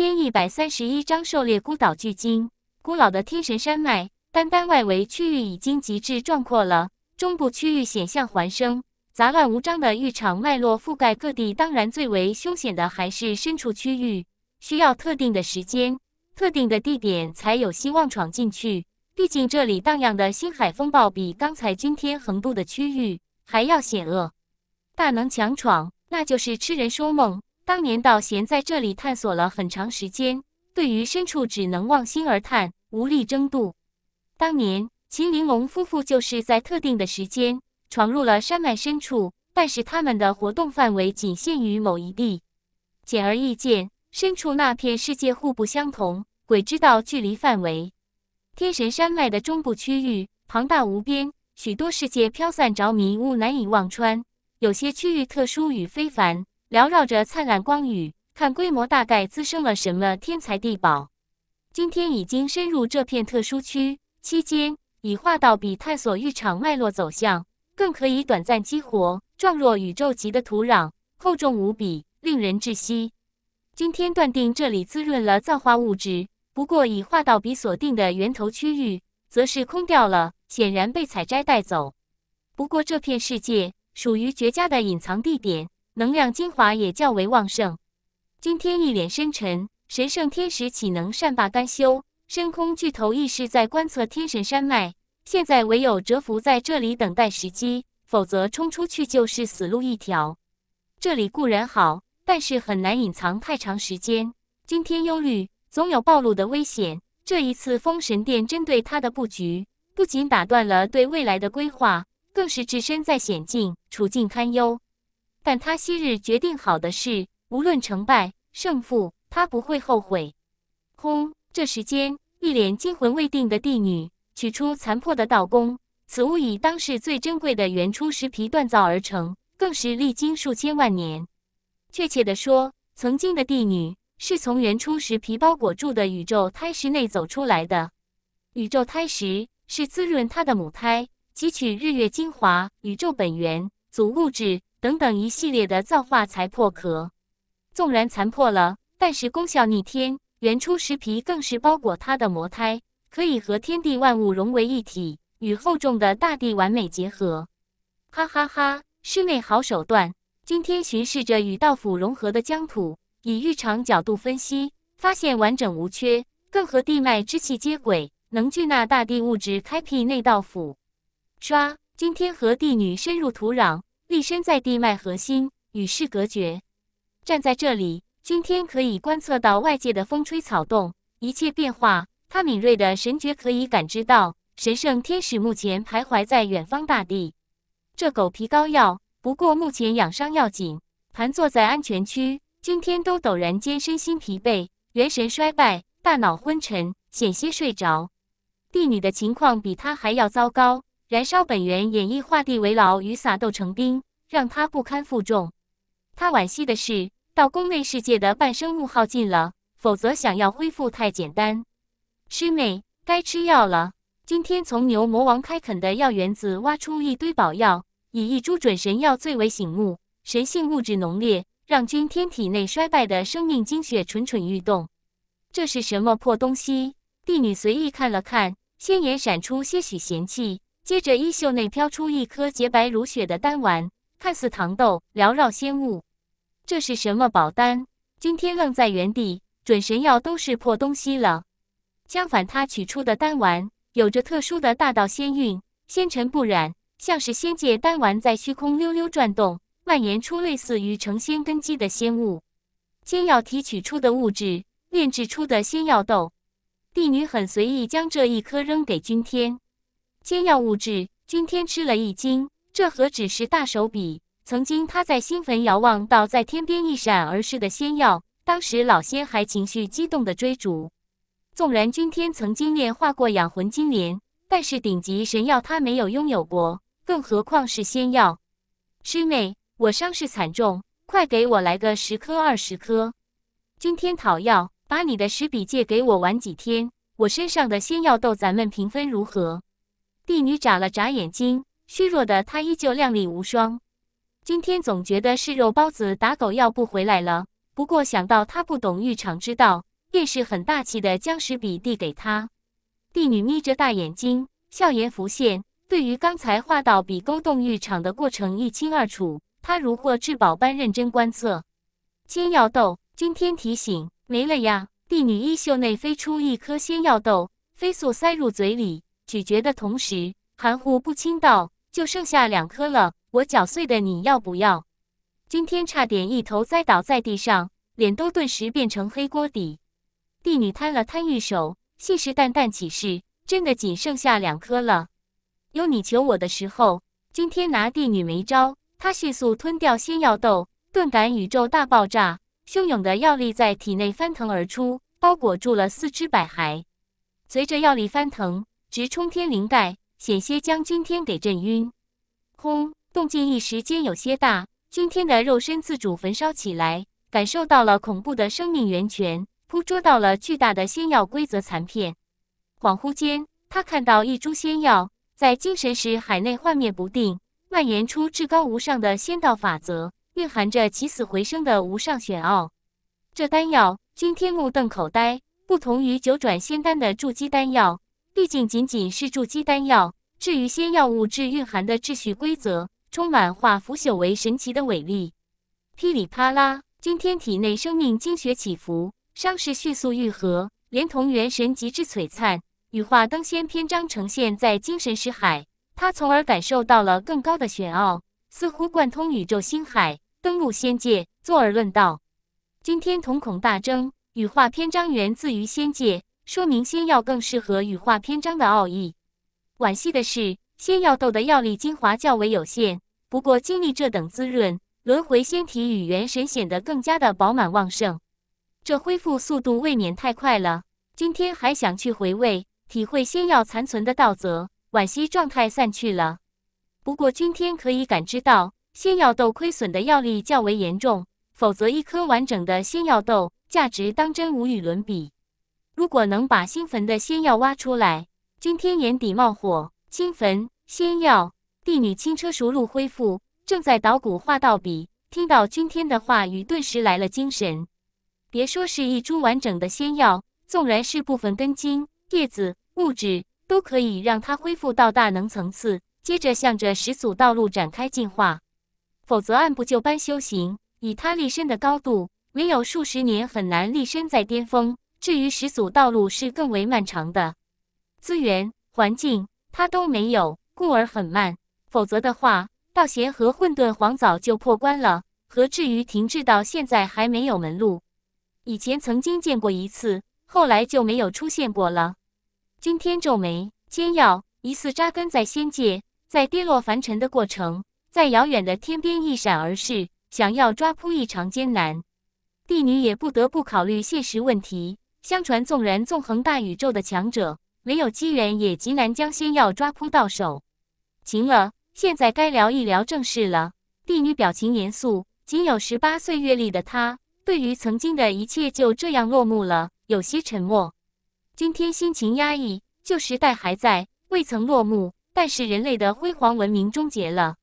千一百三十一章狩猎孤岛巨鲸。古老的天神山脉，单单外围区域已经极致壮阔了，中部区域险象环生，杂乱无章的浴场脉络覆盖各地。当然，最为凶险的还是深处区域，需要特定的时间、特定的地点才有希望闯进去。毕竟，这里荡漾的星海风暴比刚才今天横渡的区域还要险恶，大能强闯那就是痴人说梦。当年道贤在这里探索了很长时间，对于深处只能望星而叹，无力争渡。当年秦玲珑夫妇就是在特定的时间闯入了山脉深处，但是他们的活动范围仅限于某一地。显而易见，深处那片世界互不相同，鬼知道距离范围。天神山脉的中部区域庞大无边，许多世界飘散着迷雾，难以望穿。有些区域特殊与非凡。缭绕着灿烂光雨，看规模大概滋生了什么天才地宝。今天已经深入这片特殊区，期间已画道比探索浴场脉络走向，更可以短暂激活，状若宇宙级的土壤，厚重无比，令人窒息。今天断定这里滋润了造化物质，不过已画道比锁定的源头区域则是空掉了，显然被采摘带走。不过这片世界属于绝佳的隐藏地点。能量精华也较为旺盛，今天一脸深沉，神圣天使岂能善罢甘休？深空巨头亦是在观测天神山脉，现在唯有蛰伏在这里等待时机，否则冲出去就是死路一条。这里固然好，但是很难隐藏太长时间。今天忧虑，总有暴露的危险。这一次封神殿针对他的布局，不仅打断了对未来的规划，更是置身在险境，处境堪忧。但他昔日决定好的事，无论成败胜负，他不会后悔。轰！这时间，一脸惊魂未定的帝女取出残破的道弓，此物以当世最珍贵的原初石皮锻造而成，更是历经数千万年。确切的说，曾经的帝女是从原初石皮包裹住的宇宙胎石内走出来的。宇宙胎石是滋润她的母胎，汲取日月精华、宇宙本源、祖物质。等等一系列的造化才破壳，纵然残破了，但是功效逆天。原初石皮更是包裹它的魔胎，可以和天地万物融为一体，与厚重的大地完美结合。哈哈哈！师妹好手段！今天巡视着与道府融合的疆土，以日常角度分析，发现完整无缺，更和地脉之气接轨，能聚纳大地物质，开辟内道府。刷，今天和帝女深入土壤。立身在地脉核心，与世隔绝。站在这里，今天可以观测到外界的风吹草动，一切变化。他敏锐的神觉可以感知到，神圣天使目前徘徊在远方大地。这狗皮膏药，不过目前养伤要紧。盘坐在安全区，今天都陡然间身心疲惫，元神衰败，大脑昏沉，险些睡着。帝女的情况比他还要糟糕。燃烧本源演绎画地为牢与撒豆成兵，让他不堪负重。他惋惜的是，到宫内世界的半生物耗尽了，否则想要恢复太简单。师妹，该吃药了。今天从牛魔王开垦的药园子挖出一堆宝药，以一株准神药最为醒目，神性物质浓烈，让君天体内衰败的生命精血蠢蠢欲动。这是什么破东西？帝女随意看了看，仙眼闪出些许嫌弃。接着衣袖内飘出一颗洁白如雪的丹丸，看似糖豆，缭绕仙雾。这是什么宝丹？君天愣在原地。准神药都是破东西了。相反，他取出的丹丸有着特殊的大道仙韵，纤尘不染，像是仙界丹丸在虚空溜溜转动，蔓延出类似于成仙根基的仙雾。仙药提取出的物质，炼制出的仙药豆。帝女很随意将这一颗扔给君天。仙药物质，君天吃了一惊。这何止是大手笔！曾经他在星坟遥望到在天边一闪而逝的仙药，当时老仙还情绪激动地追逐。纵然君天曾经炼化过养魂金莲，但是顶级神药他没有拥有过，更何况是仙药。师妹，我伤势惨重，快给我来个十颗二十颗。君天，讨要，把你的石笔借给我玩几天。我身上的仙药豆，咱们平分如何？帝女眨了眨眼睛，虚弱的她依旧靓丽无双。今天总觉得是肉包子打狗要不回来了。不过想到他不懂浴场之道，便是很大气的将石笔递给他。帝女眯着大眼睛，笑颜浮现，对于刚才画到笔勾动浴场的过程一清二楚。她如获至宝般认真观测。仙药豆，今天提醒，没了呀！帝女衣袖内飞出一颗仙药豆，飞速塞入嘴里。咀嚼的同时，含糊不清道：“就剩下两颗了，我搅碎的，你要不要？”今天差点一头栽倒在地上，脸都顿时变成黑锅底。帝女摊了摊玉手，信誓旦旦起誓：“真的，仅剩下两颗了。”有你求我的时候，今天拿帝女没招。她迅速吞掉仙药豆，顿感宇宙大爆炸，汹涌的药力在体内翻腾而出，包裹住了四肢百骸。随着药力翻腾。直冲天灵盖，险些将君天给震晕。轰！动静一时间有些大，君天的肉身自主焚烧起来，感受到了恐怖的生命源泉，捕捉到了巨大的仙药规则残片。恍惚间，他看到一株仙药在精神时海内幻灭不定，蔓延出至高无上的仙道法则，蕴含着起死回生的无上玄奥。这丹药，君天目瞪口呆。不同于九转仙丹的筑基丹药。毕竟仅仅是筑基丹药，至于仙药物质蕴含的秩序规则，充满化腐朽为神奇的伟力。噼里啪啦，君天体内生命精血起伏，伤势迅速愈合，连同元神极致璀璨，羽化登仙篇章呈现在精神识海，他从而感受到了更高的玄奥，似乎贯通宇宙星海，登陆仙界，坐而论道。君天瞳孔大睁，羽化篇章源自于仙界。说明仙药更适合羽化篇章的奥义。惋惜的是，仙药豆的药力精华较为有限。不过经历这等滋润，轮回仙体与元神显得更加的饱满旺盛。这恢复速度未免太快了。今天还想去回味体会仙药残存的道泽，惋惜状态散去了。不过今天可以感知到，仙药豆亏损的药力较为严重。否则一颗完整的仙药豆，价值当真无与伦比。如果能把新坟的仙药挖出来，君天眼底冒火。新坟仙药，帝女轻车熟路恢复，正在捣鼓画道笔。听到君天的话语，顿时来了精神。别说是一株完整的仙药，纵然是部分根茎、叶子、物质，都可以让它恢复到大能层次，接着向着始祖道路展开进化。否则按部就班修行，以他立身的高度，唯有数十年很难立身在巅峰。至于始祖道路是更为漫长的，资源环境它都没有，故而很慢。否则的话，道贤和混沌皇早就破关了，何至于停滞到现在还没有门路？以前曾经见过一次，后来就没有出现过了。今天皱眉，煎药疑似扎根在仙界，在跌落凡尘的过程，在遥远的天边一闪而逝，想要抓扑异常艰难。帝女也不得不考虑现实问题。相传，纵然纵横大宇宙的强者，没有机缘也极难将仙药抓扑到手。行了，现在该聊一聊正事了。帝女表情严肃，仅有十八岁月历的她，对于曾经的一切就这样落幕了，有些沉默。今天心情压抑，旧时代还在，未曾落幕，但是人类的辉煌文明终结了。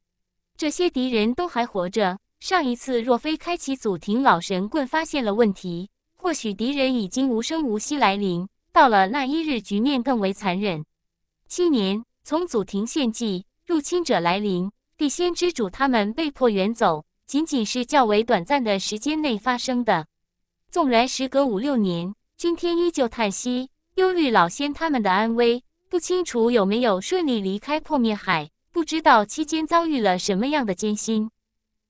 这些敌人都还活着。上一次，若非开启祖庭老神棍发现了问题。或许敌人已经无声无息来临，到了那一日，局面更为残忍。七年，从祖庭献祭，入侵者来临，地仙之主他们被迫远走，仅仅是较为短暂的时间内发生的。纵然时隔五六年，君天依旧叹息，忧虑老仙他们的安危，不清楚有没有顺利离开破灭海，不知道期间遭遇了什么样的艰辛。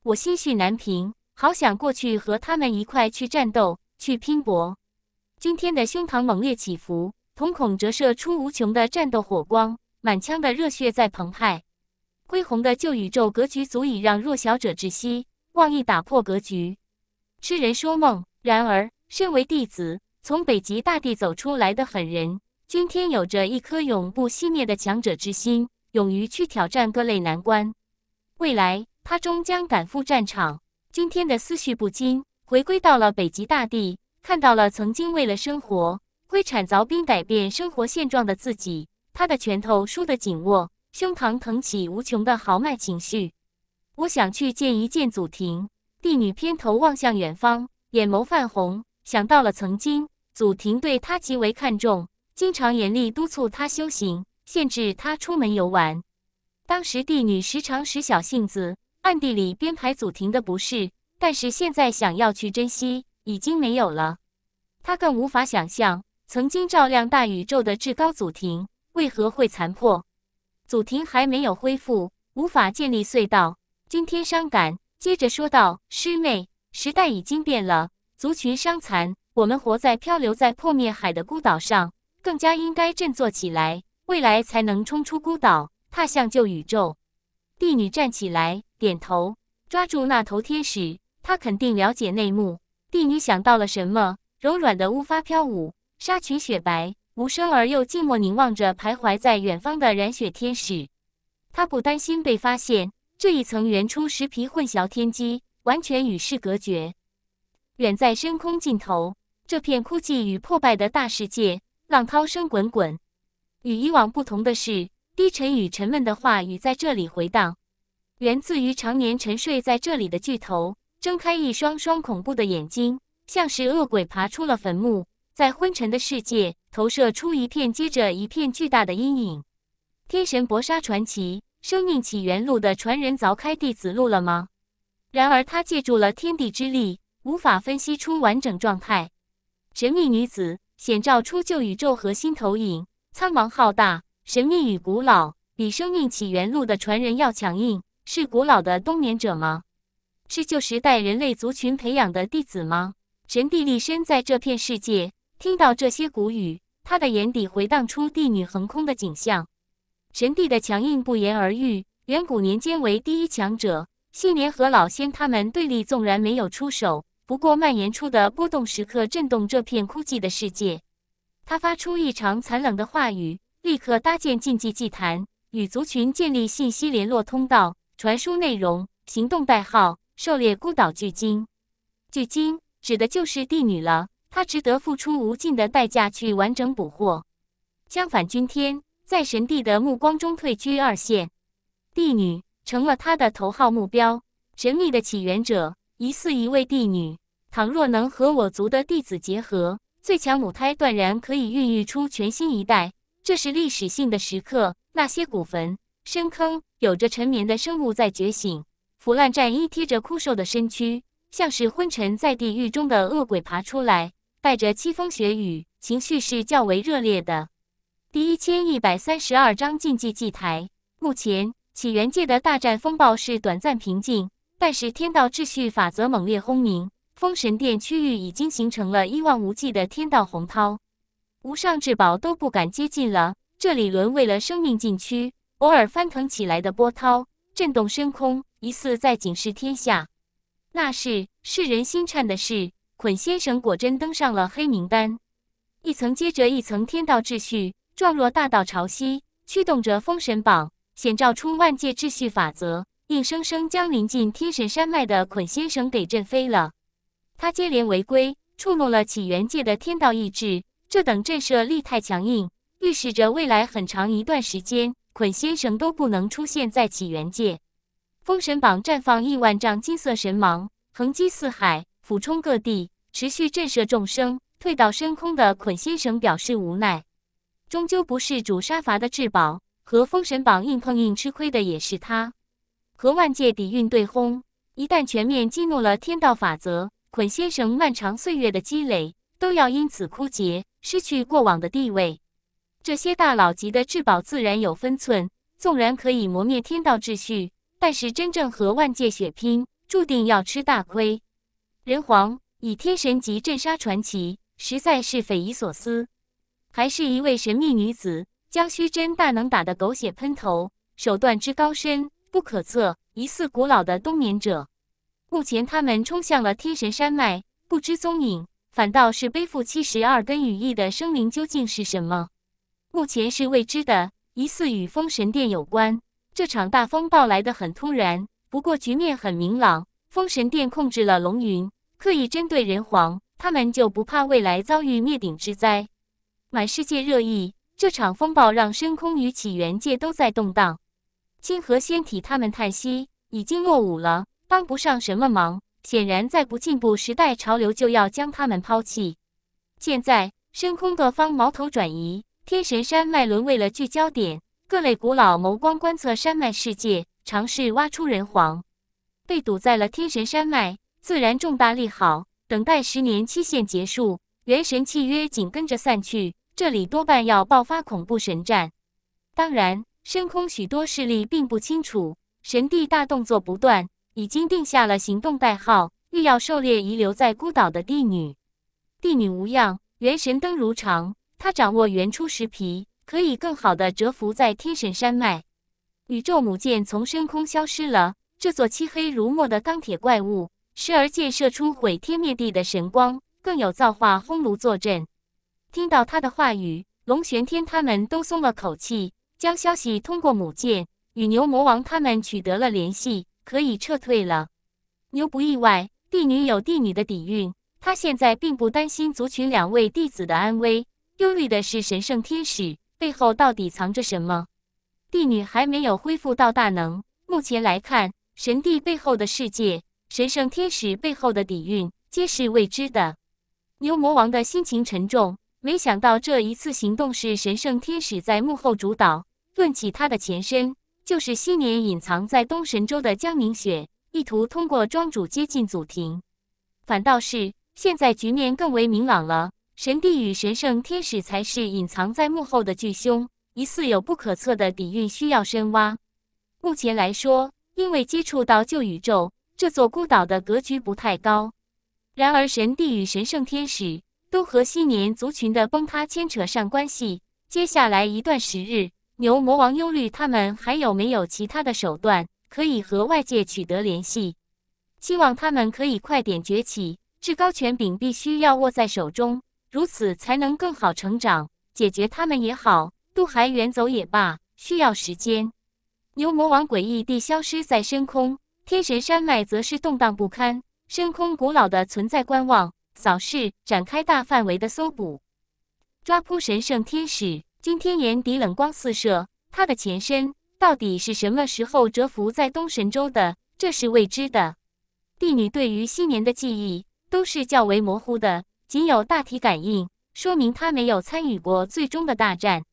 我心绪难平，好想过去和他们一块去战斗。去拼搏，君天的胸膛猛烈起伏，瞳孔折射出无穷的战斗火光，满腔的热血在澎湃。恢宏的旧宇宙格局足以让弱小者窒息，妄意打破格局，痴人说梦。然而，身为弟子，从北极大地走出来的狠人君天，有着一颗永不熄灭的强者之心，勇于去挑战各类难关。未来，他终将赶赴战场。君天的思绪不禁。回归到了北极大地，看到了曾经为了生活挥铲凿冰改变生活现状的自己，他的拳头输得紧握，胸膛腾起无穷的豪迈情绪。我想去见一见祖庭帝女，偏头望向远方，眼眸泛红，想到了曾经祖庭对她极为看重，经常严厉督促她修行，限制她出门游玩。当时帝女时常使小性子，暗地里编排祖庭的不是。但是现在想要去珍惜已经没有了，他更无法想象曾经照亮大宇宙的至高祖庭为何会残破，祖庭还没有恢复，无法建立隧道。今天伤感，接着说道：“师妹，时代已经变了，族群伤残，我们活在漂流在破灭海的孤岛上，更加应该振作起来，未来才能冲出孤岛，踏向旧宇宙。”帝女站起来，点头，抓住那头天使。他肯定了解内幕。帝女想到了什么？柔软的乌发飘舞，纱裙雪白，无声而又静默，凝望着徘徊在远方的染血天使。他不担心被发现，这一层原初石皮混淆天机，完全与世隔绝。远在深空尽头，这片枯寂与破败的大世界，浪涛声滚滚。与以往不同的是，低沉与沉闷的话语在这里回荡，源自于常年沉睡在这里的巨头。睁开一双双恐怖的眼睛，像是恶鬼爬出了坟墓，在昏沉的世界投射出一片接着一片巨大的阴影。天神搏杀传奇，生命起源录的传人凿开弟子路了吗？然而他借助了天地之力，无法分析出完整状态。神秘女子显照出旧宇宙核心投影，苍茫浩大，神秘与古老，比生命起源录的传人要强硬，是古老的冬眠者吗？是旧时代人类族群培养的弟子吗？神帝立身在这片世界，听到这些古语，他的眼底回荡出帝女横空的景象。神帝的强硬不言而喻。远古年间为第一强者，昔年和老仙他们对立，纵然没有出手，不过蔓延出的波动时刻震动这片枯寂的世界。他发出异常惨冷的话语，立刻搭建禁忌祭坛，与族群建立信息联络通道，传输内容、行动代号。狩猎孤岛巨鲸，巨鲸指的就是帝女了。她值得付出无尽的代价去完整捕获。相反，君天在神帝的目光中退居二线，帝女成了他的头号目标。神秘的起源者疑似一位帝女，倘若能和我族的弟子结合，最强母胎断然可以孕育出全新一代。这是历史性的时刻。那些古坟、深坑，有着沉眠的生物在觉醒。腐烂战衣贴着枯瘦的身躯，像是昏沉在地狱中的恶鬼爬出来，带着凄风雪雨，情绪是较为热烈的。第一千一百三十二章禁忌祭台。目前起源界的大战风暴是短暂平静，但是天道秩序法则猛烈轰鸣，封神殿区域已经形成了一望无际的天道洪涛，无上至宝都不敢接近了，这里沦为了生命禁区。偶尔翻腾起来的波涛。震动深空，疑似在警示天下。那是世人心颤的事。捆先生果真登上了黑名单，一层接着一层，天道秩序状若大道潮汐，驱动着封神榜，显照出万界秩序法则，硬生生将临近天神山脉的捆先生给震飞了。他接连违规，触怒了起源界的天道意志。这等震慑力太强硬，预示着未来很长一段时间。捆先生都不能出现在起源界，封神榜绽放亿万丈金色神芒，横击四海，俯冲各地，持续震慑众生。退到深空的捆先生表示无奈，终究不是主杀伐的至宝，和封神榜硬碰硬吃亏的也是他。和万界底蕴对轰，一旦全面激怒了天道法则，捆先生漫长岁月的积累都要因此枯竭，失去过往的地位。这些大佬级的至宝自然有分寸，纵然可以磨灭天道秩序，但是真正和万界血拼，注定要吃大亏。人皇以天神级镇杀传奇，实在是匪夷所思。还是一位神秘女子，将虚真大能打得狗血喷头，手段之高深不可测，疑似古老的冬眠者。目前他们冲向了天神山脉，不知踪影，反倒是背负七十二根羽翼的生灵究竟是什么？目前是未知的，疑似与风神殿有关。这场大风暴来得很突然，不过局面很明朗，风神殿控制了龙云，刻意针对人皇，他们就不怕未来遭遇灭顶之灾。满世界热议这场风暴，让深空与起源界都在动荡。清河仙体他们叹息，已经落伍了，帮不上什么忙。显然，再不进步，时代潮流就要将他们抛弃。现在，深空各方矛头转移。天神山脉沦为了聚焦点，各类古老眸光观测山脉世界，尝试挖出人皇，被堵在了天神山脉，自然重大利好。等待十年期限结束，元神契约紧跟着散去，这里多半要爆发恐怖神战。当然，深空许多势力并不清楚，神帝大动作不断，已经定下了行动代号，欲要狩猎遗留在孤岛的帝女。帝女无恙，元神灯如常。他掌握原初石皮，可以更好的蛰伏在天神山脉。宇宙母舰从深空消失了，这座漆黑如墨的钢铁怪物，时而溅射出毁天灭地的神光，更有造化轰炉坐镇。听到他的话语，龙玄天他们都松了口气，将消息通过母舰与牛魔王他们取得了联系，可以撤退了。牛不意外，帝女有帝女的底蕴，他现在并不担心族群两位弟子的安危。忧虑的是，神圣天使背后到底藏着什么？帝女还没有恢复到大能。目前来看，神帝背后的世界，神圣天使背后的底蕴，皆是未知的。牛魔王的心情沉重，没想到这一次行动是神圣天使在幕后主导。论起他的前身，就是昔年隐藏在东神州的江明雪，意图通过庄主接近祖庭。反倒是现在局面更为明朗了。神帝与神圣天使才是隐藏在幕后的巨凶，疑似有不可测的底蕴需要深挖。目前来说，因为接触到旧宇宙，这座孤岛的格局不太高。然而，神帝与神圣天使都和昔年族群的崩塌牵扯上关系。接下来一段时日，牛魔王忧虑他们还有没有其他的手段可以和外界取得联系，希望他们可以快点崛起，至高权柄必须要握在手中。如此才能更好成长。解决他们也好，渡海远走也罢，需要时间。牛魔王诡异地消失在深空，天神山脉则是动荡不堪。深空古老的存在观望、扫视，展开大范围的搜捕、抓扑神圣天使。今天眼底冷光四射，他的前身到底是什么时候蛰伏在东神州的？这是未知的。帝女对于新年的记忆都是较为模糊的。仅有大体感应，说明他没有参与过最终的大战。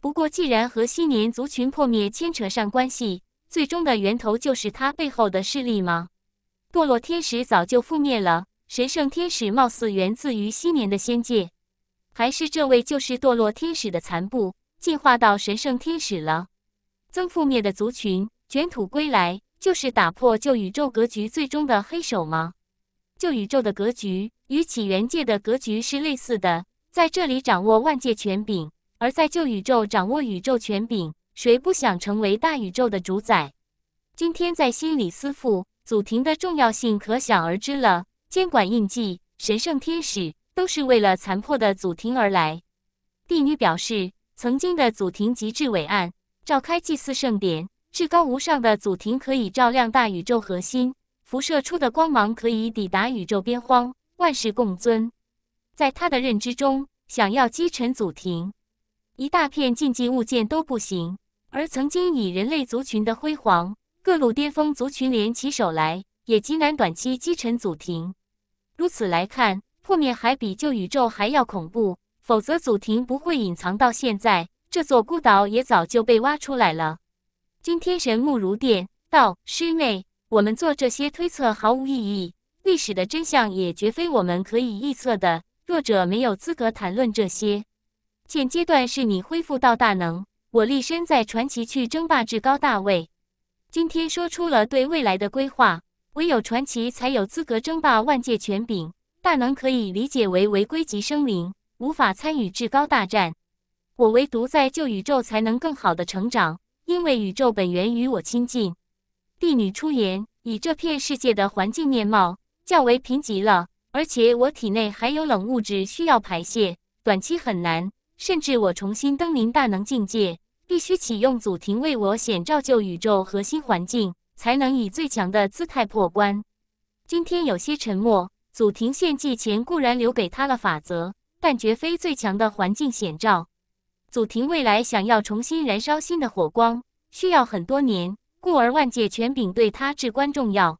不过，既然和昔年族群破灭牵扯上关系，最终的源头就是他背后的势力吗？堕落天使早就覆灭了，神圣天使貌似源自于昔年的仙界，还是这位就是堕落天使的残部进化到神圣天使了？曾覆灭的族群卷土归来，就是打破旧宇宙格局最终的黑手吗？旧宇宙的格局。与起源界的格局是类似的，在这里掌握万界权柄，而在旧宇宙掌握宇宙权柄，谁不想成为大宇宙的主宰？今天在心里思父祖庭的重要性可想而知了。监管印记、神圣天使都是为了残破的祖庭而来。帝女表示，曾经的祖庭极致伟岸，召开祭祀盛典，至高无上的祖庭可以照亮大宇宙核心，辐射出的光芒可以抵达宇宙边荒。万事共尊，在他的认知中，想要击沉祖庭，一大片禁忌物件都不行。而曾经以人类族群的辉煌，各路巅峰族群联起手来，也极难短期击沉祖庭。如此来看，破灭还比旧宇宙还要恐怖。否则，祖庭不会隐藏到现在，这座孤岛也早就被挖出来了。君天神目如电道师妹，我们做这些推测毫无意义。历史的真相也绝非我们可以臆测的，弱者没有资格谈论这些。现阶段是你恢复到大能，我立身在传奇去争霸至高大位。今天说出了对未来的规划，唯有传奇才有资格争霸万界权柄。大能可以理解为违规级生灵，无法参与至高大战。我唯独在旧宇宙才能更好的成长，因为宇宙本源与我亲近。帝女出言，以这片世界的环境面貌。较为贫瘠了，而且我体内还有冷物质需要排泄，短期很难。甚至我重新登临大能境界，必须启用祖庭为我显照旧宇宙核心环境，才能以最强的姿态破关。今天有些沉默，祖庭献祭前固然留给他了法则，但绝非最强的环境显照。祖庭未来想要重新燃烧新的火光，需要很多年，故而万界权柄对他至关重要。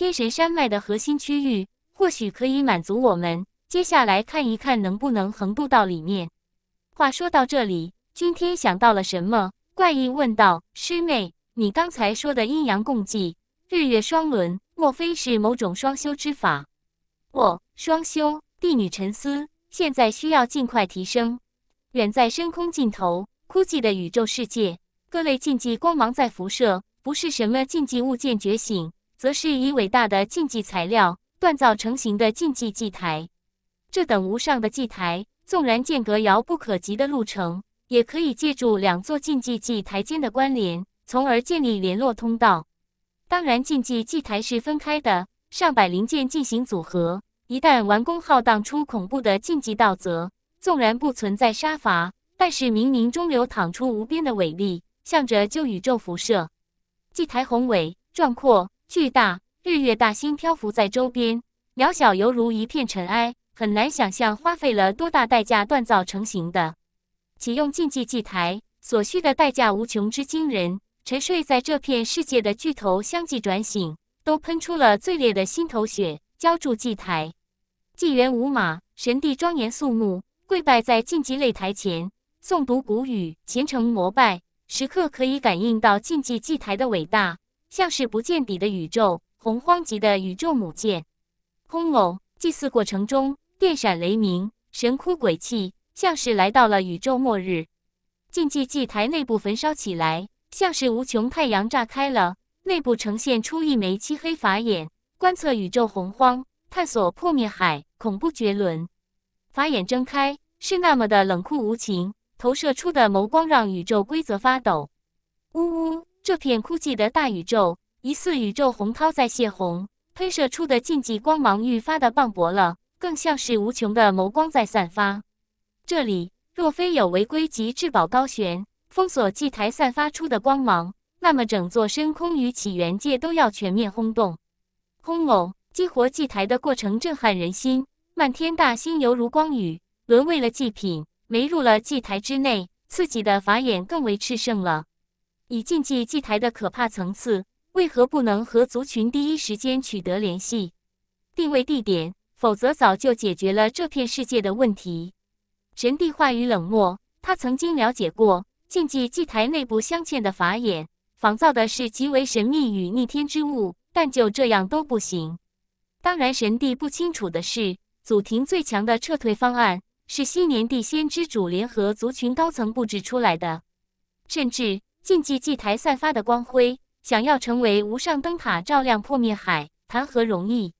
天神山脉的核心区域，或许可以满足我们。接下来看一看，能不能横渡到里面。话说到这里，君天想到了什么？怪异问道：“师妹，你刚才说的阴阳共济、日月双轮，莫非是某种双修之法？”“哦，双修。”帝女沉思。现在需要尽快提升。远在深空尽头，枯寂的宇宙世界，各类禁忌光芒在辐射，不是什么禁忌物件觉醒。则是以伟大的禁忌材料锻造成型的禁忌祭台，这等无上的祭台，纵然间隔遥不可及的路程，也可以借助两座禁忌祭台间的关联，从而建立联络通道。当然，禁忌祭台是分开的，上百零件进行组合，一旦完工，浩荡出恐怖的禁忌道则，纵然不存在杀伐，但是冥冥中流淌出无边的伟力，向着旧宇宙辐射。祭台宏伟壮阔。巨大日月大星漂浮在周边，渺小犹如一片尘埃，很难想象花费了多大代价锻造成型的。启用禁忌祭台所需的代价无穷之惊人。沉睡在这片世界的巨头相继转醒，都喷出了最烈的心头血，浇筑祭台。纪元五马神帝庄严肃穆，跪拜在禁忌擂台前，诵读古语，虔诚膜拜，时刻可以感应到禁忌祭台的伟大。像是不见底的宇宙洪荒级的宇宙母舰，轰隆！祭祀过程中电闪雷鸣，神哭鬼泣，像是来到了宇宙末日。禁忌祭台内部焚烧起来，像是无穷太阳炸开了，内部呈现出一枚漆黑法眼，观测宇宙洪荒，探索破灭海，恐怖绝伦。法眼睁开，是那么的冷酷无情，投射出的眸光让宇宙规则发抖。呜呜。这片枯寂的大宇宙，疑似宇宙洪涛在泄洪，喷射出的禁忌光芒愈发的磅礴了，更像是无穷的眸光在散发。这里若非有违规及至宝高悬，封锁祭台散发出的光芒，那么整座深空与起源界都要全面轰动。轰隆！激活祭台的过程震撼人心，漫天大星犹如光雨，沦为了祭品，没入了祭台之内，自己的法眼更为炽盛了。以禁忌祭台的可怕层次，为何不能和族群第一时间取得联系、定位地点？否则早就解决了这片世界的问题。神帝话语冷漠，他曾经了解过禁忌祭台内部镶嵌的法眼，仿造的是极为神秘与逆天之物，但就这样都不行。当然，神帝不清楚的是，祖庭最强的撤退方案是昔年地仙之主联合族群高层布置出来的，甚至。禁忌祭台散发的光辉，想要成为无上灯塔照亮破灭海，谈何容易？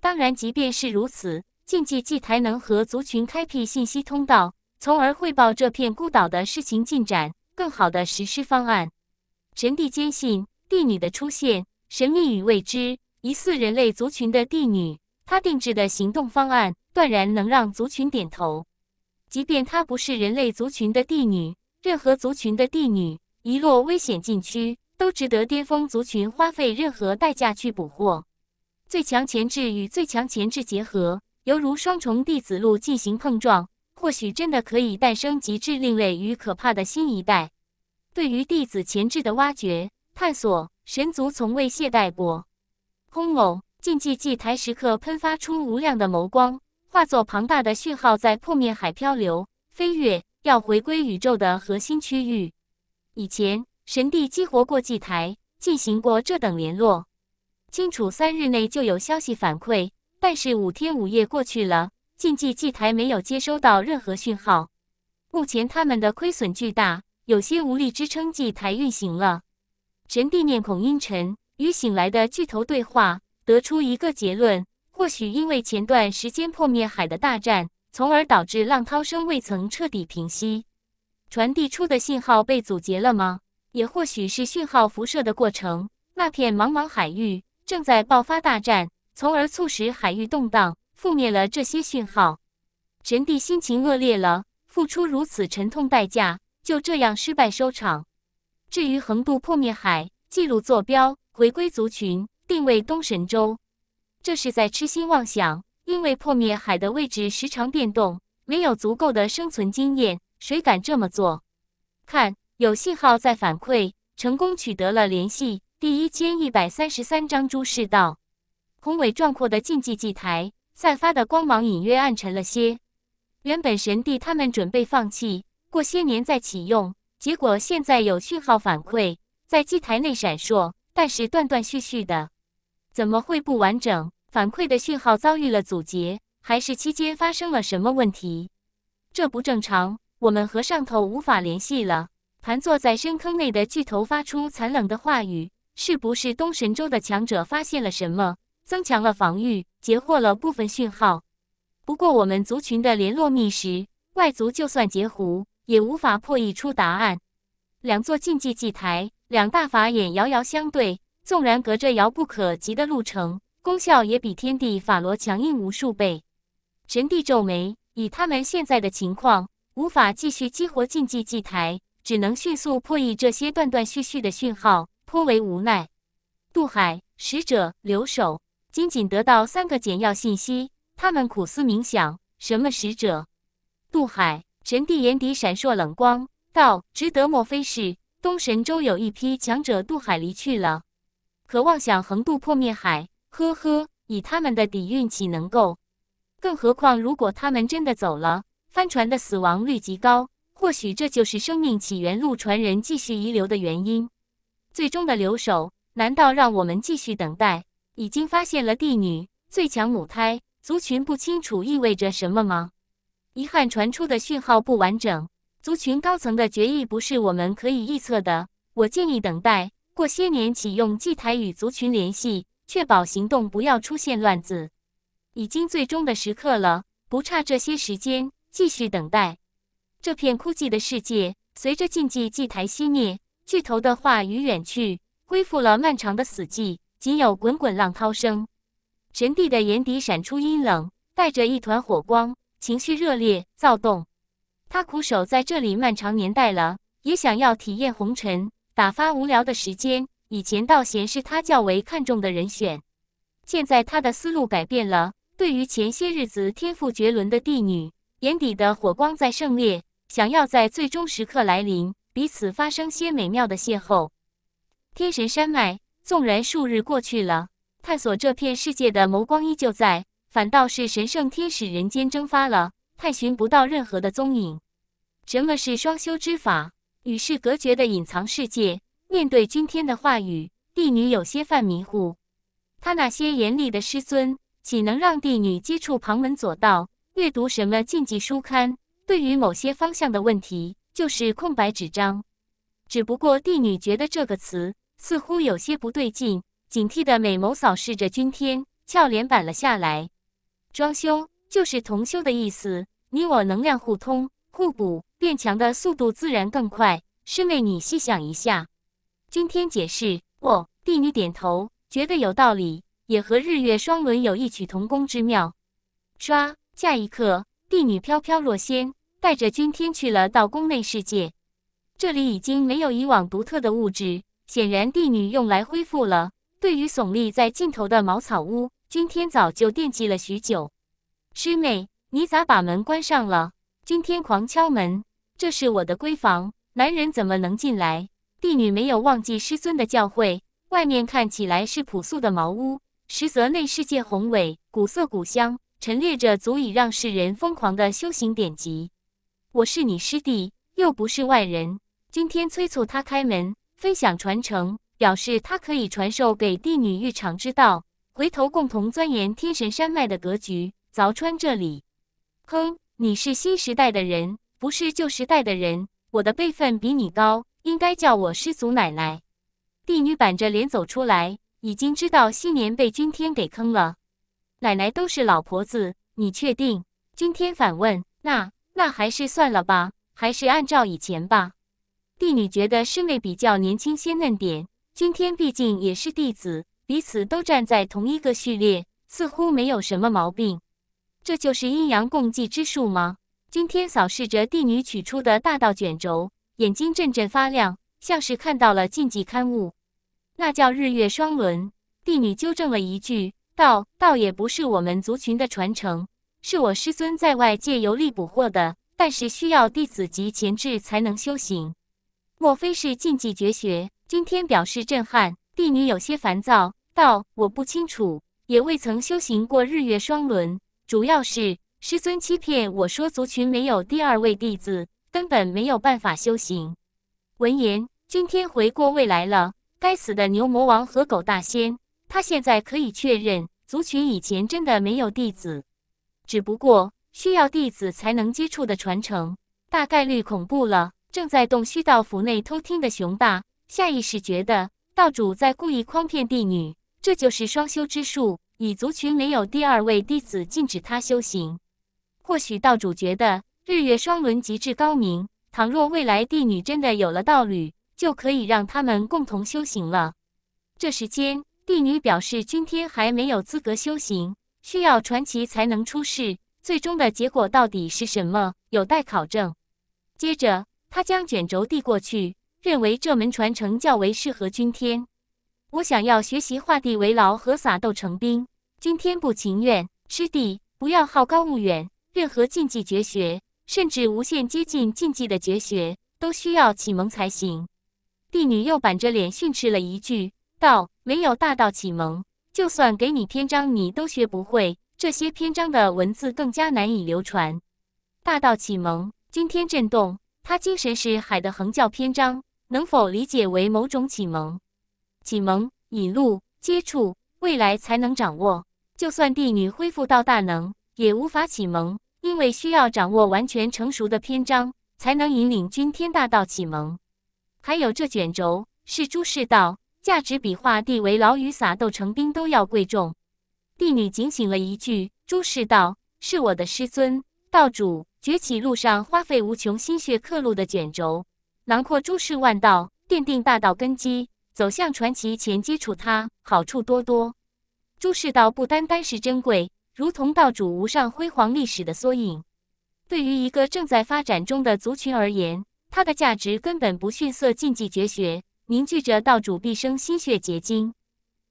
当然，即便是如此，禁忌祭台能和族群开辟信息通道，从而汇报这片孤岛的事情进展，更好的实施方案。神帝坚信，帝女的出现，神秘与未知，疑似人类族群的帝女，她定制的行动方案，断然能让族群点头。即便她不是人类族群的帝女，任何族群的帝女。一落危险禁区，都值得巅峰族群花费任何代价去捕获。最强前置与最强前置结合，犹如双重弟子路进行碰撞，或许真的可以诞生极致另类与可怕的新一代。对于弟子前置的挖掘探索，神族从未懈怠过。轰隆！禁忌祭台时刻喷发出无量的眸光，化作庞大的讯号在破灭海漂流、飞跃，要回归宇宙的核心区域。以前神帝激活过祭台，进行过这等联络，清楚三日内就有消息反馈，但是五天五夜过去了，禁忌祭台没有接收到任何讯号。目前他们的亏损巨大，有些无力支撑祭台运行了。神帝面孔阴沉，与醒来的巨头对话，得出一个结论：或许因为前段时间破灭海的大战，从而导致浪涛声未曾彻底平息。传递出的信号被阻截了吗？也或许是讯号辐射的过程，那片茫茫海域正在爆发大战，从而促使海域动荡，覆灭了这些讯号。神帝心情恶劣了，付出如此沉痛代价，就这样失败收场。至于横渡破灭海，记录坐标，回归族群，定位东神州，这是在痴心妄想，因为破灭海的位置时常变动，没有足够的生存经验。谁敢这么做？看，有信号在反馈，成功取得了联系。第一千一百三十三章诸事道，宏伟壮阔的禁忌祭台散发的光芒隐约暗沉了些。原本神帝他们准备放弃，过些年再启用，结果现在有讯号反馈在祭台内闪烁，但是断断续续的，怎么会不完整？反馈的讯号遭遇了阻截，还是期间发生了什么问题？这不正常。我们和上头无法联系了。盘坐在深坑内的巨头发出惨冷的话语：“是不是东神州的强者发现了什么，增强了防御，截获了部分讯号？不过我们族群的联络密室，外族就算截胡，也无法破译出答案。”两座禁忌祭台，两大法眼遥遥相对，纵然隔着遥不可及的路程，功效也比天地法罗强硬无数倍。神帝皱眉，以他们现在的情况。无法继续激活禁忌祭台，只能迅速破译这些断断续续的讯号，颇为无奈。渡海使者留守，仅仅得到三个简要信息。他们苦思冥想，什么使者？渡海神帝眼底闪烁冷光，道：“值得？莫非是东神州有一批强者渡海离去了？渴望想横渡破灭海？呵呵，以他们的底蕴，岂能够？更何况，如果他们真的走了。”帆船的死亡率极高，或许这就是生命起源路船人继续遗留的原因。最终的留守，难道让我们继续等待？已经发现了帝女最强母胎族群，不清楚意味着什么吗？遗憾传出的讯号不完整，族群高层的决议不是我们可以预测的。我建议等待过些年启用祭台与族群联系，确保行动不要出现乱子。已经最终的时刻了，不差这些时间。继续等待，这片枯寂的世界随着禁忌祭台熄灭，巨头的话语远去，恢复了漫长的死寂，仅有滚滚浪涛声。神帝的眼底闪出阴冷，带着一团火光，情绪热烈躁动。他苦守在这里漫长年代了，也想要体验红尘，打发无聊的时间。以前道贤是他较为看重的人选，现在他的思路改变了。对于前些日子天赋绝伦的帝女。眼底的火光在盛烈，想要在最终时刻来临，彼此发生些美妙的邂逅。天神山脉，纵然数日过去了，探索这片世界的眸光依旧在，反倒是神圣天使人间蒸发了，探寻不到任何的踪影。什么是双修之法？与世隔绝的隐藏世界，面对君天的话语，帝女有些犯迷糊。他那些严厉的师尊，岂能让帝女接触旁门左道？阅读什么禁忌书刊？对于某些方向的问题，就是空白纸张。只不过帝女觉得这个词似乎有些不对劲，警惕的美眸扫视着君天，俏脸板了下来。装修就是同修的意思，你我能量互通互补，变强的速度自然更快。师妹，你细想一下。君天解释。哦，帝女点头，觉得有道理，也和日月双轮有异曲同工之妙。刷。下一刻，帝女飘飘落仙，带着君天去了道宫内世界。这里已经没有以往独特的物质，显然帝女用来恢复了。对于耸立在尽头的茅草屋，君天早就惦记了许久。师妹，你咋把门关上了？君天狂敲门，这是我的闺房，男人怎么能进来？帝女没有忘记师尊的教诲。外面看起来是朴素的茅屋，实则内世界宏伟，古色古香。陈列着足以让世人疯狂的修行典籍。我是你师弟，又不是外人。君天催促他开门，分享传承，表示他可以传授给帝女玉场之道，回头共同钻研天神山脉的格局，凿穿这里。哼，你是新时代的人，不是旧时代的人。我的辈分比你高，应该叫我师祖奶奶。帝女板着脸走出来，已经知道昔年被君天给坑了。奶奶都是老婆子，你确定？君天反问。那那还是算了吧，还是按照以前吧。帝女觉得师妹比较年轻鲜嫩点，君天毕竟也是弟子，彼此都站在同一个序列，似乎没有什么毛病。这就是阴阳共济之术吗？君天扫视着帝女取出的大道卷轴，眼睛阵阵发亮，像是看到了禁忌刊物。那叫日月双轮。帝女纠正了一句。道倒也不是我们族群的传承，是我师尊在外借游历捕获的，但是需要弟子级潜质才能修行。莫非是禁忌绝学？君天表示震撼，帝女有些烦躁道：“我不清楚，也未曾修行过日月双轮。主要是师尊欺骗我说族群没有第二位弟子，根本没有办法修行。”闻言，君天回过味来了，该死的牛魔王和狗大仙。他现在可以确认，族群以前真的没有弟子，只不过需要弟子才能接触的传承，大概率恐怖了。正在洞虚道府内偷听的熊大，下意识觉得道主在故意诓骗帝女，这就是双修之术，以族群没有第二位弟子禁止他修行。或许道主觉得日月双轮极致高明，倘若未来帝女真的有了道侣，就可以让他们共同修行了。这时间。帝女表示，君天还没有资格修行，需要传奇才能出世。最终的结果到底是什么，有待考证。接着，他将卷轴递过去，认为这门传承较为适合君天。我想要学习画地为牢和撒豆成兵，君天不情愿。师弟，不要好高骛远。任何禁忌绝学，甚至无限接近禁忌的绝学，都需要启蒙才行。帝女又板着脸训斥了一句。道没有大道启蒙，就算给你篇章，你都学不会。这些篇章的文字更加难以流传。大道启蒙，钧天震动，他精神是海的横教篇章，能否理解为某种启蒙？启蒙引路，接触未来才能掌握。就算帝女恢复到大能，也无法启蒙，因为需要掌握完全成熟的篇章，才能引领君天大道启蒙。还有这卷轴，是诸世道。价值比画地为牢与撒豆成兵都要贵重。帝女警醒了一句：“朱氏道是我的师尊道主崛起路上花费无穷心血刻录的卷轴，囊括诸事万道，奠定大道根基，走向传奇前接触它好处多多。朱氏道不单单是珍贵，如同道主无上辉煌历史的缩影。对于一个正在发展中的族群而言，它的价值根本不逊色禁忌绝学。”凝聚着道主毕生心血结晶，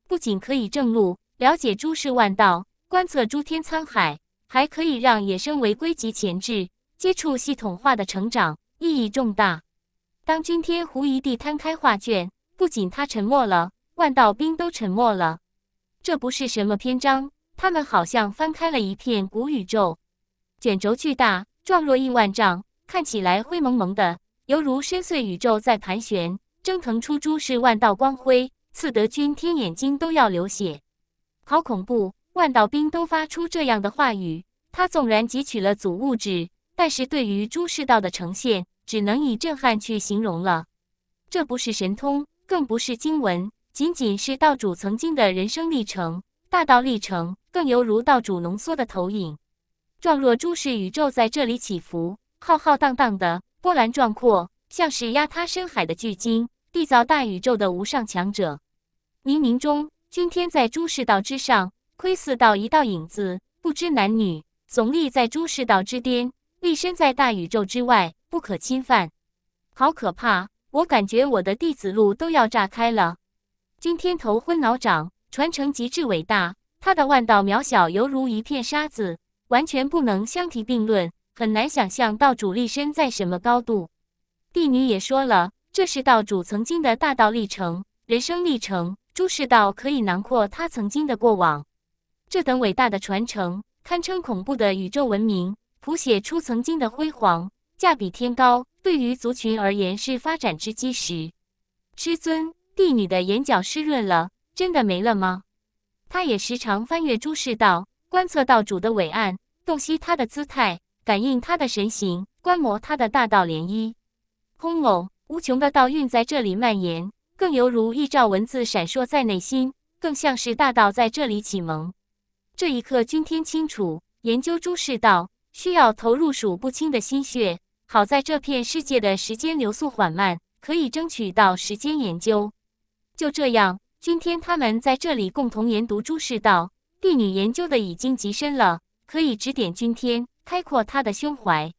不仅可以证路了解诸事万道，观测诸天沧海，还可以让野生为归集前置接触系统化的成长，意义重大。当君天狐疑地摊开画卷，不仅他沉默了，万道兵都沉默了。这不是什么篇章，他们好像翻开了一片古宇宙卷轴，巨大，状若亿万丈，看起来灰蒙蒙的，犹如深邃宇宙在盘旋。蒸腾出诸世万道光辉，刺得君天眼睛都要流血，好恐怖！万道兵都发出这样的话语。他纵然汲取了祖物质，但是对于诸世道的呈现，只能以震撼去形容了。这不是神通，更不是经文，仅仅是道主曾经的人生历程、大道历程，更犹如道主浓缩的投影，状若诸世宇宙在这里起伏，浩浩荡荡的，波澜壮阔，像是压塌深海的巨鲸。缔造大宇宙的无上强者，冥冥中，君天在诸世道之上窥伺到一道影子，不知男女，耸立在诸世道之巅，立身在大宇宙之外，不可侵犯。好可怕！我感觉我的弟子路都要炸开了。君天头昏脑涨，传承极致伟大，他的万道渺小犹如一片沙子，完全不能相提并论，很难想象道主立身在什么高度。帝女也说了。这是道主曾经的大道历程，人生历程。诸世道可以囊括他曾经的过往。这等伟大的传承，堪称恐怖的宇宙文明，谱写出曾经的辉煌，价比天高。对于族群而言，是发展之基石。师尊，帝女的眼角湿润了，真的没了吗？她也时常翻阅诸世道，观测道主的伟岸，洞悉他的姿态，感应他的神行，观摩他的大道涟漪。轰隆！无穷的道韵在这里蔓延，更犹如一兆文字闪烁在内心，更像是大道在这里启蒙。这一刻，君天清楚，研究诸世道需要投入数不清的心血。好在这片世界的时间流速缓慢，可以争取到时间研究。就这样，君天他们在这里共同研读诸世道。帝女研究的已经极深了，可以指点君天，开阔他的胸怀。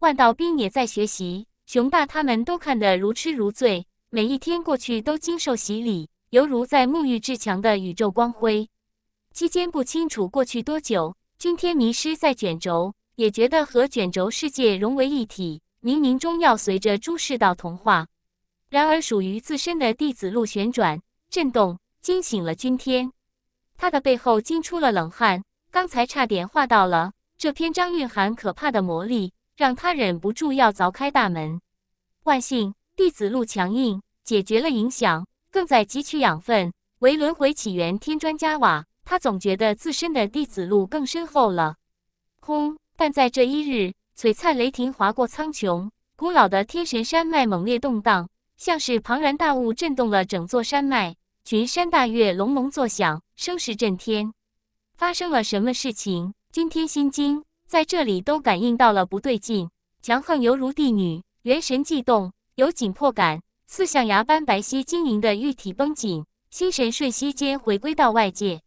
万道兵也在学习。熊大他们都看得如痴如醉，每一天过去都经受洗礼，犹如在沐浴至强的宇宙光辉。期间不清楚过去多久，君天迷失在卷轴，也觉得和卷轴世界融为一体。冥冥中要随着诸世道同化，然而属于自身的弟子路旋转震动，惊醒了君天。他的背后惊出了冷汗，刚才差点画到了。这篇章蕴含可怕的魔力。让他忍不住要凿开大门。万幸，弟子路强硬解决了影响，更在汲取养分，为轮回起源添砖加瓦。他总觉得自身的弟子路更深厚了。轰！但在这一日，璀璨雷霆划过苍穹，古老的天神山脉猛烈动荡，像是庞然大物震动了整座山脉。群山大岳隆隆作响，声势震天。发生了什么事情？君天心惊！在这里都感应到了不对劲，强横犹如帝女，元神悸动，有紧迫感。似象牙般白皙晶莹的玉体绷紧，心神瞬息间回归到外界。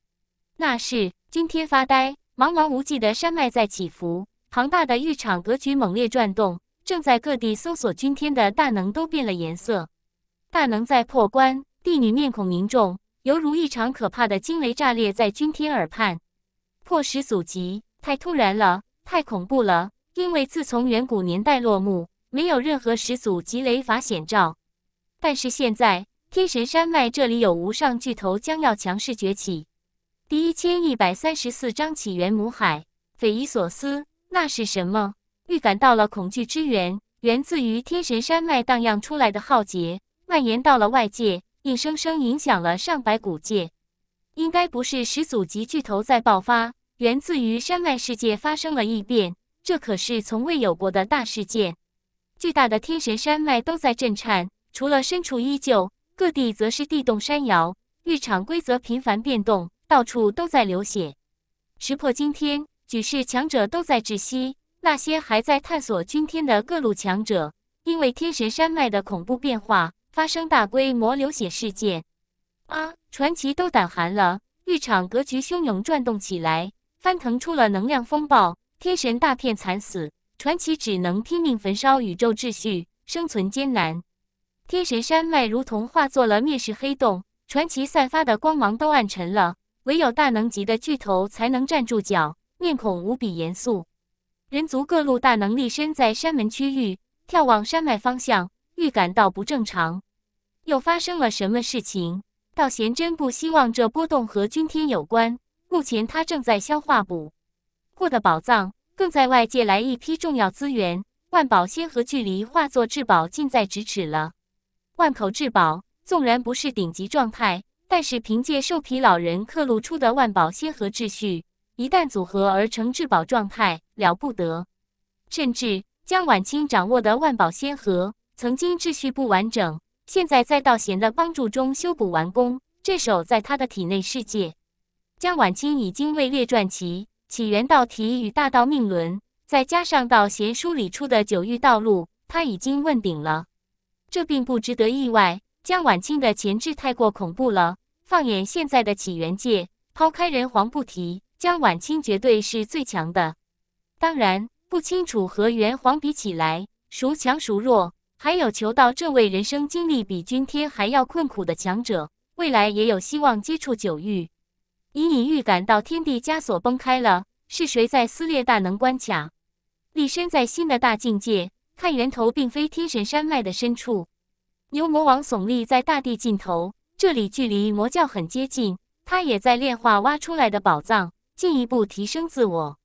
那是君天发呆，茫茫无际的山脉在起伏，庞大的浴场格局猛烈转动。正在各地搜索君天的大能都变了颜色，大能在破关，帝女面孔凝重，犹如一场可怕的惊雷炸裂在君天耳畔，破石阻击，太突然了。太恐怖了，因为自从远古年代落幕，没有任何始祖级雷法显照。但是现在，天神山脉这里有无上巨头将要强势崛起。第一千一百三十四章起源母海，匪夷所思，那是什么？预感到了恐惧之源，源自于天神山脉荡漾出来的浩劫，蔓延到了外界，硬生生影响了上百古界。应该不是始祖级巨头在爆发。源自于山脉世界发生了异变，这可是从未有过的大事件。巨大的天神山脉都在震颤，除了深处依旧，各地则是地动山摇，浴场规则频繁变动，到处都在流血，石破惊天，举世强者都在窒息。那些还在探索君天的各路强者，因为天神山脉的恐怖变化，发生大规模流血事件，啊，传奇都胆寒了。浴场格局汹涌转动起来。翻腾出了能量风暴，天神大片惨死，传奇只能拼命焚烧宇宙秩序，生存艰难。天神山脉如同化作了灭世黑洞，传奇散发的光芒都暗沉了，唯有大能级的巨头才能站住脚，面孔无比严肃。人族各路大能力身在山门区域，眺望山脉方向，预感到不正常，又发生了什么事情？道贤真不希望这波动和君天有关。目前他正在消化补获的宝藏，更在外界来一批重要资源。万宝仙河距离化作至宝近在咫尺了。万口至宝纵然不是顶级状态，但是凭借兽皮老人刻录出的万宝仙河秩序，一旦组合而成至宝状态，了不得。甚至江晚清掌握的万宝仙河曾经秩序不完整，现在在道贤的帮助中修补完工，这首在他的体内世界。江晚清已经位列传奇起源道题与大道命轮，再加上道贤书里出的九域道路，他已经问鼎了。这并不值得意外。江晚清的潜质太过恐怖了。放眼现在的起源界，抛开人皇不提，江晚清绝对是最强的。当然，不清楚和元皇比起来孰强孰弱。还有求道这位人生经历比君天还要困苦的强者，未来也有希望接触九域。隐隐预感到天地枷锁崩开了，是谁在撕裂大能关卡？立身在新的大境界，看源头并非天神山脉的深处，牛魔王耸立在大地尽头，这里距离魔教很接近。他也在炼化挖出来的宝藏，进一步提升自我。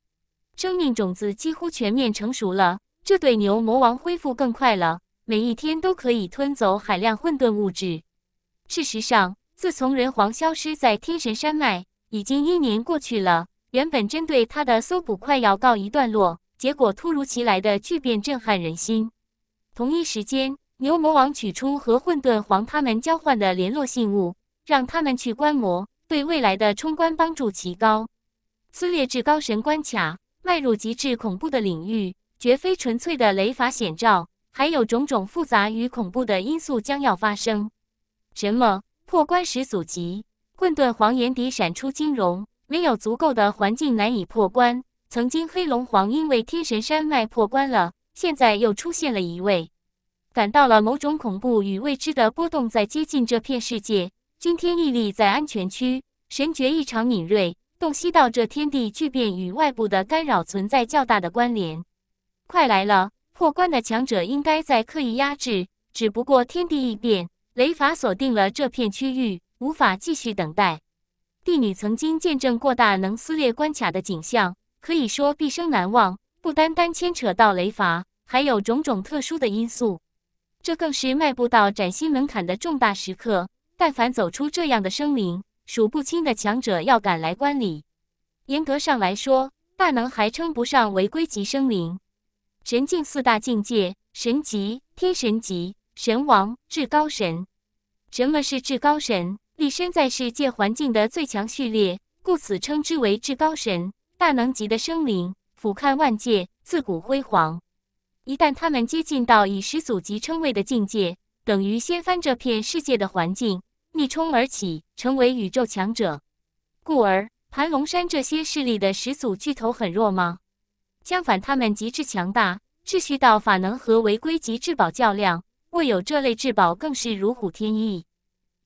生命种子几乎全面成熟了，这对牛魔王恢复更快了，每一天都可以吞走海量混沌物质。事实上，自从人皇消失在天神山脉。已经一年过去了，原本针对他的搜捕快要告一段落，结果突如其来的巨变震撼人心。同一时间，牛魔王取出和混沌皇他们交换的联络信物，让他们去观摩，对未来的冲关帮助极高。撕裂至高神关卡，迈入极致恐怖的领域，绝非纯粹的雷法显照，还有种种复杂与恐怖的因素将要发生。什么破关时阻击？混沌黄眼底闪出金容，没有足够的环境难以破关。曾经黑龙皇因为天神山脉破关了，现在又出现了一位，感到了某种恐怖与未知的波动在接近这片世界。君天屹立在安全区，神觉异常敏锐，洞悉到这天地巨变与外部的干扰存在较大的关联。快来了，破关的强者应该在刻意压制，只不过天地异变，雷法锁定了这片区域。无法继续等待，帝女曾经见证过大能撕裂关卡的景象，可以说毕生难忘。不单单牵扯到雷罚，还有种种特殊的因素，这更是迈步到崭新门槛的重大时刻。但凡走出这样的生灵，数不清的强者要赶来观礼。严格上来说，大能还称不上违规级生灵。神境四大境界：神级、天神级、神王、至高神。什么是至高神？立身在世界环境的最强序列，故此称之为至高神、大能级的生灵，俯瞰万界，自古辉煌。一旦他们接近到以始祖级称谓的境界，等于掀翻这片世界的环境，逆冲而起，成为宇宙强者。故而，盘龙山这些势力的始祖巨头很弱吗？相反，他们极致强大，秩序道法能和违规级至宝较量，未有这类至宝更是如虎添翼。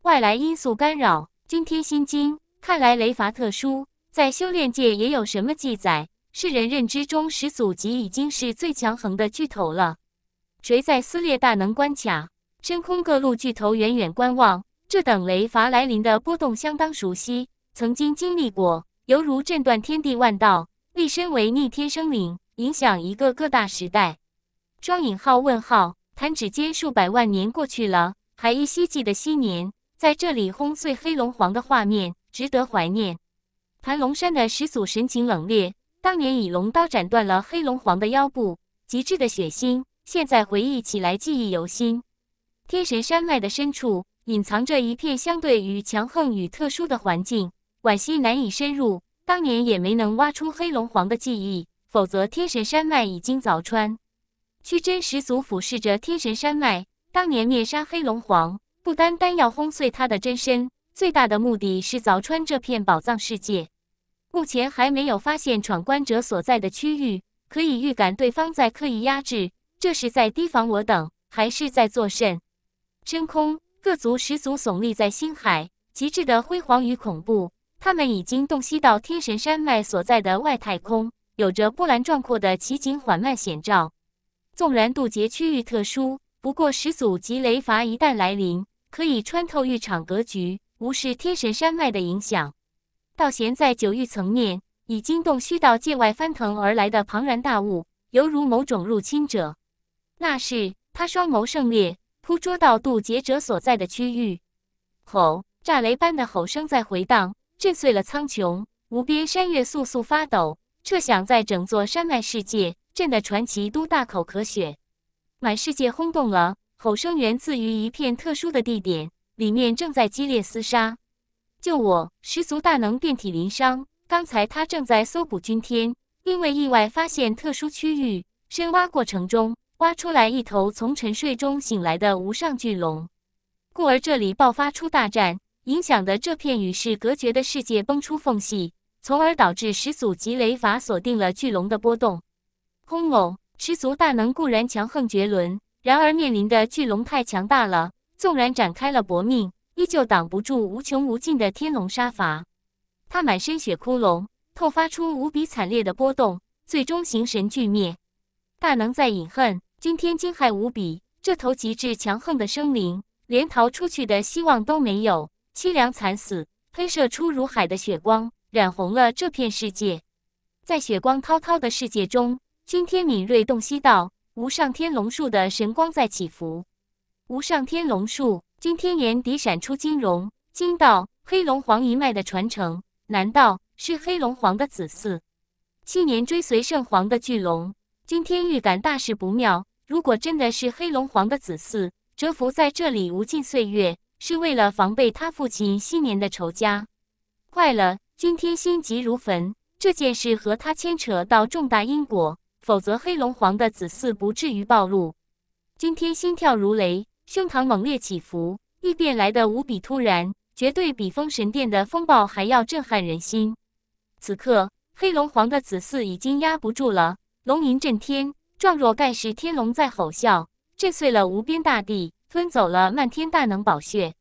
外来因素干扰，惊天心惊。看来雷罚特殊，在修炼界也有什么记载？世人认知中，始祖级已经是最强横的巨头了。谁在撕裂大能关卡？深空各路巨头远远观望，这等雷罚来临的波动相当熟悉，曾经经历过，犹如震断天地万道。立身为逆天生灵，影响一个各大时代。双引号问号，弹指间数百万年过去了，还依稀记得昔年。在这里轰碎黑龙皇的画面值得怀念。盘龙山的始祖神情冷冽，当年以龙刀斩断了黑龙皇的腰部，极致的血腥，现在回忆起来记忆犹新。天神山脉的深处隐藏着一片相对于强横与特殊的环境，惋惜难以深入。当年也没能挖出黑龙皇的记忆，否则天神山脉已经凿穿。屈真始祖俯视着天神山脉，当年灭杀黑龙皇。不单单要轰碎他的真身，最大的目的是凿穿这片宝藏世界。目前还没有发现闯关者所在的区域，可以预感对方在刻意压制，这是在提防我等，还是在作甚？真空各族始祖耸立在星海，极致的辉煌与恐怖。他们已经洞悉到天神山脉所在的外太空，有着波澜壮阔的奇景，缓慢显照。纵然渡劫区域特殊，不过始祖级雷罚一旦来临。可以穿透浴场格局，无视天神山脉的影响。道贤在九域层面，已惊动虚道界外翻腾而来的庞然大物，犹如某种入侵者。那是他双眸圣烈，扑捉到渡劫者所在的区域。吼！炸雷般的吼声在回荡，震碎了苍穹，无边山岳簌簌发抖，彻响在整座山脉世界，震得传奇都大口咳血，满世界轰动了。吼声源自于一片特殊的地点，里面正在激烈厮杀。就我十足大能遍体鳞伤，刚才他正在搜捕君天，并未意外发现特殊区域。深挖过程中，挖出来一头从沉睡中醒来的无上巨龙，故而这里爆发出大战，影响的这片与世隔绝的世界崩出缝隙，从而导致十祖级雷法锁定了巨龙的波动。轰隆！十足大能固然强横绝伦。然而，面临的巨龙太强大了，纵然展开了搏命，依旧挡不住无穷无尽的天龙杀伐。他满身血窟窿，透发出无比惨烈的波动，最终形神俱灭。大能在饮恨，今天惊骇无比。这头极致强横的生灵，连逃出去的希望都没有，凄凉惨死，喷射出如海的血光，染红了这片世界。在血光滔滔的世界中，君天敏锐洞悉到。无上天龙树的神光在起伏。无上天龙树，今天眼底闪出金龙，惊道：“黑龙皇一脉的传承，难道是黑龙皇的子嗣？七年追随圣皇的巨龙，今天预感大事不妙。如果真的是黑龙皇的子嗣，蛰伏在这里无尽岁月，是为了防备他父亲昔年的仇家。坏了！君天心急如焚，这件事和他牵扯到重大因果。”否则，黑龙皇的子嗣不至于暴露。今天心跳如雷，胸膛猛烈起伏，异变来的无比突然，绝对比封神殿的风暴还要震撼人心。此刻，黑龙皇的子嗣已经压不住了，龙吟震天，状若盖世天龙在吼啸，震碎了无边大地，吞走了漫天大能宝血。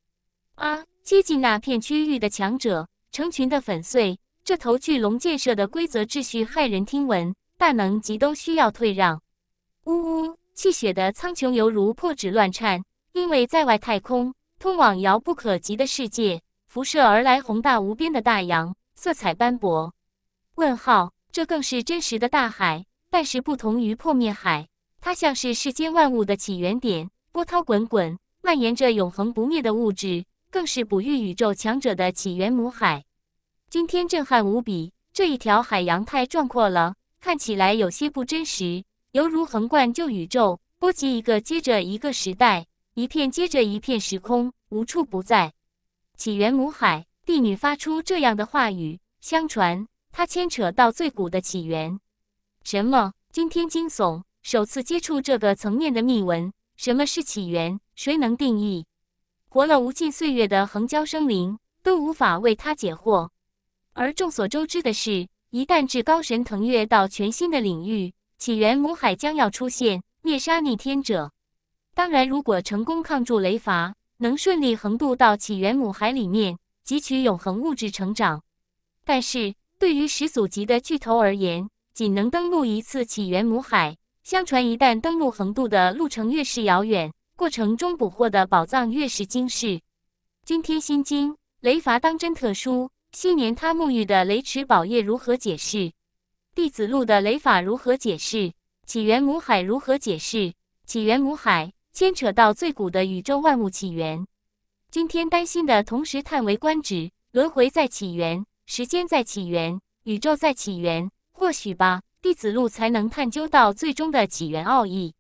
啊！接近那片区域的强者，成群的粉碎。这头巨龙建设的规则秩序，骇人听闻。但能及都需要退让。呜呜，气血的苍穹犹如破纸乱颤，因为在外太空，通往遥不可及的世界，辐射而来宏大无边的大洋，色彩斑驳。问号，这更是真实的大海，但是不同于破灭海，它像是世间万物的起源点，波涛滚滚，蔓延着永恒不灭的物质，更是哺育宇宙强者的起源母海。今天震撼无比，这一条海洋太壮阔了。看起来有些不真实，犹如横贯旧宇宙，波及一个接着一个时代，一片接着一片时空，无处不在。起源母海帝女发出这样的话语，相传它牵扯到最古的起源。什么？惊天惊悚，首次接触这个层面的秘文。什么是起源？谁能定义？活了无尽岁月的横交生灵都无法为她解惑。而众所周知的是。一旦至高神腾跃到全新的领域，起源母海将要出现，灭杀逆天者。当然，如果成功抗住雷罚，能顺利横渡到起源母海里面，汲取永恒物质成长。但是，对于始祖级的巨头而言，仅能登陆一次起源母海。相传，一旦登陆横渡的路程越是遥远，过程中捕获的宝藏越是精世。今天心经，雷罚当真特殊。昔年他沐浴的雷池宝业如何解释？弟子路的雷法如何解释？起源母海如何解释？起源母海牵扯到最古的宇宙万物起源。今天担心的同时叹为观止，轮回在起源，时间在起源，宇宙在起源。或许吧，弟子路才能探究到最终的起源奥义。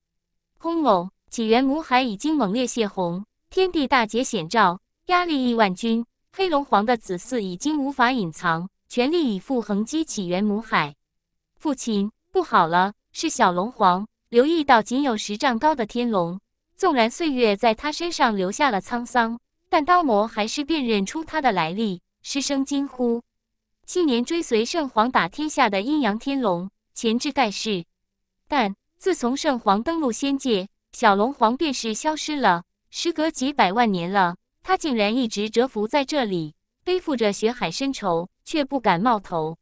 空隆！起源母海已经猛烈泄洪，天地大劫显兆，压力亿万钧。黑龙皇的子嗣已经无法隐藏，全力以赴横击起源母海。父亲不好了，是小龙皇！留意到仅有十丈高的天龙，纵然岁月在他身上留下了沧桑，但刀魔还是辨认出他的来历，失声惊呼。昔年追随圣皇打天下的阴阳天龙，前置盖世，但自从圣皇登陆仙界，小龙皇便是消失了，时隔几百万年了。他竟然一直蛰伏在这里，背负着血海深仇，却不敢冒头。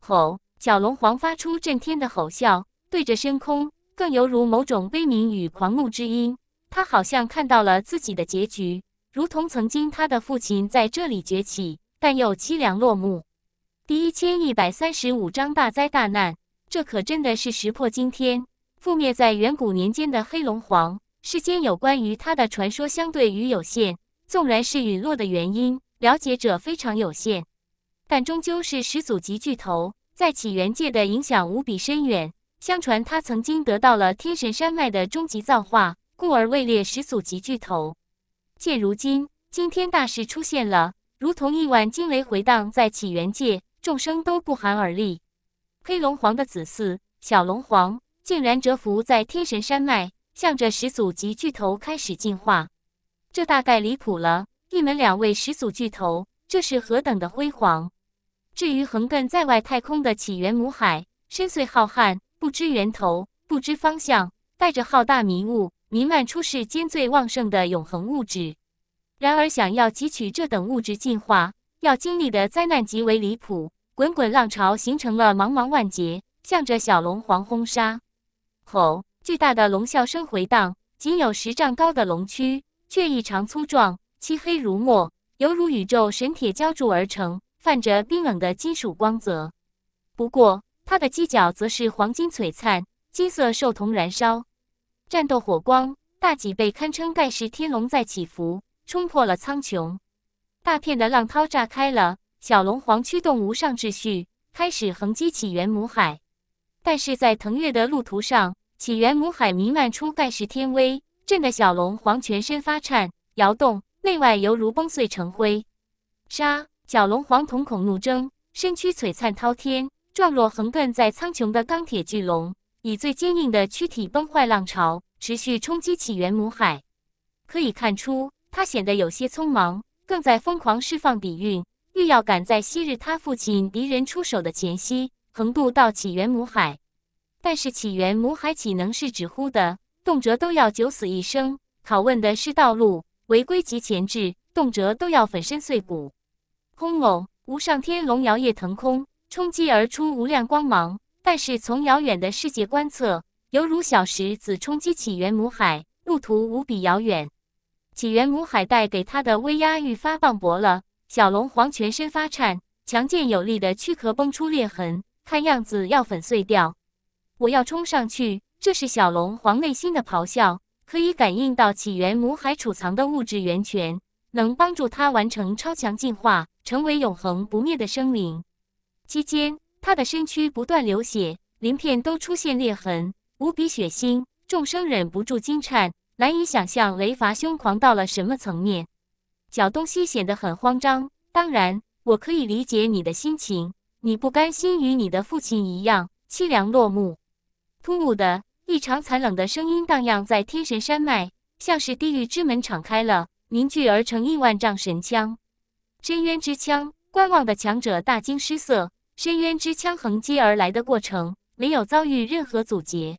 吼！小龙皇发出震天的吼啸，对着深空，更犹如某种悲鸣与狂怒之音。他好像看到了自己的结局，如同曾经他的父亲在这里崛起，但又凄凉落幕。第一千一百三十五章大灾大难，这可真的是石破惊天，覆灭在远古年间的黑龙皇。世间有关于他的传说，相对于有限。纵然是陨落的原因了解者非常有限，但终究是始祖级巨头，在起源界的影响无比深远。相传他曾经得到了天神山脉的终极造化，故而位列始祖级巨头。现如今，惊天大事出现了，如同亿万惊雷回荡在起源界，众生都不寒而栗。黑龙皇的子嗣小龙皇，竟然蛰伏在天神山脉，向着始祖级巨头开始进化。这大概离谱了！一门两位始祖巨头，这是何等的辉煌！至于横亘在外太空的起源母海，深邃浩瀚，不知源头，不知方向，带着浩大迷雾，弥漫出世间最旺盛的永恒物质。然而，想要汲取这等物质进化，要经历的灾难极为离谱。滚滚浪潮形成了茫茫万劫，向着小龙皇轰杀。吼！巨大的龙啸声回荡，仅有十丈高的龙躯。却异常粗壮，漆黑如墨，犹如宇宙神铁浇铸而成，泛着冰冷的金属光泽。不过，它的犄角则是黄金璀璨，金色兽瞳燃烧，战斗火光。大脊背堪称盖世天龙在起伏，冲破了苍穹，大片的浪涛炸开了。小龙皇驱动无上秩序，开始横击起源母海。但是在腾跃的路途上，起源母海弥漫出盖世天威。震得小龙皇全身发颤，摇动内外犹如崩碎成灰。杀！小龙皇瞳孔怒睁，身躯璀璨滔天，状若横亘在苍穹的钢铁巨龙，以最坚硬的躯体崩坏浪潮，持续冲击起源母海。可以看出，他显得有些匆忙，更在疯狂释放底蕴，欲要赶在昔日他父亲敌人出手的前夕，横渡到起源母海。但是起源母海岂能是纸呼的？动辄都要九死一生，拷问的是道路违规及前置，动辄都要粉身碎骨。轰隆！无上天龙摇曳腾空，冲击而出无量光芒。但是从遥远的世界观测，犹如小石子冲击起源母海，路途无比遥远。起源母海带给他的威压愈发磅礴了。小龙皇全身发颤，强健有力的躯壳崩出裂痕，看样子要粉碎掉。我要冲上去！这是小龙皇内心的咆哮，可以感应到起源母海储藏的物质源泉，能帮助他完成超强进化，成为永恒不灭的生灵。期间，他的身躯不断流血，鳞片都出现裂痕，无比血腥。众生忍不住惊颤，难以想象雷伐凶狂到了什么层面。角东西显得很慌张，当然，我可以理解你的心情，你不甘心与你的父亲一样凄凉落幕。突兀的。异常惨冷的声音荡漾在天神山脉，像是地狱之门敞开了，凝聚而成亿万丈神枪——深渊之枪。观望的强者大惊失色。深渊之枪横击而来的过程，没有遭遇任何阻截。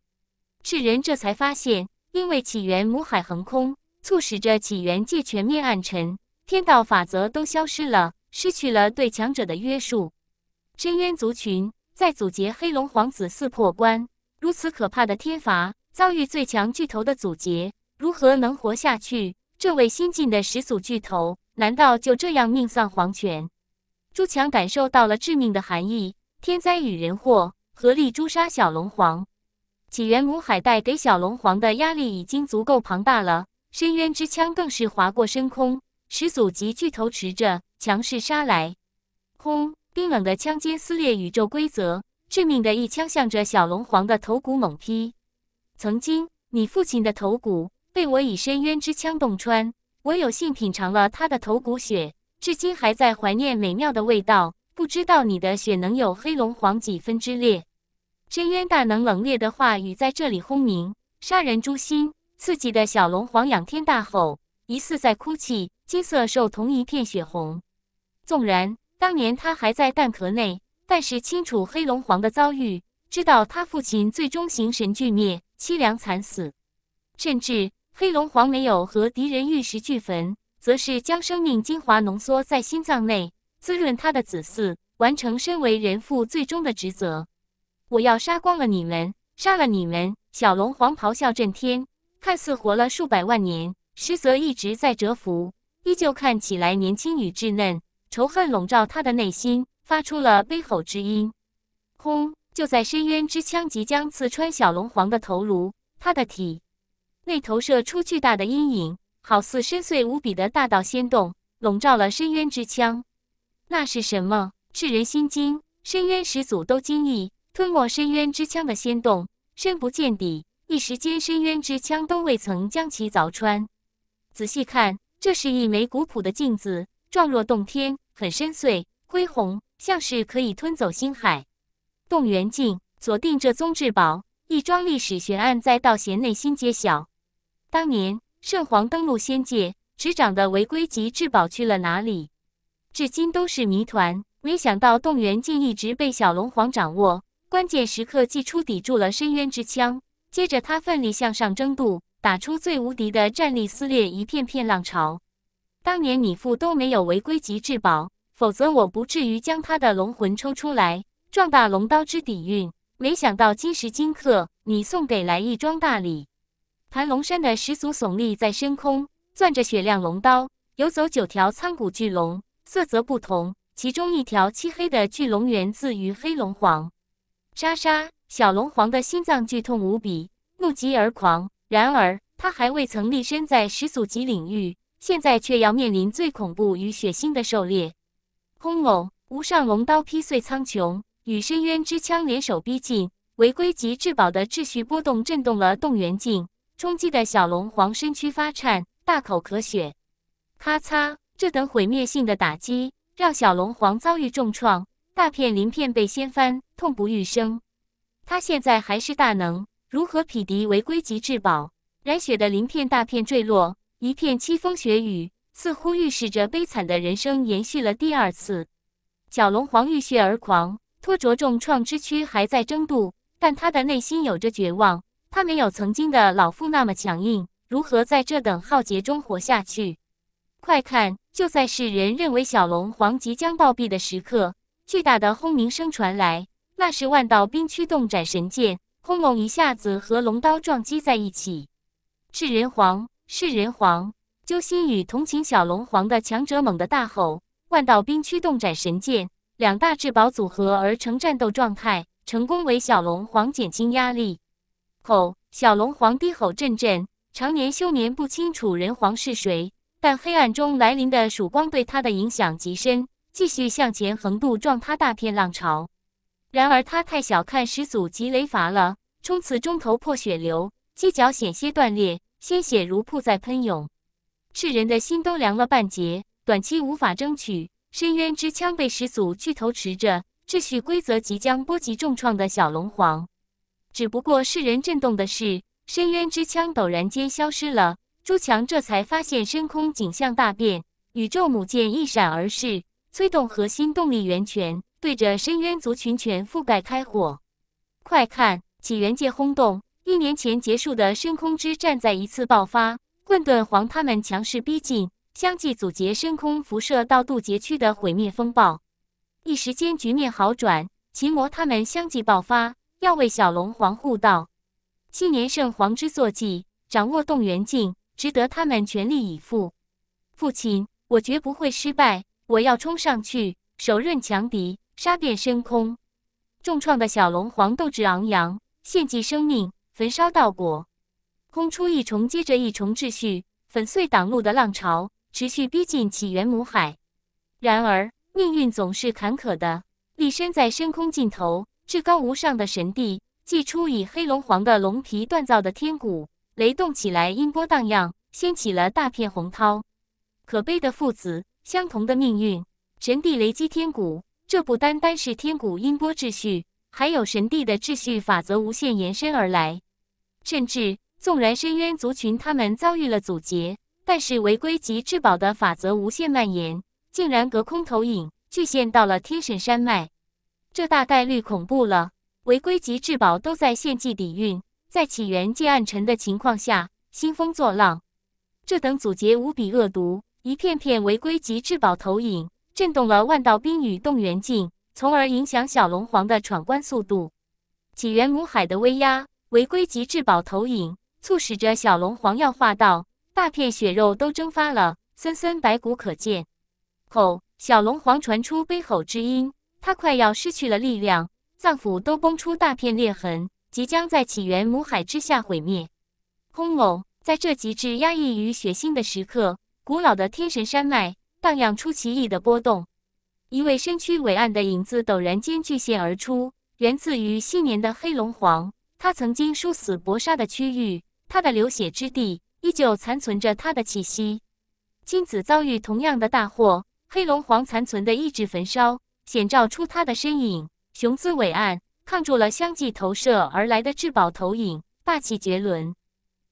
赤人这才发现，因为起源母海横空，促使着起源界全面暗沉，天道法则都消失了，失去了对强者的约束。深渊族群在阻截黑龙皇子四破关。如此可怕的天罚，遭遇最强巨头的阻截，如何能活下去？这位新晋的始祖巨头，难道就这样命丧黄泉？朱强感受到了致命的寒意。天灾与人祸合力诛杀小龙皇，起源母海带给小龙皇的压力已经足够庞大了。深渊之枪更是划过深空，始祖级巨头持着强势杀来，轰！冰冷的枪尖撕裂宇宙规则。致命的一枪向着小龙皇的头骨猛劈。曾经，你父亲的头骨被我以深渊之枪洞穿，我有幸品尝了他的头骨血，至今还在怀念美妙的味道。不知道你的血能有黑龙皇几分之列？深渊大能冷冽的话语在这里轰鸣，杀人诛心，刺激的小龙皇仰天大吼，疑似在哭泣。金色兽瞳一片血红，纵然当年他还在蛋壳内。但是清楚黑龙皇的遭遇，知道他父亲最终形神俱灭，凄凉惨死。甚至黑龙皇没有和敌人玉石俱焚，则是将生命精华浓缩在心脏内，滋润他的子嗣，完成身为人父最终的职责。我要杀光了你们，杀了你们！小龙皇咆哮震天，看似活了数百万年，实则一直在蛰伏，依旧看起来年轻与稚嫩。仇恨笼罩他的内心。发出了悲吼之音，轰！就在深渊之枪即将刺穿小龙皇的头颅，他的体内投射出巨大的阴影，好似深邃无比的大道仙洞，笼罩了深渊之枪。那是什么？赤人心惊，深渊始祖都惊异，吞没深渊之枪的仙洞深不见底。一时间，深渊之枪都未曾将其凿穿。仔细看，这是一枚古朴的镜子，状若洞天，很深邃、恢宏。像是可以吞走星海，动员镜锁定这宗至宝，一桩历史悬案在道贤内心揭晓。当年圣皇登陆仙界，执掌的违规级至宝去了哪里，至今都是谜团。没想到动员镜一直被小龙皇掌握，关键时刻祭出抵住了深渊之枪。接着他奋力向上争渡，打出最无敌的战力，撕裂一片片浪潮。当年你父都没有违规级至宝。否则我不至于将他的龙魂抽出来，壮大龙刀之底蕴。没想到今时今刻，你送给来一桩大礼。盘龙山的石祖耸立在深空，攥着雪亮龙刀，游走九条苍古巨龙，色泽不同。其中一条漆黑的巨龙源自于黑龙皇。莎莎，小龙皇的心脏剧痛无比，怒极而狂。然而他还未曾立身在始祖级领域，现在却要面临最恐怖与血腥的狩猎。轰隆！无上龙刀劈碎苍穹，与深渊之枪联手逼近。违规级至宝的秩序波动震动了动元镜，冲击的小龙皇身躯发颤，大口咳血。咔嚓！这等毁灭性的打击让小龙皇遭遇重创，大片鳞片被掀翻，痛不欲生。他现在还是大能，如何匹敌违规级至宝？染血的鳞片大片坠落，一片凄风血雨。似乎预示着悲惨的人生延续了第二次。小龙皇浴血而狂，拖着重创之躯还在争渡，但他的内心有着绝望。他没有曾经的老父那么强硬，如何在这等浩劫中活下去？快看！就在世人认为小龙皇即将暴毙的时刻，巨大的轰鸣声传来。那是万道冰驱动斩神剑，轰隆一下子和龙刀撞击在一起。世人皇！世人皇！修心与同情小龙皇的强者，猛地大吼：“万道冰驱动斩神剑，两大至宝组合而成战斗状态，成功为小龙皇减轻压力。”吼！小龙皇低吼阵阵。常年休眠不清楚人皇是谁，但黑暗中来临的曙光对他的影响极深。继续向前横渡，撞塌大片浪潮。然而他太小看始祖及雷伐了，冲刺中头破血流，犄角险些断裂，鲜血如瀑在喷涌。世人的心都凉了半截，短期无法争取。深渊之枪被始祖巨头持着，秩序规则即将波及重创的小龙皇。只不过世人震动的是，深渊之枪陡然间消失了。朱强这才发现深空景象大变，宇宙母舰一闪而逝，催动核心动力源泉，对着深渊族群全覆盖开火。快看，起源界轰动！一年前结束的深空之战再一次爆发。混沌皇他们强势逼近，相继阻截深空辐射到渡劫区的毁灭风暴，一时间局面好转。秦魔他们相继爆发，要为小龙皇护道。七年圣皇之坐骑掌握动员镜，值得他们全力以赴。父亲，我绝不会失败，我要冲上去，手刃强敌，杀遍深空。重创的小龙皇斗志昂扬，献祭生命，焚烧稻果。空出一重，接着一重秩序粉碎挡路的浪潮，持续逼近起源母海。然而命运总是坎坷的。立身在深空尽头，至高无上的神帝祭出以黑龙皇的龙皮锻造的天鼓，雷动起来，音波荡漾，掀起了大片洪涛。可悲的父子，相同的命运。神帝雷击天鼓，这不单单是天鼓音波秩序，还有神帝的秩序法则无限延伸而来，甚至。纵然深渊族群他们遭遇了阻截，但是违规及至宝的法则无限蔓延，竟然隔空投影，巨献到了天神山脉。这大概率恐怖了。违规及至宝都在献祭底蕴，在起源界暗沉的情况下兴风作浪，这等阻截无比恶毒。一片片违规及至宝投影，震动了万道冰雨动员境，从而影响小龙皇的闯关速度。起源母海的威压，违规及至宝投影。促使着小龙皇要化道，大片血肉都蒸发了，森森白骨可见。吼！小龙皇传出悲吼之音，他快要失去了力量，脏腑都崩出大片裂痕，即将在起源母海之下毁灭。轰隆！在这极致压抑与血腥的时刻，古老的天神山脉荡漾出奇异的波动，一位身躯伟岸的影子陡然间巨现而出，源自于昔年的黑龙皇，他曾经殊死搏杀的区域。他的流血之地依旧残存着他的气息。金子遭遇同样的大祸，黑龙皇残存的意志焚烧，显照出他的身影，雄姿伟岸，抗住了相继投射而来的至宝投影，霸气绝伦。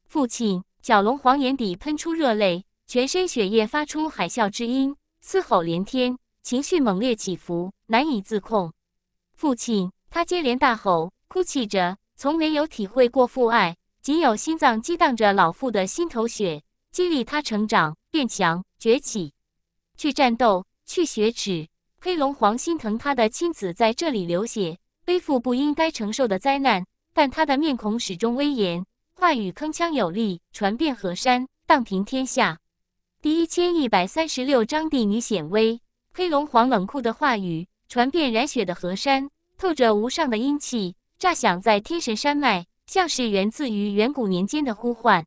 父亲，角龙皇眼底喷出热泪，全身血液发出海啸之音，嘶吼连天，情绪猛烈起伏，难以自控。父亲，他接连大吼，哭泣着，从没有体会过父爱。仅有心脏激荡着老父的心头血，激励他成长、变强、崛起，去战斗，去血耻。黑龙皇心疼他的亲子在这里流血，背负不应该承受的灾难，但他的面孔始终威严，话语铿锵有力，传遍河山，荡平天下。第一千一百三十六章帝女显威。黑龙皇冷酷的话语传遍染血的河山，透着无上的阴气，炸响在天神山脉。像是源自于远古年间的呼唤，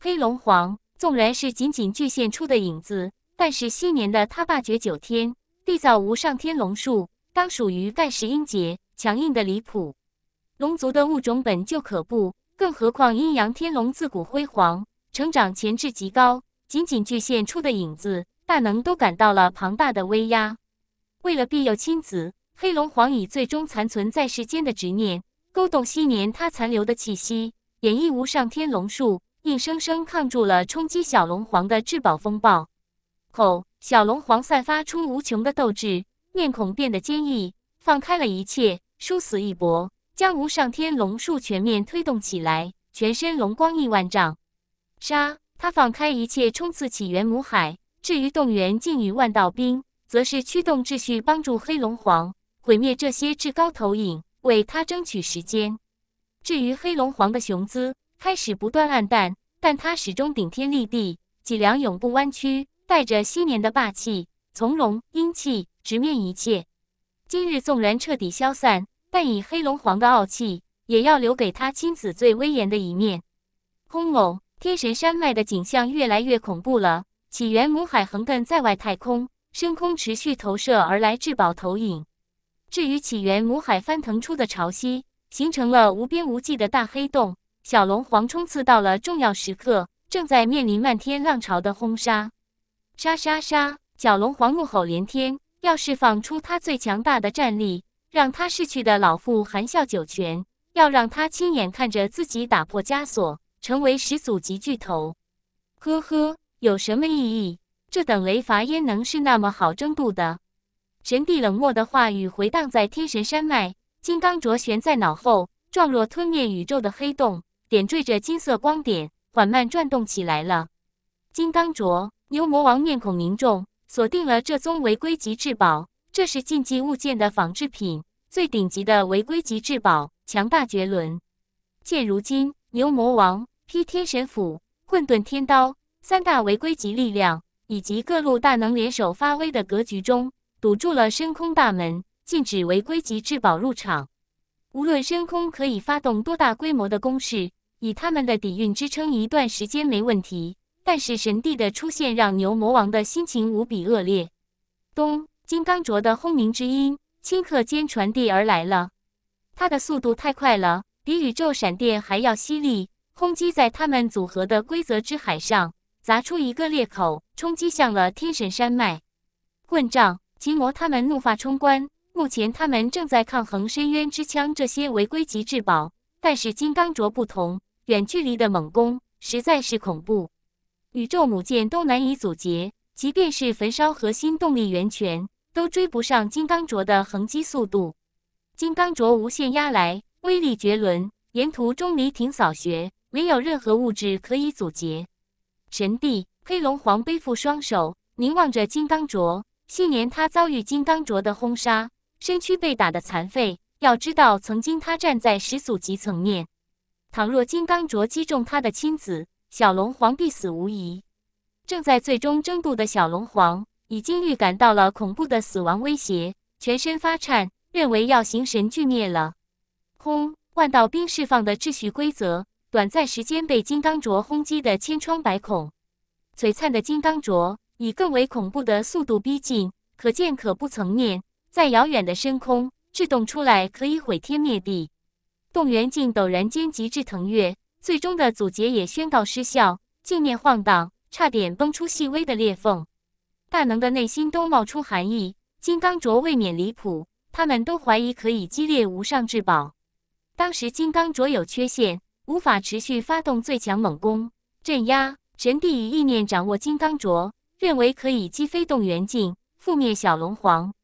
黑龙皇纵然是仅仅具现出的影子，但是昔年的他霸绝九天，缔造无上天龙术，当属于盖世英杰，强硬的离谱。龙族的物种本就可怖，更何况阴阳天龙自古辉煌，成长潜质极高，仅仅具现出的影子，大能都感到了庞大的威压。为了庇佑亲子，黑龙皇以最终残存在世间的执念。勾动昔年他残留的气息，演绎无上天龙术，硬生生抗住了冲击小龙皇的至宝风暴。后，小龙皇散发出无穷的斗志，面孔变得坚毅，放开了一切，殊死一搏，将无上天龙术全面推动起来，全身龙光亿万丈。杀！他放开一切，冲刺起源母海。至于动员近与万道兵，则是驱动秩序，帮助黑龙皇毁灭这些至高投影。为他争取时间。至于黑龙皇的雄姿开始不断暗淡，但他始终顶天立地，脊梁永不弯曲，带着昔年的霸气、从容、英气，直面一切。今日纵然彻底消散，但以黑龙皇的傲气，也要留给他亲子最威严的一面。轰隆！天神山脉的景象越来越恐怖了。起源母海横亘在外太空，深空持续投射而来，至宝投影。至于起源母海翻腾出的潮汐，形成了无边无际的大黑洞。小龙皇冲刺到了重要时刻，正在面临漫天浪潮的轰杀。杀杀杀！小龙皇怒吼连天，要释放出他最强大的战力，让他逝去的老父含笑九泉，要让他亲眼看着自己打破枷锁，成为始祖级巨头。呵呵，有什么意义？这等雷罚焉能是那么好争渡的？神帝冷漠的话语回荡在天神山脉，金刚镯悬在脑后，状若吞灭宇宙的黑洞，点缀着金色光点，缓慢转动起来了。金刚镯，牛魔王面孔凝重，锁定了这宗违规级至宝。这是禁忌物件的仿制品，最顶级的违规级至宝，强大绝伦。现如今，牛魔王、劈天神斧、混沌天刀三大违规级力量，以及各路大能联手发威的格局中。堵住了深空大门，禁止违规级至宝入场。无论深空可以发动多大规模的攻势，以他们的底蕴支撑一段时间没问题。但是神帝的出现让牛魔王的心情无比恶劣。咚！金刚镯的轰鸣之音顷刻间传递而来了，它的速度太快了，比宇宙闪电还要犀利，轰击在他们组合的规则之海上，砸出一个裂口，冲击向了天神山脉。棍账！奇魔他们怒发冲冠，目前他们正在抗衡深渊之枪这些违规级至宝。但是金刚镯不同，远距离的猛攻实在是恐怖，宇宙母舰都难以阻截，即便是焚烧核心动力源泉，都追不上金刚镯的横击速度。金刚镯无限压来，威力绝伦，沿途中离停扫穴，没有任何物质可以阻截。神帝黑龙皇背负双手，凝望着金刚镯。昔年他遭遇金刚镯的轰杀，身躯被打得残废。要知道，曾经他站在始祖级层面，倘若金刚镯击中他的亲子小龙皇，必死无疑。正在最终争渡的小龙皇，已经预感到了恐怖的死亡威胁，全身发颤，认为要形神俱灭了。轰！万道兵释放的秩序规则，短暂时间被金刚镯轰击得千疮百孔。璀璨的金刚镯。以更为恐怖的速度逼近，可见可怖层面，在遥远的深空，制动出来可以毁天灭地。动员镜陡然间极致腾跃，最终的阻截也宣告失效，镜面晃荡，差点崩出细微的裂缝。大能的内心都冒出寒意，金刚镯未免离谱，他们都怀疑可以激烈无上至宝。当时金刚镯有缺陷，无法持续发动最强猛攻镇压神帝，以意念掌握金刚镯。认为可以击飞动员镜，覆灭小龙皇。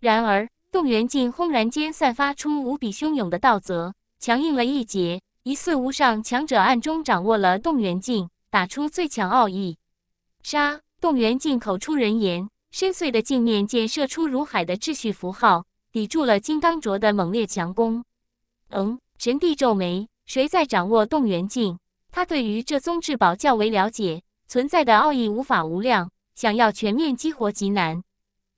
然而，动员镜轰然间散发出无比汹涌的道泽，强硬了一截。疑似无上强者暗中掌握了动员镜，打出最强奥义。杀！动员镜口出人言，深邃的镜面箭射出如海的秩序符号，抵住了金刚镯的猛烈强攻。嗯，神帝皱眉，谁在掌握动员镜？他对于这宗至宝较为了解。存在的奥义无法无量，想要全面激活极难，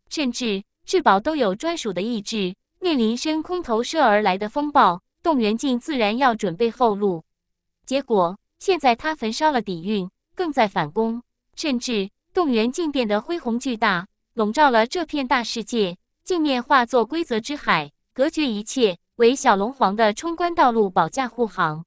甚至至宝都有专属的意志。面临深空投射而来的风暴，动元镜自然要准备后路。结果现在他焚烧了底蕴，更在反攻，甚至动元镜变得恢弘巨大，笼罩了这片大世界，镜面化作规则之海，隔绝一切，为小龙皇的冲关道路保驾护航。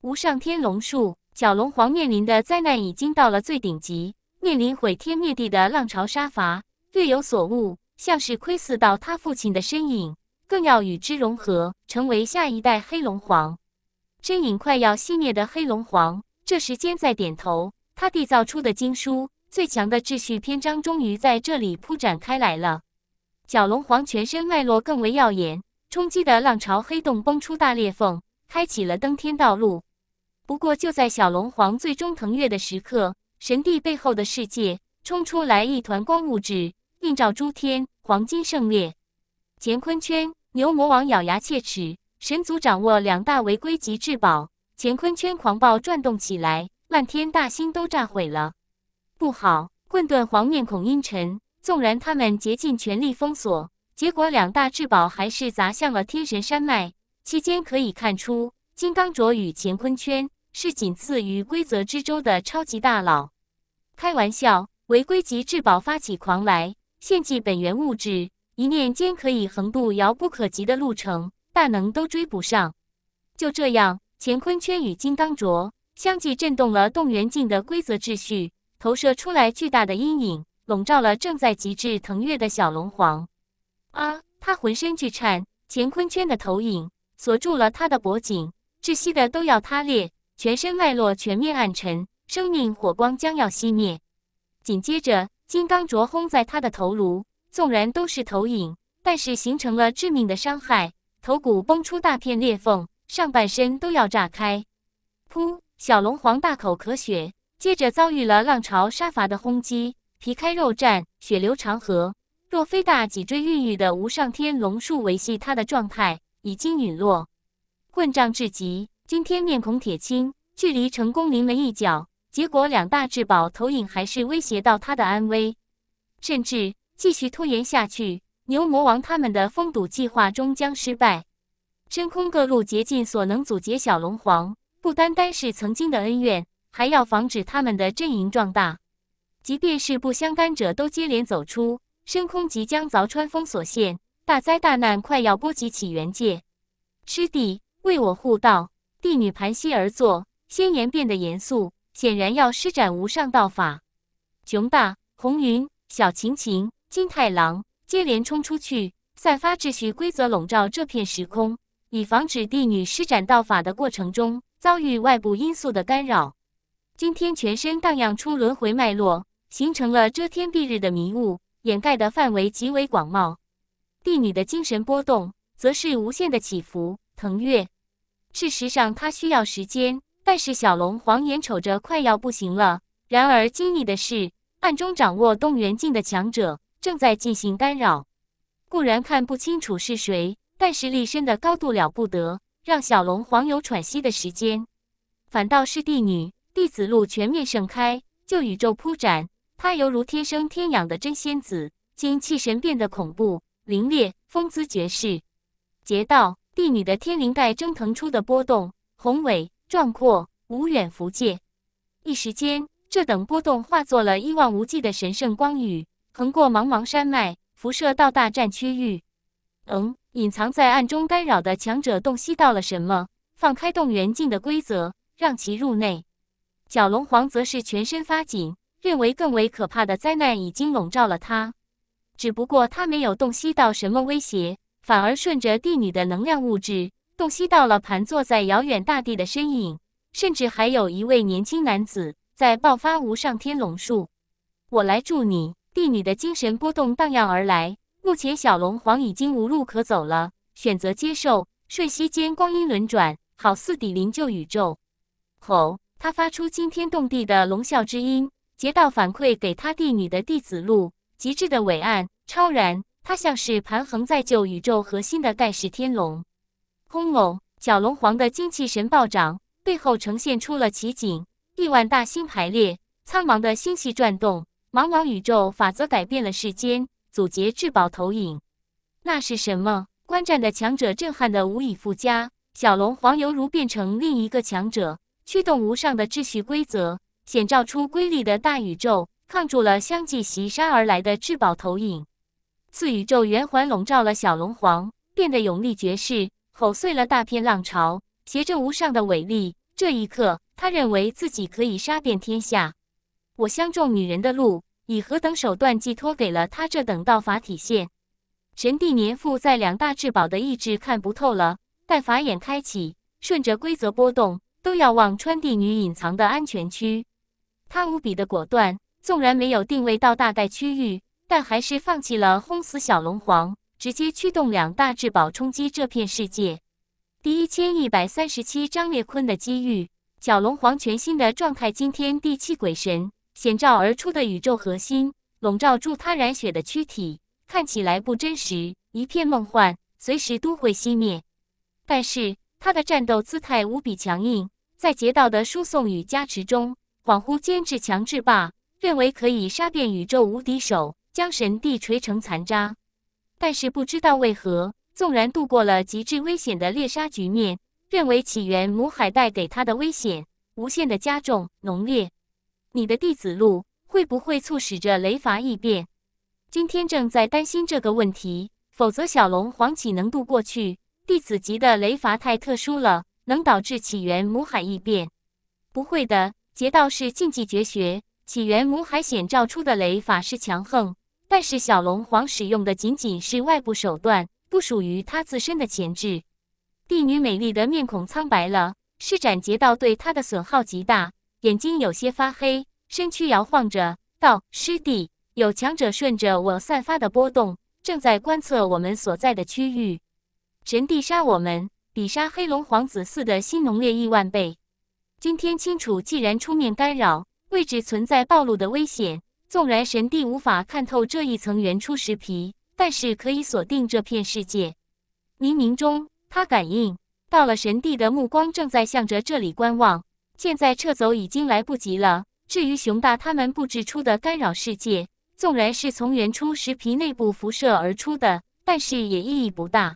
无上天龙术。角龙皇面临的灾难已经到了最顶级，面临毁天灭地的浪潮杀伐，略有所悟，像是窥视到他父亲的身影，更要与之融合，成为下一代黑龙皇。身影快要熄灭的黑龙皇，这时间在点头。他缔造出的经书，最强的秩序篇章，终于在这里铺展开来了。角龙皇全身脉络更为耀眼，冲击的浪潮黑洞崩出大裂缝，开启了登天道路。不过就在小龙皇最终腾跃的时刻，神帝背后的世界冲出来一团光物质，映照诸天，黄金圣裂，乾坤圈。牛魔王咬牙切齿，神族掌握两大违规级至宝，乾坤圈狂暴转动起来，漫天大星都炸毁了。不好！混沌皇面孔阴沉，纵然他们竭尽全力封锁，结果两大至宝还是砸向了天神山脉。期间可以看出，金刚镯与乾坤圈。是仅次于规则之州的超级大佬。开玩笑，违规级至宝发起狂来，献祭本源物质，一念间可以横渡遥不可及的路程，大能都追不上。就这样，乾坤圈与金刚镯相继震动了，动员镜的规则秩序投射出来巨大的阴影，笼罩了正在极致腾跃的小龙皇。啊！他浑身巨颤，乾坤圈的投影锁住了他的脖颈，窒息的都要塌裂。全身脉络全面暗沉，生命火光将要熄灭。紧接着，金刚镯轰在他的头颅，纵然都是投影，但是形成了致命的伤害，头骨崩出大片裂缝，上半身都要炸开。噗！小龙皇大口咳血，接着遭遇了浪潮杀伐的轰击，皮开肉绽，血流长河。若非大脊椎孕育的无上天龙术维系他的状态，已经陨落，混账至极。今天面孔铁青，距离成功临门一脚，结果两大至宝投影还是威胁到他的安危，甚至继续拖延下去，牛魔王他们的封堵计划终将失败。深空各路竭尽所能阻截小龙皇，不单单是曾经的恩怨，还要防止他们的阵营壮大。即便是不相干者都接连走出，深空即将凿穿封锁线，大灾大难快要波及起源界。师弟，为我护道。帝女盘膝而坐，仙颜变得严肃，显然要施展无上道法。熊大、红云、小晴晴、金太郎接连冲出去，散发秩序规则，笼罩这片时空，以防止帝女施展道法的过程中遭遇外部因素的干扰。今天，全身荡漾出轮回脉络，形成了遮天蔽日的迷雾，掩盖的范围极为广袤。帝女的精神波动，则是无限的起伏腾跃。事实上，他需要时间，但是小龙黄眼瞅着快要不行了。然而，惊异的是，暗中掌握动元镜的强者正在进行干扰。固然看不清楚是谁，但是立身的高度了不得，让小龙黄有喘息的时间。反倒是帝女，弟子路全面盛开，就宇宙铺展，她犹如天生天养的真仙子，今气神变得恐怖凌冽，风姿绝世，劫道。帝女的天灵盖蒸腾出的波动，宏伟壮阔，无远弗届。一时间，这等波动化作了一望无际的神圣光雨，横过茫茫山脉，辐射到大战区域。嗯，隐藏在暗中干扰的强者洞悉到了什么？放开动员镜的规则，让其入内。角龙皇则是全身发紧，认为更为可怕的灾难已经笼罩了他。只不过他没有洞悉到什么威胁。反而顺着帝女的能量物质，洞悉到了盘坐在遥远大地的身影，甚至还有一位年轻男子在爆发无上天龙术。我来助你，帝女的精神波动荡漾而来。目前小龙皇已经无路可走了，选择接受。瞬息间，光阴轮转，好似抵临旧宇宙。吼！他发出惊天动地的龙啸之音，接到反馈给他帝女的弟子录，极致的伟岸超然。它像是盘横在就宇宙核心的盖世天龙，轰隆！小龙皇的精气神暴涨，背后呈现出了奇景：亿万大星排列，苍茫的星系转动，茫茫宇宙法则改变了世间。阻截至宝投影，那是什么？观战的强者震撼的无以复加。小龙皇犹如变成另一个强者，驱动无上的秩序规则，显照出瑰丽的大宇宙，抗住了相继袭杀而来的至宝投影。似宇宙圆环笼罩了小龙皇，变得勇力绝世，吼碎了大片浪潮，携着无上的伟力。这一刻，他认为自己可以杀遍天下。我相中女人的路，以何等手段寄托给了他？这等道法体现，神帝年父在两大至宝的意志看不透了，但法眼开启，顺着规则波动，都要往川地女隐藏的安全区。他无比的果断，纵然没有定位到大概区域。但还是放弃了轰死小龙皇，直接驱动两大至宝冲击这片世界。第一千一百三十七章裂坤的机遇，小龙皇全新的状态惊天地泣鬼神，显照而出的宇宙核心笼罩住他染血的躯体，看起来不真实，一片梦幻，随时都会熄灭。但是他的战斗姿态无比强硬，在劫道的输送与加持中，恍惚间至强至霸，认为可以杀遍宇宙无敌手。将神帝锤成残渣，但是不知道为何，纵然度过了极致危险的猎杀局面，认为起源母海带给他的危险无限的加重浓烈。你的弟子路会不会促使着雷罚异变？今天正在担心这个问题，否则小龙黄岂能渡过去？弟子级的雷罚太特殊了，能导致起源母海异变？不会的，劫道是禁忌绝学，起源母海显照出的雷法是强横。但是小龙皇使用的仅仅是外部手段，不属于他自身的潜质。帝女美丽的面孔苍白了，施展劫道对她的损耗极大，眼睛有些发黑，身躯摇晃着道：“师弟，有强者顺着我散发的波动，正在观测我们所在的区域。神帝杀我们，比杀黑龙皇子似的心浓烈亿万倍。今天清楚，既然出面干扰，位置存在暴露的危险。”纵然神帝无法看透这一层原初石皮，但是可以锁定这片世界。冥冥中，他感应到了神帝的目光正在向着这里观望。现在撤走已经来不及了。至于熊大他们布置出的干扰世界，纵然是从原初石皮内部辐射而出的，但是也意义不大。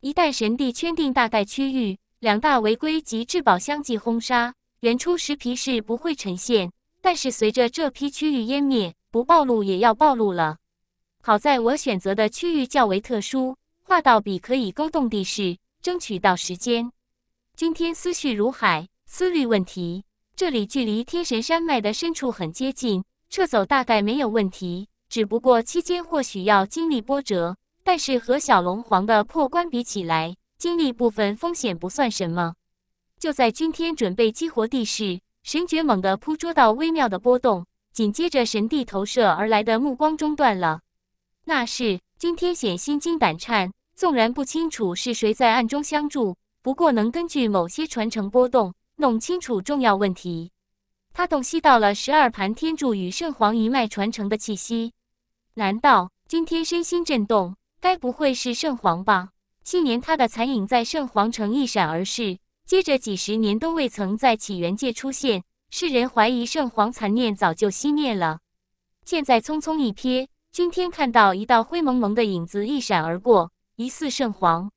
一旦神帝圈定大概区域，两大违规及至宝相继轰杀，原初石皮是不会呈现。但是随着这批区域湮灭，不暴露也要暴露了。好在我选择的区域较为特殊，画到笔可以勾动地势，争取到时间。今天思绪如海，思虑问题。这里距离天神山脉的深处很接近，撤走大概没有问题。只不过期间或许要经历波折，但是和小龙皇的破关比起来，经历部分风险不算什么。就在今天准备激活地势。神诀猛地扑捉到微妙的波动，紧接着神帝投射而来的目光中断了。那是今天显心惊胆颤，纵然不清楚是谁在暗中相助，不过能根据某些传承波动弄清楚重要问题。他洞悉到了十二盘天柱与圣皇一脉传承的气息。难道今天身心震动，该不会是圣皇吧？昔年他的残影在圣皇城一闪而逝。接着几十年都未曾在起源界出现，世人怀疑圣皇残念早就熄灭了。现在匆匆一瞥，君天看到一道灰蒙蒙的影子一闪而过，疑似圣皇。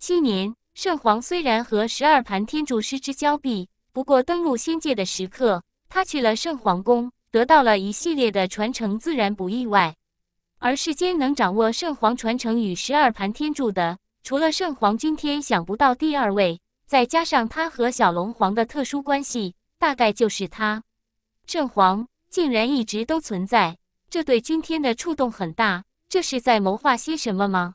七年，圣皇虽然和十二盘天柱失之交臂，不过登陆仙界的时刻，他去了圣皇宫，得到了一系列的传承，自然不意外。而世间能掌握圣皇传承与十二盘天柱的，除了圣皇，君天想不到第二位。再加上他和小龙皇的特殊关系，大概就是他，圣皇竟然一直都存在，这对君天的触动很大。这是在谋划些什么吗？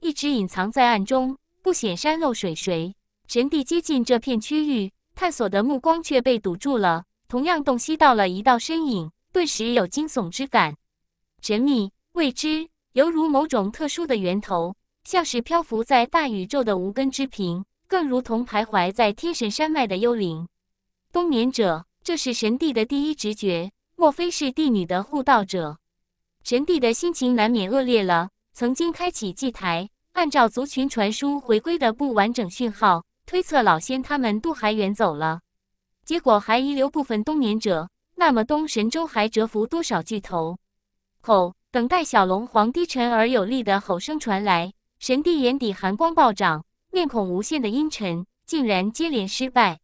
一直隐藏在暗中，不显山露水。谁？神帝接近这片区域，探索的目光却被堵住了。同样洞悉到了一道身影，顿时有惊悚之感。神秘、未知，犹如某种特殊的源头，像是漂浮在大宇宙的无根之萍。更如同徘徊在天神山脉的幽灵，冬眠者。这是神帝的第一直觉，莫非是帝女的护道者？神帝的心情难免恶劣了。曾经开启祭台，按照族群传输回归的不完整讯号推测，老仙他们都还远走了，结果还遗留部分冬眠者。那么东神州还蛰伏多少巨头？吼！等待小龙皇低沉而有力的吼声传来，神帝眼底寒光暴涨。面孔无限的阴沉，竟然接连失败。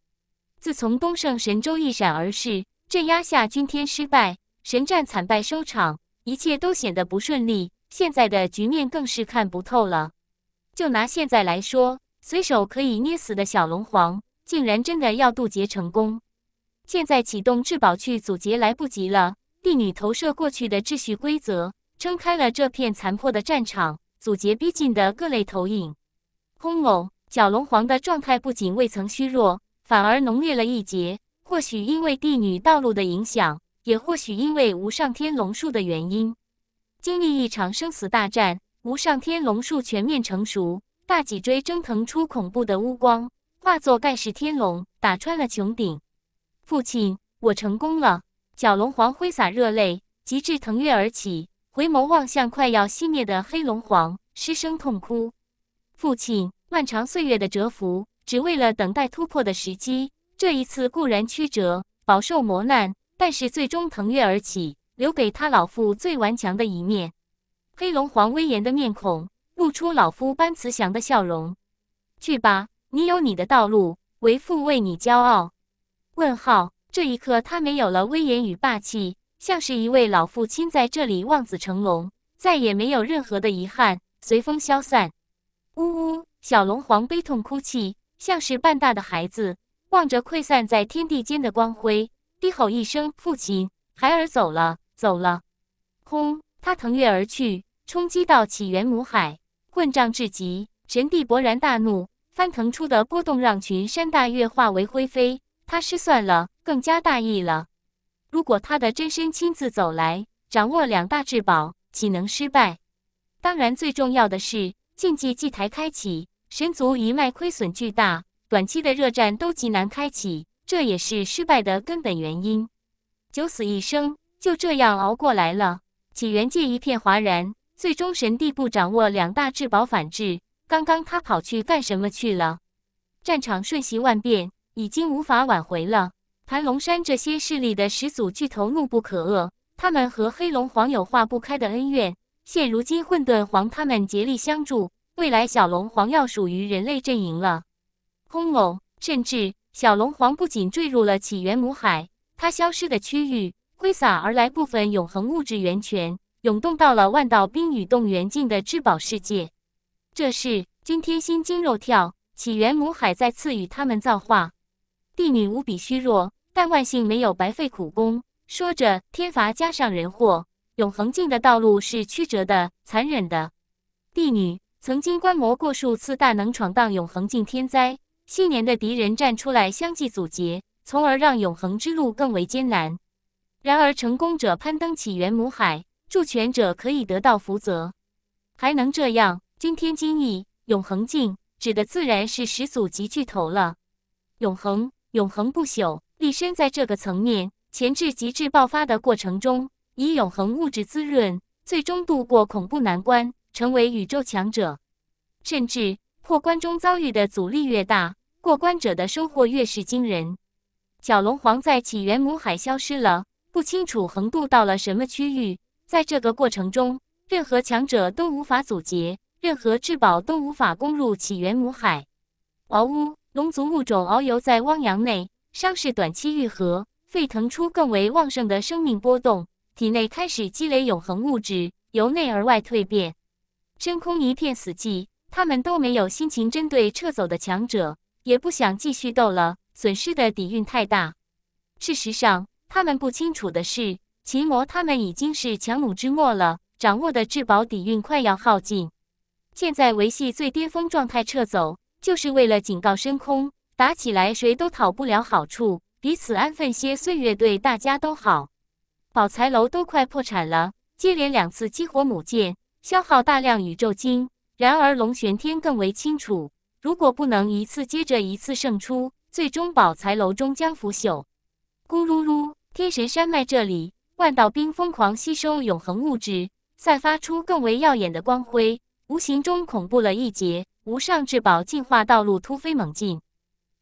自从东胜神州一闪而逝，镇压下钧天失败，神战惨败收场，一切都显得不顺利。现在的局面更是看不透了。就拿现在来说，随手可以捏死的小龙皇，竟然真的要渡劫成功。现在启动至宝去阻截来不及了。帝女投射过去的秩序规则，撑开了这片残破的战场，阻截逼近的各类投影。轰隆！角龙皇的状态不仅未曾虚弱，反而浓烈了一截。或许因为帝女道路的影响，也或许因为无上天龙术的原因，经历一场生死大战，无上天龙术全面成熟，大脊椎蒸腾出恐怖的乌光，化作盖世天龙，打穿了穹顶。父亲，我成功了！角龙皇挥洒热泪，极致腾跃而起，回眸望向快要熄灭的黑龙皇，失声痛哭。父亲漫长岁月的蛰伏，只为了等待突破的时机。这一次固然曲折，饱受磨难，但是最终腾跃而起，留给他老父最顽强的一面。黑龙皇威严的面孔露出老夫般慈祥的笑容。去吧，你有你的道路，为父为你骄傲。问号，这一刻他没有了威严与霸气，像是一位老父亲在这里望子成龙，再也没有任何的遗憾。随风消散。呜呜，小龙皇悲痛哭泣，像是半大的孩子，望着溃散在天地间的光辉，低吼一声：“父亲，孩儿走了，走了。”轰！他腾跃而去，冲击到起源母海，混账至极。神帝勃然大怒，翻腾出的波动让群山大岳化为灰飞。他失算了，更加大意了。如果他的真身亲自走来，掌握两大至宝，岂能失败？当然，最重要的是。禁忌祭台开启，神族一脉亏损巨大，短期的热战都极难开启，这也是失败的根本原因。九死一生，就这样熬过来了。起源界一片哗然，最终神帝不掌握两大至宝反制。刚刚他跑去干什么去了？战场瞬息万变，已经无法挽回了。盘龙山这些势力的始祖巨头怒不可遏，他们和黑龙皇有化不开的恩怨。现如今，混沌皇他们竭力相助，未来小龙皇要属于人类阵营了。轰隆！甚至小龙皇不仅坠入了起源母海，它消失的区域挥洒而来部分永恒物质源泉，涌动到了万道冰雨动源境的至宝世界。这是君天心惊肉跳，起源母海再次与他们造化。帝女无比虚弱，但万幸没有白费苦功。说着，天罚加上人祸。永恒境的道路是曲折的、残忍的。帝女曾经观摩过数次大能闯荡永恒境天灾，昔年的敌人站出来相继阻截，从而让永恒之路更为艰难。然而，成功者攀登起源母海，助权者可以得到福泽，还能这样惊天惊异。永恒境指的自然是始祖级巨头了。永恒，永恒不朽，立身在这个层面，前置极致爆发的过程中。以永恒物质滋润，最终度过恐怖难关，成为宇宙强者。甚至破关中遭遇的阻力越大，过关者的收获越是惊人。角龙皇在起源母海消失了，不清楚横渡到了什么区域。在这个过程中，任何强者都无法阻截，任何至宝都无法攻入起源母海。嗷呜！龙族物种遨游在汪洋内，伤势短期愈合，沸腾出更为旺盛的生命波动。体内开始积累永恒物质，由内而外蜕变。真空一片死寂，他们都没有心情针对撤走的强者，也不想继续斗了，损失的底蕴太大。事实上，他们不清楚的是，奇魔他们已经是强弩之末了，掌握的至宝底蕴快要耗尽。现在维系最巅峰状态撤走，就是为了警告深空，打起来谁都讨不了好处，彼此安分些，岁月对大家都好。宝财楼都快破产了，接连两次激活母舰，消耗大量宇宙晶。然而龙玄天更为清楚，如果不能一次接着一次胜出，最终宝财楼终将腐朽。咕噜噜！天神山脉这里，万道冰疯狂吸收永恒物质，散发出更为耀眼的光辉，无形中恐怖了一截。无上至宝进化道路突飞猛进，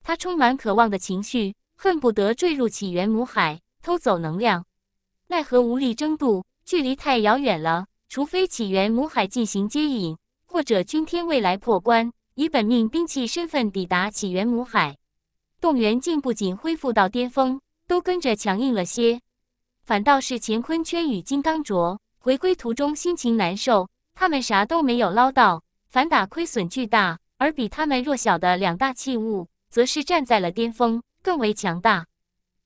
他充满渴望的情绪，恨不得坠入起源母海偷走能量。奈何无力争渡，距离太遥远了。除非起源母海进行接引，或者君天未来破关，以本命兵器身份抵达起源母海。动员竟不仅恢复到巅峰，都跟着强硬了些。反倒是乾坤圈与金刚镯回归途中，心情难受。他们啥都没有捞到，反打亏损巨大。而比他们弱小的两大器物，则是站在了巅峰，更为强大。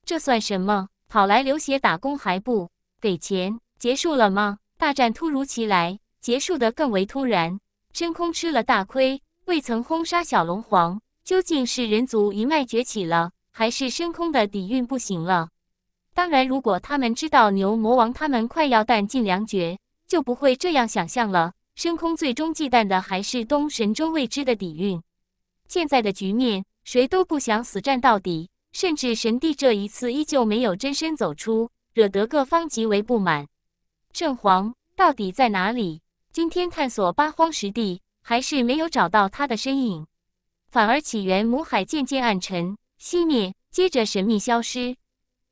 这算什么？跑来流血打工还不给钱，结束了吗？大战突如其来，结束的更为突然。深空吃了大亏，未曾轰杀小龙皇，究竟是人族一脉崛起了，还是深空的底蕴不行了？当然，如果他们知道牛魔王他们快要弹尽粮绝，就不会这样想象了。深空最终忌惮的还是东神州未知的底蕴。现在的局面，谁都不想死战到底。甚至神帝这一次依旧没有真身走出，惹得各方极为不满。圣皇到底在哪里？今天探索八荒十地，还是没有找到他的身影，反而起源母海渐渐暗沉、熄灭，接着神秘消失。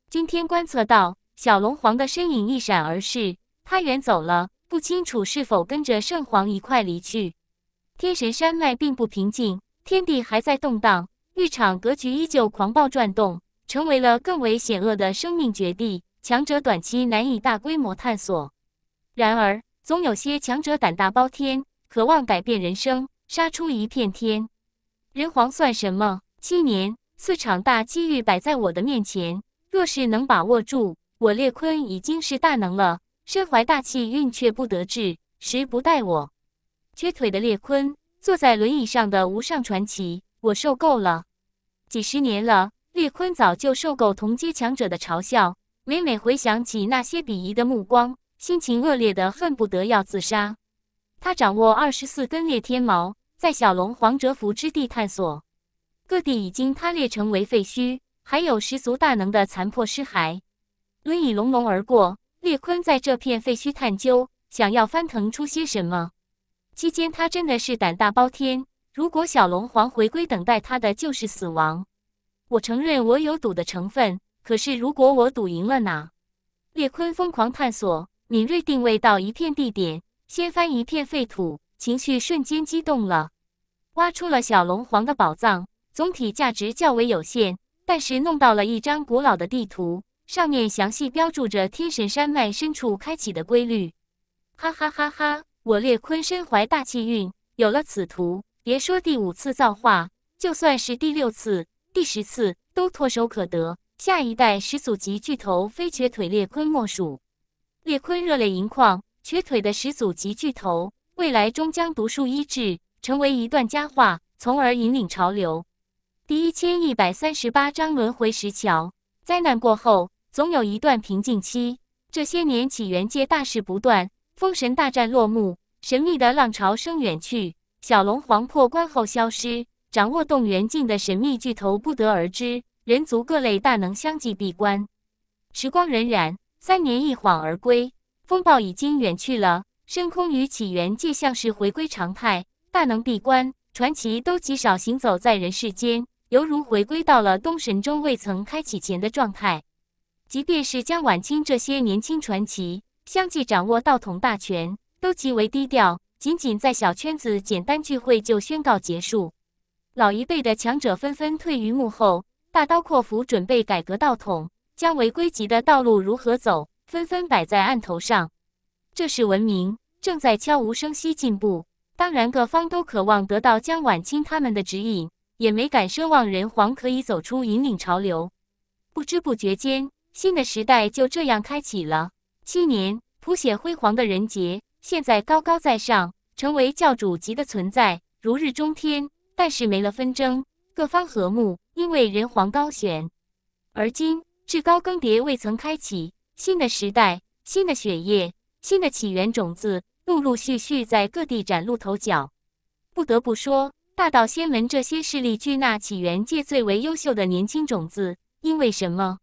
今天观测到小龙皇的身影一闪而逝，他远走了，不清楚是否跟着圣皇一块离去。天神山脉并不平静，天地还在动荡。浴场格局依旧狂暴转动，成为了更为险恶的生命绝地，强者短期难以大规模探索。然而，总有些强者胆大包天，渴望改变人生，杀出一片天。人皇算什么？七年，四场大机遇摆在我的面前，若是能把握住，我列坤已经是大能了。身怀大气运却不得志，时不待我。瘸腿的列坤，坐在轮椅上的无上传奇，我受够了。几十年了，列坤早就受够同阶强者的嘲笑。每每回想起那些鄙夷的目光，心情恶劣的恨不得要自杀。他掌握二十四根裂天矛，在小龙皇蛰伏之地探索。各地已经塌裂成为废墟，还有十足大能的残破尸骸。轮椅隆隆而过，列坤在这片废墟探究，想要翻腾出些什么。期间，他真的是胆大包天。如果小龙皇回归，等待他的就是死亡。我承认我有赌的成分，可是如果我赌赢了呢？列坤疯狂探索，敏锐定位到一片地点，掀翻一片废土，情绪瞬间激动了，挖出了小龙皇的宝藏。总体价值较为有限，但是弄到了一张古老的地图，上面详细标注着天神山脉深处开启的规律。哈哈哈哈！我列坤身怀大气运，有了此图。别说第五次造化，就算是第六次、第十次，都唾手可得。下一代始祖级巨头，非瘸腿列坤莫属。列坤热泪盈眶，瘸腿的始祖级巨头，未来终将独树一帜，成为一段佳话，从而引领潮流。第一千一百三十八章轮回石桥。灾难过后，总有一段平静期。这些年，起源界大事不断，封神大战落幕，神秘的浪潮声远去。小龙皇破关后消失，掌握动员镜的神秘巨头不得而知。人族各类大能相继闭关，时光荏苒，三年一晃而归，风暴已经远去了，深空与起源界像是回归常态。大能闭关，传奇都极少行走在人世间，犹如回归到了东神中未曾开启前的状态。即便是江晚清这些年轻传奇，相继掌握道统大权，都极为低调。仅仅在小圈子简单聚会就宣告结束，老一辈的强者纷纷退于幕后，大刀阔斧准备改革道统，将违规级的道路如何走，纷纷摆在案头上。这是文明正在悄无声息进步，当然各方都渴望得到江晚清他们的指引，也没敢奢望人皇可以走出引领潮流。不知不觉间，新的时代就这样开启了。七年，谱写辉煌的人杰。现在高高在上，成为教主级的存在，如日中天。但是没了纷争，各方和睦，因为人皇高选。而今至高更迭未曾开启，新的时代、新的血液、新的起源种子陆陆续续在各地崭露头角。不得不说，大道仙门这些势力聚纳起源界最为优秀的年轻种子，因为什么？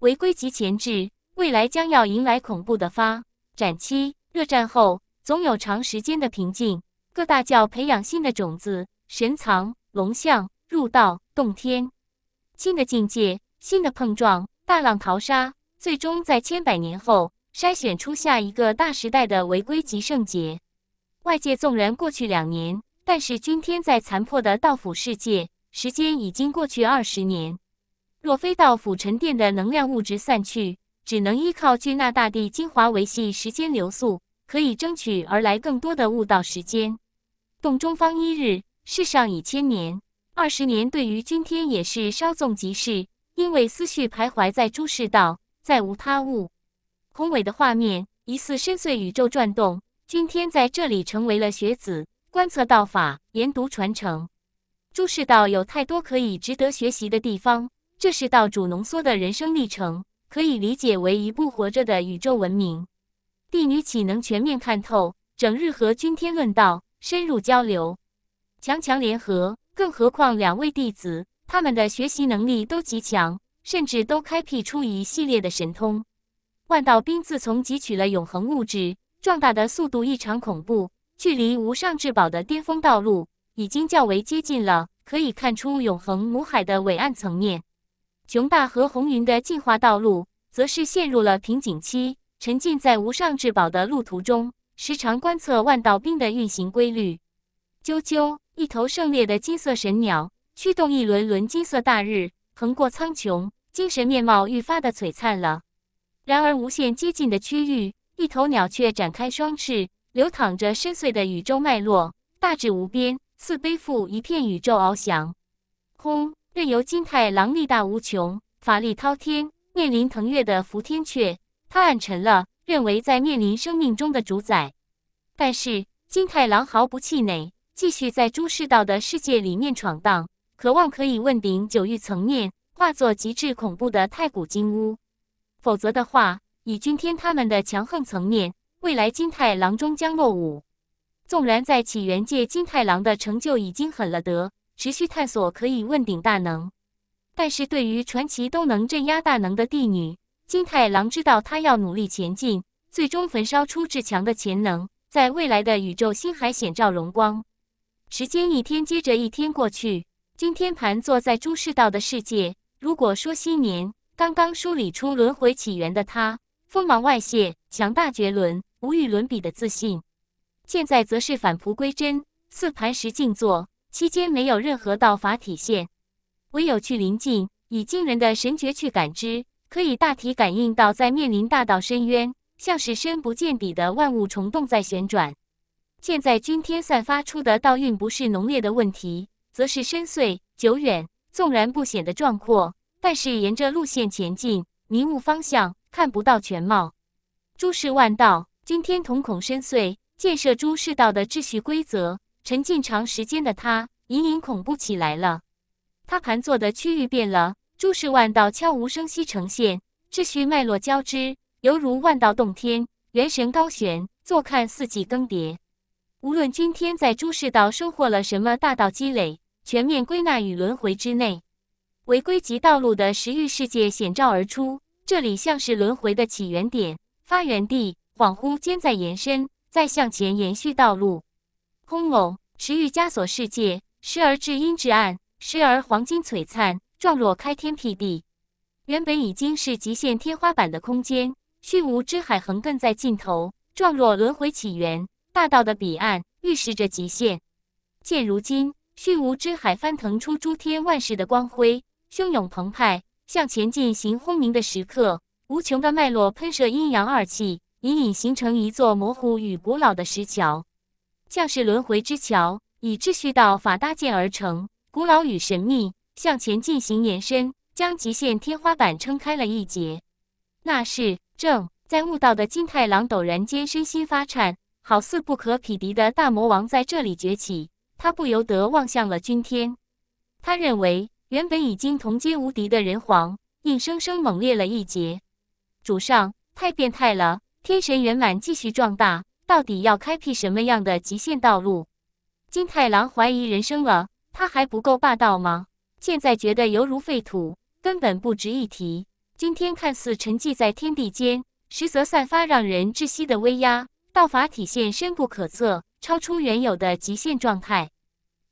违规及前置，未来将要迎来恐怖的发展期。各战后总有长时间的平静，各大教培养新的种子，神藏龙象入道洞天，新的境界，新的碰撞，大浪淘沙，最终在千百年后筛选出下一个大时代的违规级圣洁。外界纵然过去两年，但是君天在残破的道府世界，时间已经过去二十年。若非道府沉淀的能量物质散去，只能依靠巨纳大地精华维系时间流速。可以争取而来更多的悟道时间。洞中方一日，世上已千年。二十年对于今天也是稍纵即逝，因为思绪徘徊在诸世道，再无他物。宏伟的画面，疑似深邃宇宙转动。今天在这里成为了学子，观测道法，研读传承。诸世道有太多可以值得学习的地方。这是道主浓缩的人生历程，可以理解为一部活着的宇宙文明。帝女岂能全面看透？整日和君天论道，深入交流，强强联合。更何况两位弟子，他们的学习能力都极强，甚至都开辟出一系列的神通。万道兵自从汲取了永恒物质，壮大的速度异常恐怖，距离无上至宝的巅峰道路已经较为接近了。可以看出永恒母海的伟岸层面。熊霸和红云的进化道路，则是陷入了瓶颈期。沉浸在无上至宝的路途中，时常观测万道冰的运行规律。啾啾，一头圣烈的金色神鸟，驱动一轮轮金色大日横过苍穹，精神面貌愈发的璀璨了。然而无限接近的区域，一头鸟却展开双翅，流淌着深邃的宇宙脉络，大至无边，似背负一片宇宙翱翔。轰！任由金太郎力大无穷，法力滔天，面临腾跃的伏天雀。他暗沉了，认为在面临生命中的主宰，但是金太郎毫不气馁，继续在诸世道的世界里面闯荡，渴望可以问鼎九域层面，化作极致恐怖的太古金乌。否则的话，以君天他们的强横层面，未来金太郎终将落伍。纵然在起源界，金太郎的成就已经很了得，持续探索可以问鼎大能，但是对于传奇都能镇压大能的帝女。金太郎知道，他要努力前进，最终焚烧出至强的潜能，在未来的宇宙星海显照荣光。时间一天接着一天过去，金天盘坐在诸世道的世界。如果说新年刚刚梳理出轮回起源的他，锋芒外泄，强大绝伦，无与伦比的自信；现在则是返璞归真，似磐石静坐，期间没有任何道法体现，唯有去临近，以惊人的神觉去感知。可以大体感应到，在面临大道深渊，像是深不见底的万物虫洞在旋转。现在君天散发出的道运不是浓烈的问题，则是深邃、久远。纵然不显得壮阔，但是沿着路线前进，迷雾方向看不到全貌。诸世万道，君天瞳孔深邃，建设诸世道的秩序规则。沉浸长时间的他，隐隐恐怖起来了。他盘坐的区域变了。诸世万道悄无声息呈现，秩序脉络交织，犹如万道洞天，元神高悬，坐看四季更迭。无论君天在诸世道收获了什么大道积累，全面归纳于轮回之内，违规及道路的时域世界显照而出。这里像是轮回的起源点、发源地，恍惚间在延伸，在向前延续道路。空隆，时域枷锁世界，时而至阴至暗，时而黄金璀璨。状若开天辟地，原本已经是极限天花板的空间，虚无之海横亘在尽头，状若轮回起源大道的彼岸，预示着极限。现如今，虚无之海翻腾出诸天万世的光辉，汹涌澎湃，向前进行轰鸣的时刻，无穷的脉络喷射阴阳二气，隐隐形成一座模糊与古老的石桥，像是轮回之桥，以秩序道法搭建而成，古老与神秘。向前进行延伸，将极限天花板撑开了一截。那是正在悟道的金太郎，陡然间身心发颤，好似不可匹敌的大魔王在这里崛起。他不由得望向了君天。他认为，原本已经同阶无敌的人皇，硬生生猛烈了一截。主上太变态了！天神圆满继续壮大，到底要开辟什么样的极限道路？金太郎怀疑人生了，他还不够霸道吗？现在觉得犹如废土，根本不值一提。今天看似沉寂在天地间，实则散发让人窒息的威压，道法体现深不可测，超出原有的极限状态。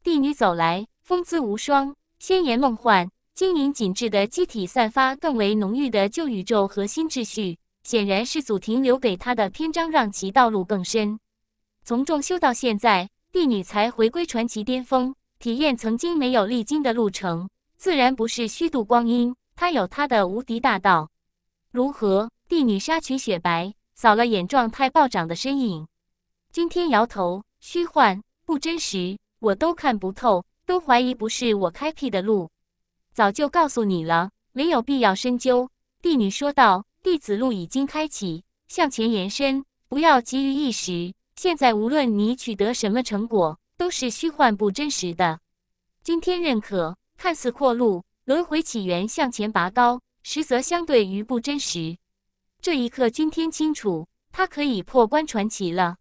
帝女走来，风姿无双，仙颜梦幻，晶莹紧致的机体散发更为浓郁的旧宇宙核心秩序。显然，是祖庭留给她的篇章让其道路更深。从重修到现在，帝女才回归传奇巅峰。体验曾经没有历经的路程，自然不是虚度光阴。他有他的无敌大道，如何？帝女杀取雪白扫了眼状态暴涨的身影，今天摇头，虚幻不真实，我都看不透，都怀疑不是我开辟的路。早就告诉你了，没有必要深究。帝女说道：“弟子路已经开启，向前延伸，不要急于一时。现在无论你取得什么成果。”都是虚幻不真实的。今天认可看似阔路轮回起源向前拔高，实则相对于不真实。这一刻，今天清楚，他可以破关传奇了。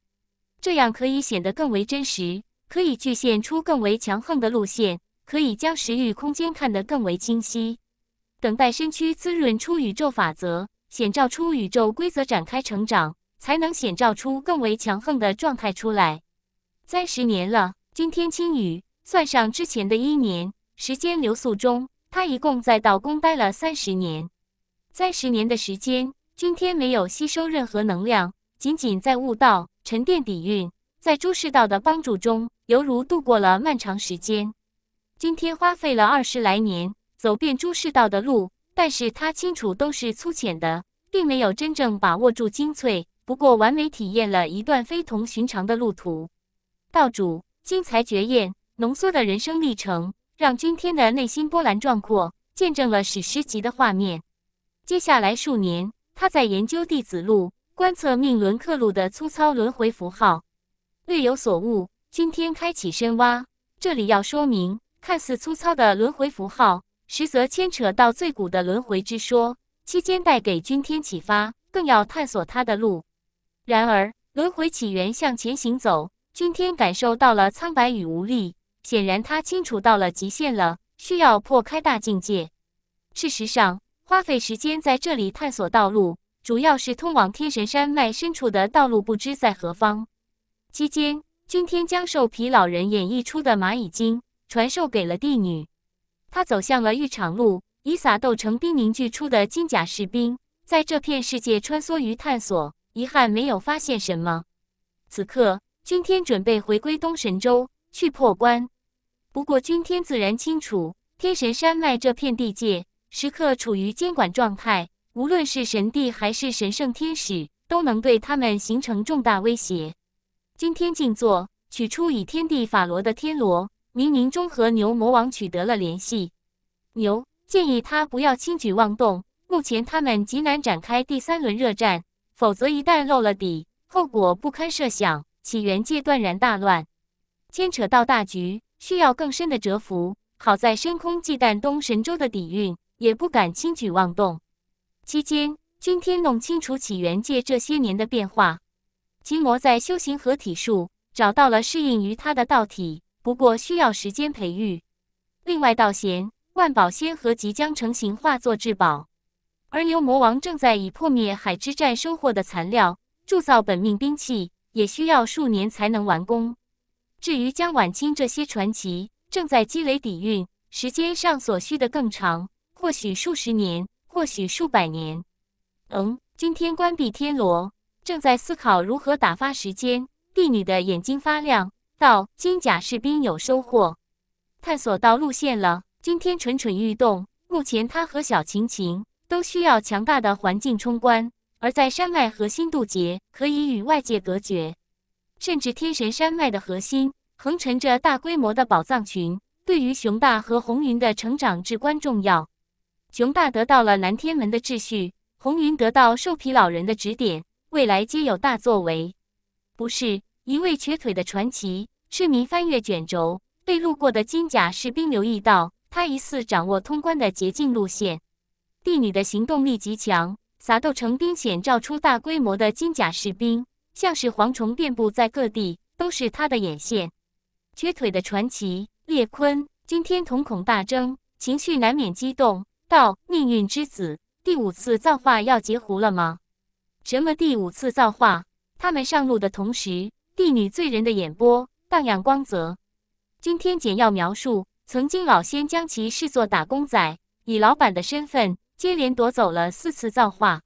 这样可以显得更为真实，可以具现出更为强横的路线，可以将时域空间看得更为清晰。等待身躯滋润出宇宙法则，显照出宇宙规则展开成长，才能显照出更为强横的状态出来。三十年了，今天青羽算上之前的一年时间流速中，他一共在道宫待了三十年。三十年的时间，今天没有吸收任何能量，仅仅在悟道、沉淀底蕴，在诸世道的帮助中，犹如度过了漫长时间。今天花费了二十来年走遍诸世道的路，但是他清楚都是粗浅的，并没有真正把握住精粹。不过完美体验了一段非同寻常的路途。道主精彩绝艳浓缩的人生历程，让君天的内心波澜壮阔，见证了史诗级的画面。接下来数年，他在研究弟子录，观测命轮刻录的粗糙轮回符号，略有所悟。君天开启深挖。这里要说明，看似粗糙的轮回符号，实则牵扯到最古的轮回之说。期间带给君天启发，更要探索他的路。然而，轮回起源向前行走。君天感受到了苍白与无力，显然他清楚到了极限了，需要破开大境界。事实上，花费时间在这里探索道路，主要是通往天神山脉深处的道路不知在何方。期间，君天将兽皮老人演绎出的蚂蚁精传授给了帝女。他走向了浴场路，以撒豆成冰凝聚出的金甲士兵，在这片世界穿梭与探索，遗憾没有发现什么。此刻。君天准备回归东神州去破关，不过君天自然清楚，天神山脉这片地界时刻处于监管状态，无论是神帝还是神圣天使，都能对他们形成重大威胁。君天静坐，取出以天地法罗的天罗，冥冥中和牛魔王取得了联系。牛建议他不要轻举妄动，目前他们极难展开第三轮热战，否则一旦露了底，后果不堪设想。起源界断然大乱，牵扯到大局，需要更深的蛰伏。好在深空忌惮东神州的底蕴，也不敢轻举妄动。期间，君天弄清楚起源界这些年的变化。金魔在修行合体术，找到了适应于他的道体，不过需要时间培育。另外，道贤万宝仙和即将成型化作至宝，而牛魔王正在以破灭海之战收获的残料铸造本命兵器。也需要数年才能完工。至于江晚清这些传奇正在积累底蕴，时间上所需的更长，或许数十年，或许数百年。嗯，今天关闭天罗，正在思考如何打发时间。帝女的眼睛发亮，道：“金甲士兵有收获，探索到路线了。今天蠢蠢欲动，目前他和小晴晴都需要强大的环境冲关。”而在山脉核心渡劫，可以与外界隔绝，甚至天神山脉的核心横陈着大规模的宝藏群，对于熊大和红云的成长至关重要。熊大得到了南天门的秩序，红云得到兽皮老人的指点，未来皆有大作为。不是一位瘸腿的传奇市民翻越卷轴，被路过的金甲士兵留意到，他疑似掌握通关的捷径路线。帝女的行动力极强。撒豆成兵，显照出大规模的金甲士兵，像是蝗虫遍布在各地，都是他的眼线。瘸腿的传奇列坤，今天瞳孔大睁，情绪难免激动，道：“命运之子，第五次造化要截胡了吗？什么第五次造化？他们上路的同时，帝女醉人的眼波荡漾光泽。今天简要描述，曾经老仙将其视作打工仔，以老板的身份。”接连夺走了四次造化，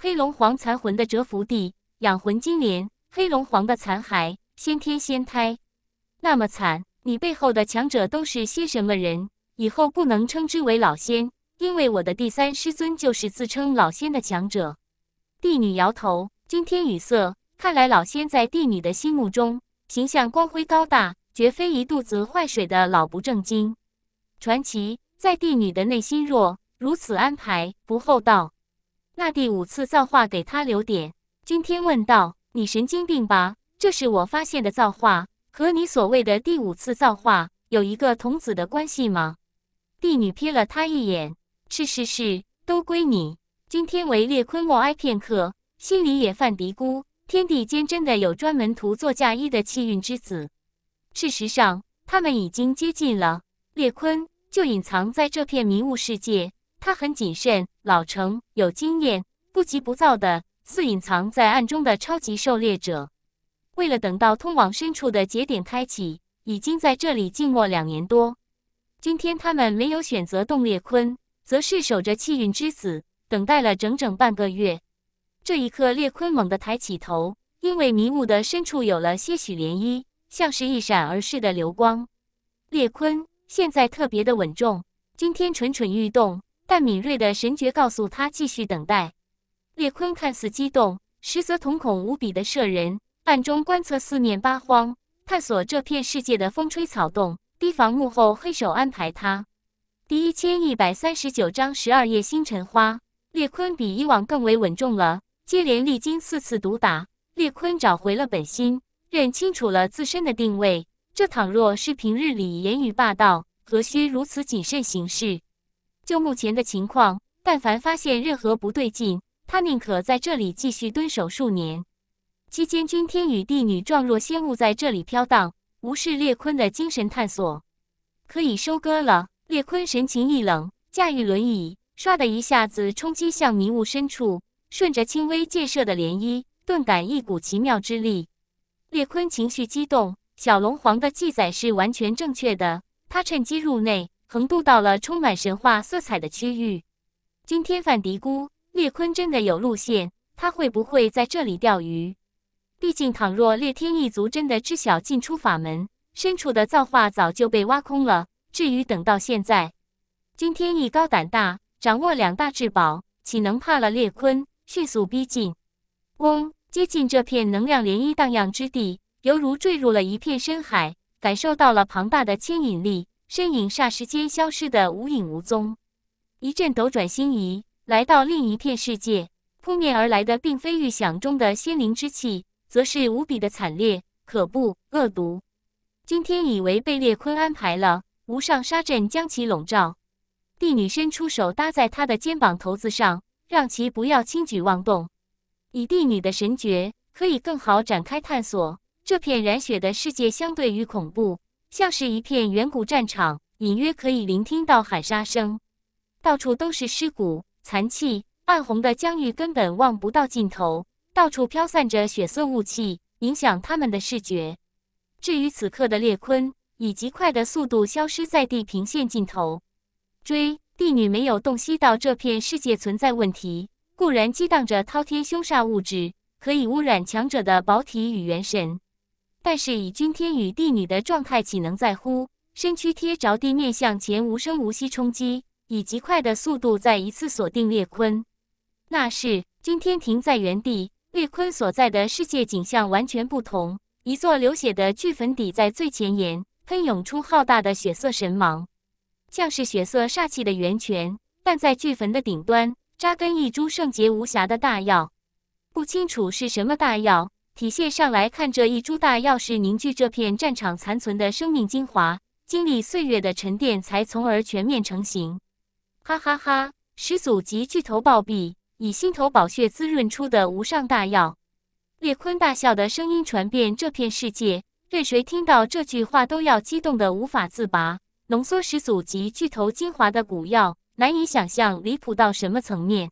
黑龙皇残魂的蛰伏地养魂金莲，黑龙皇的残骸先天仙胎。那么惨，你背后的强者都是些什么人？以后不能称之为老仙，因为我的第三师尊就是自称老仙的强者。帝女摇头，今天语塞。看来老仙在帝女的心目中形象光辉高大，绝非一肚子坏水的老不正经。传奇在帝女的内心弱。如此安排不厚道，那第五次造化给他留点。今天问道：“你神经病吧？这是我发现的造化，和你所谓的第五次造化有一个童子的关系吗？”帝女瞥了他一眼：“是是是，都归你。”今天为列坤默哀片刻，心里也犯嘀咕：天地间真的有专门图做嫁衣的气运之子？事实上，他们已经接近了。列坤就隐藏在这片迷雾世界。他很谨慎、老成、有经验，不急不躁的，似隐藏在暗中的超级狩猎者。为了等到通往深处的节点开启，已经在这里静默两年多。今天他们没有选择动裂坤，则是守着气运之子，等待了整整半个月。这一刻，裂坤猛地抬起头，因为迷雾的深处有了些许涟漪，像是一闪而逝的流光。裂坤现在特别的稳重，今天蠢蠢欲动。但敏锐的神觉告诉他，继续等待。列坤看似激动，实则瞳孔无比的慑人，暗中观测四面八荒，探索这片世界的风吹草动，提防幕后黑手安排他。第一千一百三十九章十二夜星辰花。列坤比以往更为稳重了。接连历经四次毒打，列坤找回了本心，认清楚了自身的定位。这倘若是平日里言语霸道，何须如此谨慎行事？就目前的情况，但凡发现任何不对劲，他宁可在这里继续蹲守数年。期间，君天与帝女状若仙雾，在这里飘荡，无视列坤的精神探索。可以收割了。列坤神情一冷，驾驭轮椅，唰的一下子冲击向迷雾深处，顺着轻微溅射的涟漪，顿感一股奇妙之力。列坤情绪激动，小龙皇的记载是完全正确的。他趁机入内。横渡到了充满神话色彩的区域。今天犯嘀咕，列坤真的有路线？他会不会在这里钓鱼？毕竟，倘若列天一族真的知晓进出法门，深处的造化早就被挖空了。至于等到现在，今天一高胆大，掌握两大至宝，岂能怕了列坤？迅速逼近。嗡，接近这片能量涟漪荡漾之地，犹如坠入了一片深海，感受到了庞大的牵引力。身影霎时间消失的无影无踪，一阵斗转星移，来到另一片世界。扑面而来的并非预想中的仙灵之气，则是无比的惨烈，可怖、恶毒。今天以为被列坤安排了无上杀阵将其笼罩。帝女伸出手搭在他的肩膀头子上，让其不要轻举妄动。以帝女的神诀，可以更好展开探索这片染血的世界。相对于恐怖。像是一片远古战场，隐约可以聆听到喊杀声，到处都是尸骨残气，暗红的疆域根本望不到尽头，到处飘散着血色雾气，影响他们的视觉。至于此刻的裂鲲，以极快的速度消失在地平线尽头。追帝女没有洞悉到这片世界存在问题，固然激荡着滔天凶煞物质，可以污染强者的宝体与元神。但是以君天与帝女的状态，岂能在乎？身躯贴着地面向前无声无息冲击，以极快的速度再一次锁定裂坤。那是君天停在原地，裂坤所在的世界景象完全不同。一座流血的巨坟抵在最前沿，喷涌出浩大的血色神芒，像是血色煞气的源泉。但在巨坟的顶端，扎根一株圣洁无瑕的大药，不清楚是什么大药。体现上来看，这一株大药是凝聚这片战场残存的生命精华，经历岁月的沉淀，才从而全面成型。哈哈哈！始祖级巨头暴毙，以心头宝血滋润出的无上大药，列坤大笑的声音传遍这片世界，任谁听到这句话都要激动的无法自拔。浓缩始祖级巨头精华的古药，难以想象离谱到什么层面。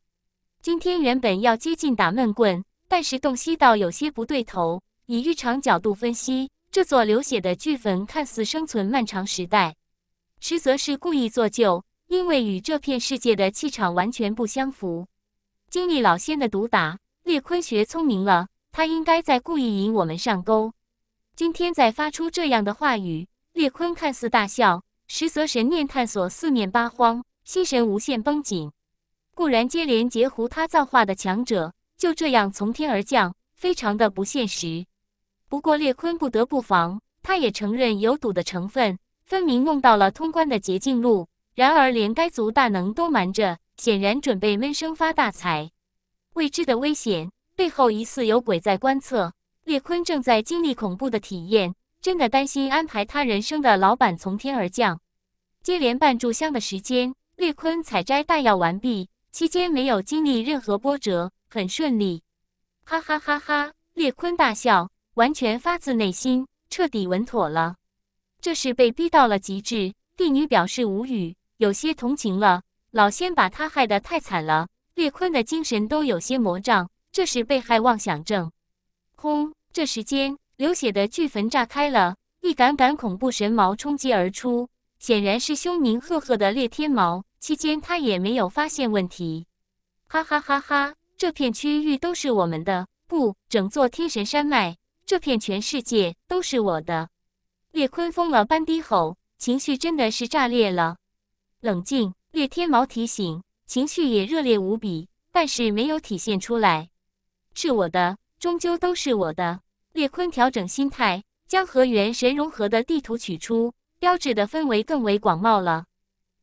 今天原本要接近打闷棍。但是洞悉到有些不对头。以日常角度分析，这座流血的巨坟看似生存漫长时代，实则是故意做旧，因为与这片世界的气场完全不相符。经历老仙的毒打，列坤学聪明了，他应该在故意引我们上钩。今天在发出这样的话语，列坤看似大笑，实则神念探索四面八荒，心神无限绷紧。固然接连截胡他造化的强者。就这样从天而降，非常的不现实。不过列坤不得不防，他也承认有赌的成分，分明弄到了通关的捷径路。然而连该族大能都瞒着，显然准备闷声发大财。未知的危险背后，疑似有鬼在观测。列坤正在经历恐怖的体验，真的担心安排他人生的老板从天而降。接连半炷香的时间，列坤采摘弹药完毕，期间没有经历任何波折。很顺利，哈哈哈哈！列坤大笑，完全发自内心，彻底稳妥了。这是被逼到了极致。帝女表示无语，有些同情了。老仙把他害得太惨了，列坤的精神都有些魔障，这是被害妄想症。轰！这时间，流血的巨坟炸开了，一杆杆恐怖神矛冲击而出，显然是凶名赫赫的裂天矛。期间他也没有发现问题。哈哈哈哈！这片区域都是我们的，不，整座天神山脉，这片全世界都是我的！列坤疯了般低吼，情绪真的是炸裂了。冷静，列天毛提醒，情绪也热烈无比，但是没有体现出来。是我的，终究都是我的。列坤调整心态，将和元神融合的地图取出，标志的氛围更为广袤了。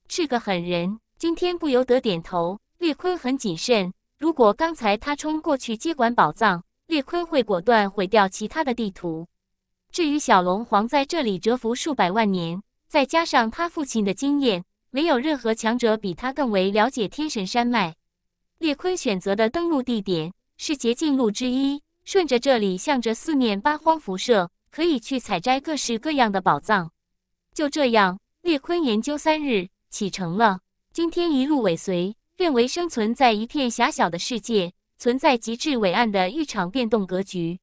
是个狠人，今天不由得点头。列坤很谨慎。如果刚才他冲过去接管宝藏，列坤会果断毁掉其他的地图。至于小龙皇在这里蛰伏数百万年，再加上他父亲的经验，没有任何强者比他更为了解天神山脉。列坤选择的登陆地点是捷径路之一，顺着这里向着四面八荒辐射，可以去采摘各式各样的宝藏。就这样，列坤研究三日，启程了。今天一路尾随。认为生存在一片狭小的世界，存在极致伟岸的一场变动格局。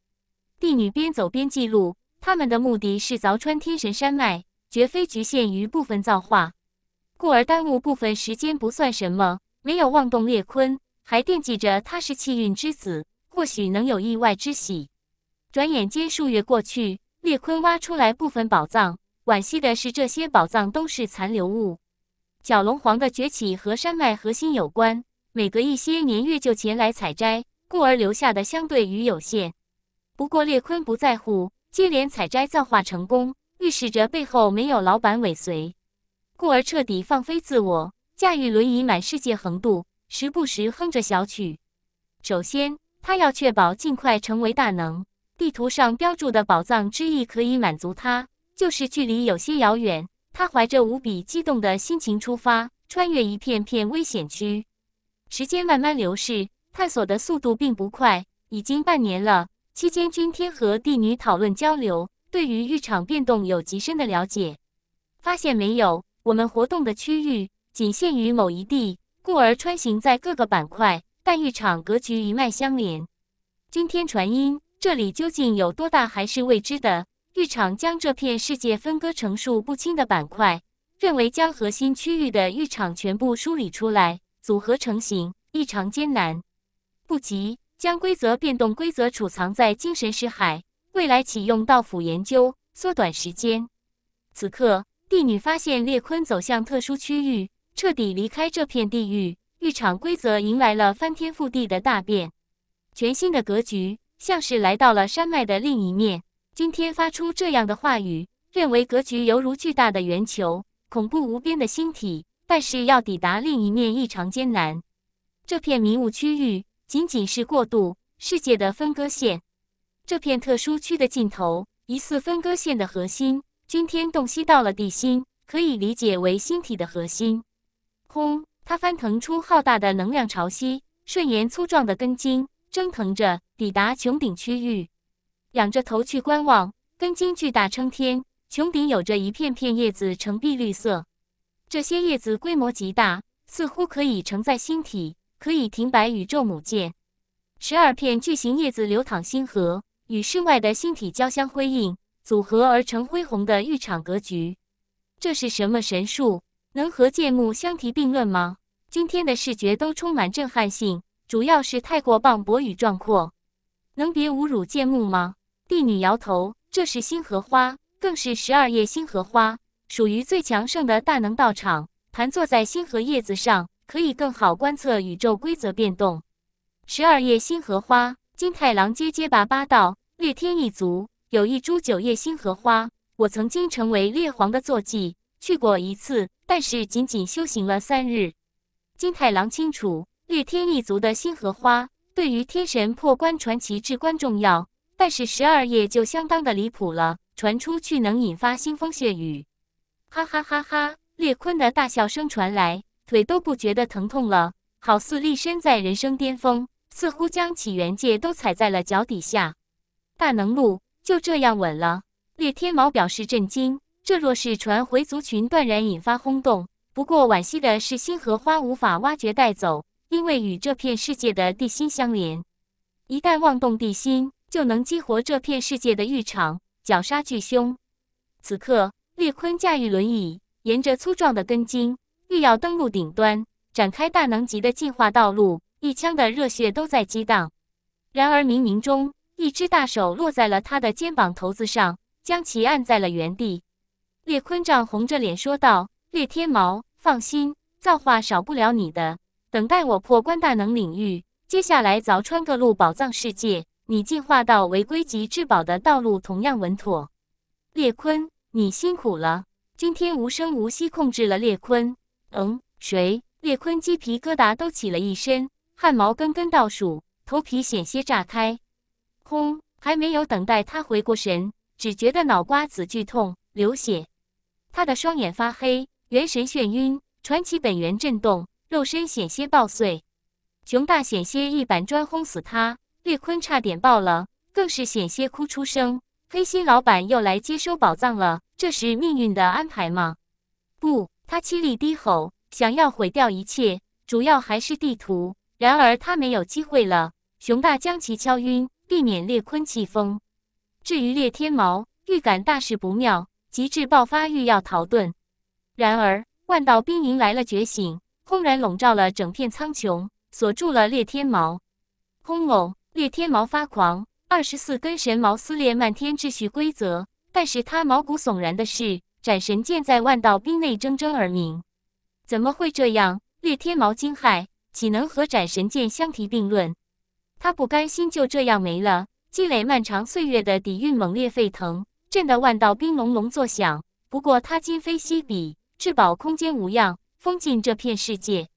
帝女边走边记录，他们的目的是凿穿天神山脉，绝非局限于部分造化，故而耽误部分时间不算什么。没有妄动列坤，还惦记着他是气运之子，或许能有意外之喜。转眼间数月过去，列坤挖出来部分宝藏，惋惜的是这些宝藏都是残留物。小龙皇的崛起和山脉核心有关，每隔一些年月就前来采摘，故而留下的相对于有限。不过列坤不在乎，接连采摘造化成功，预示着背后没有老板尾随，故而彻底放飞自我，驾驭轮椅满世界横渡，时不时哼着小曲。首先，他要确保尽快成为大能。地图上标注的宝藏之意可以满足他，就是距离有些遥远。他怀着无比激动的心情出发，穿越一片片危险区。时间慢慢流逝，探索的速度并不快。已经半年了，期间君天和帝女讨论交流，对于浴场变动有极深的了解。发现没有，我们活动的区域仅限于某一地，故而穿行在各个板块，但浴场格局一脉相连。君天传音，这里究竟有多大，还是未知的。浴场将这片世界分割成数不清的板块，认为将核心区域的浴场全部梳理出来，组合成型异常艰难。不急，将规则变动规则储藏在精神石海，未来启用道府研究，缩短时间。此刻，帝女发现列坤走向特殊区域，彻底离开这片地域，浴场规则迎来了翻天覆地的大变，全新的格局像是来到了山脉的另一面。今天发出这样的话语，认为格局犹如巨大的圆球，恐怖无边的星体，但是要抵达另一面异常艰难。这片迷雾区域仅仅是过渡世界的分割线，这片特殊区的尽头疑似分割线的核心。今天洞悉到了地心，可以理解为星体的核心。轰！它翻腾出浩大的能量潮汐，顺延粗壮的根茎蒸腾着抵达穹顶区域。仰着头去观望，根茎巨大撑天，穹顶有着一片片叶子呈碧绿色，这些叶子规模极大，似乎可以承载星体，可以停摆宇宙母舰。十二片巨型叶子流淌星河，与室外的星体交相辉映，组合而成恢宏的浴场格局。这是什么神树？能和剑木相提并论吗？今天的视觉都充满震撼性，主要是太过磅礴与壮阔，能别侮辱剑木吗？帝女摇头，这是星河花，更是十二叶星河花，属于最强盛的大能道场。盘坐在星河叶子上，可以更好观测宇宙规则变动。十二叶星河花，金太郎结结巴巴道：“裂天一族有一株九叶星河花，我曾经成为烈皇的坐骑去过一次，但是仅仅修行了三日。”金太郎清楚，裂天一族的星河花对于天神破关传奇至关重要。但是十二页就相当的离谱了，传出去能引发腥风血雨。哈哈哈哈！列坤的大笑声传来，腿都不觉得疼痛了，好似立身在人生巅峰，似乎将起源界都踩在了脚底下。大能路就这样稳了。列天毛表示震惊：这若是传回族群，断然引发轰动。不过惋惜的是，星河花无法挖掘带走，因为与这片世界的地心相连，一旦妄动地心。就能激活这片世界的浴场，绞杀巨凶。此刻，列坤驾驭轮椅，沿着粗壮的根茎，欲要登陆顶端，展开大能级的进化道路，一腔的热血都在激荡。然而，冥冥中，一只大手落在了他的肩膀头子上，将其按在了原地。列坤涨红着脸说道：“列天毛，放心，造化少不了你的。等待我破关大能领域，接下来凿穿各路宝藏世界。”你进化到违规级至宝的道路同样稳妥，列坤，你辛苦了。今天无声无息控制了列坤。嗯，谁？列坤鸡皮疙瘩都起了一身，汗毛根根倒数，头皮险些炸开。轰！还没有等待他回过神，只觉得脑瓜子剧痛，流血。他的双眼发黑，元神眩晕，传奇本源震动，肉身险些爆碎。熊大险些一板砖轰死他。烈坤差点爆了，更是险些哭出声。黑心老板又来接收宝藏了，这是命运的安排吗？不，他凄厉低吼，想要毁掉一切，主要还是地图。然而他没有机会了，熊大将其敲晕，避免烈坤气疯。至于裂天毛，预感大事不妙，极致爆发欲要逃遁，然而万道冰影来了，觉醒，轰然笼罩了整片苍穹，锁住了裂天毛。轰隆。裂天矛发狂，二十四根神矛撕裂漫天秩序规则。但是他毛骨悚然的是，斩神剑在万道兵内铮铮而鸣。怎么会这样？裂天矛惊骇，岂能和斩神剑相提并论？他不甘心就这样没了，积累漫长岁月的底蕴猛烈沸腾，震得万道兵隆隆作响。不过他今非昔比，至宝空间无恙，封禁这片世界。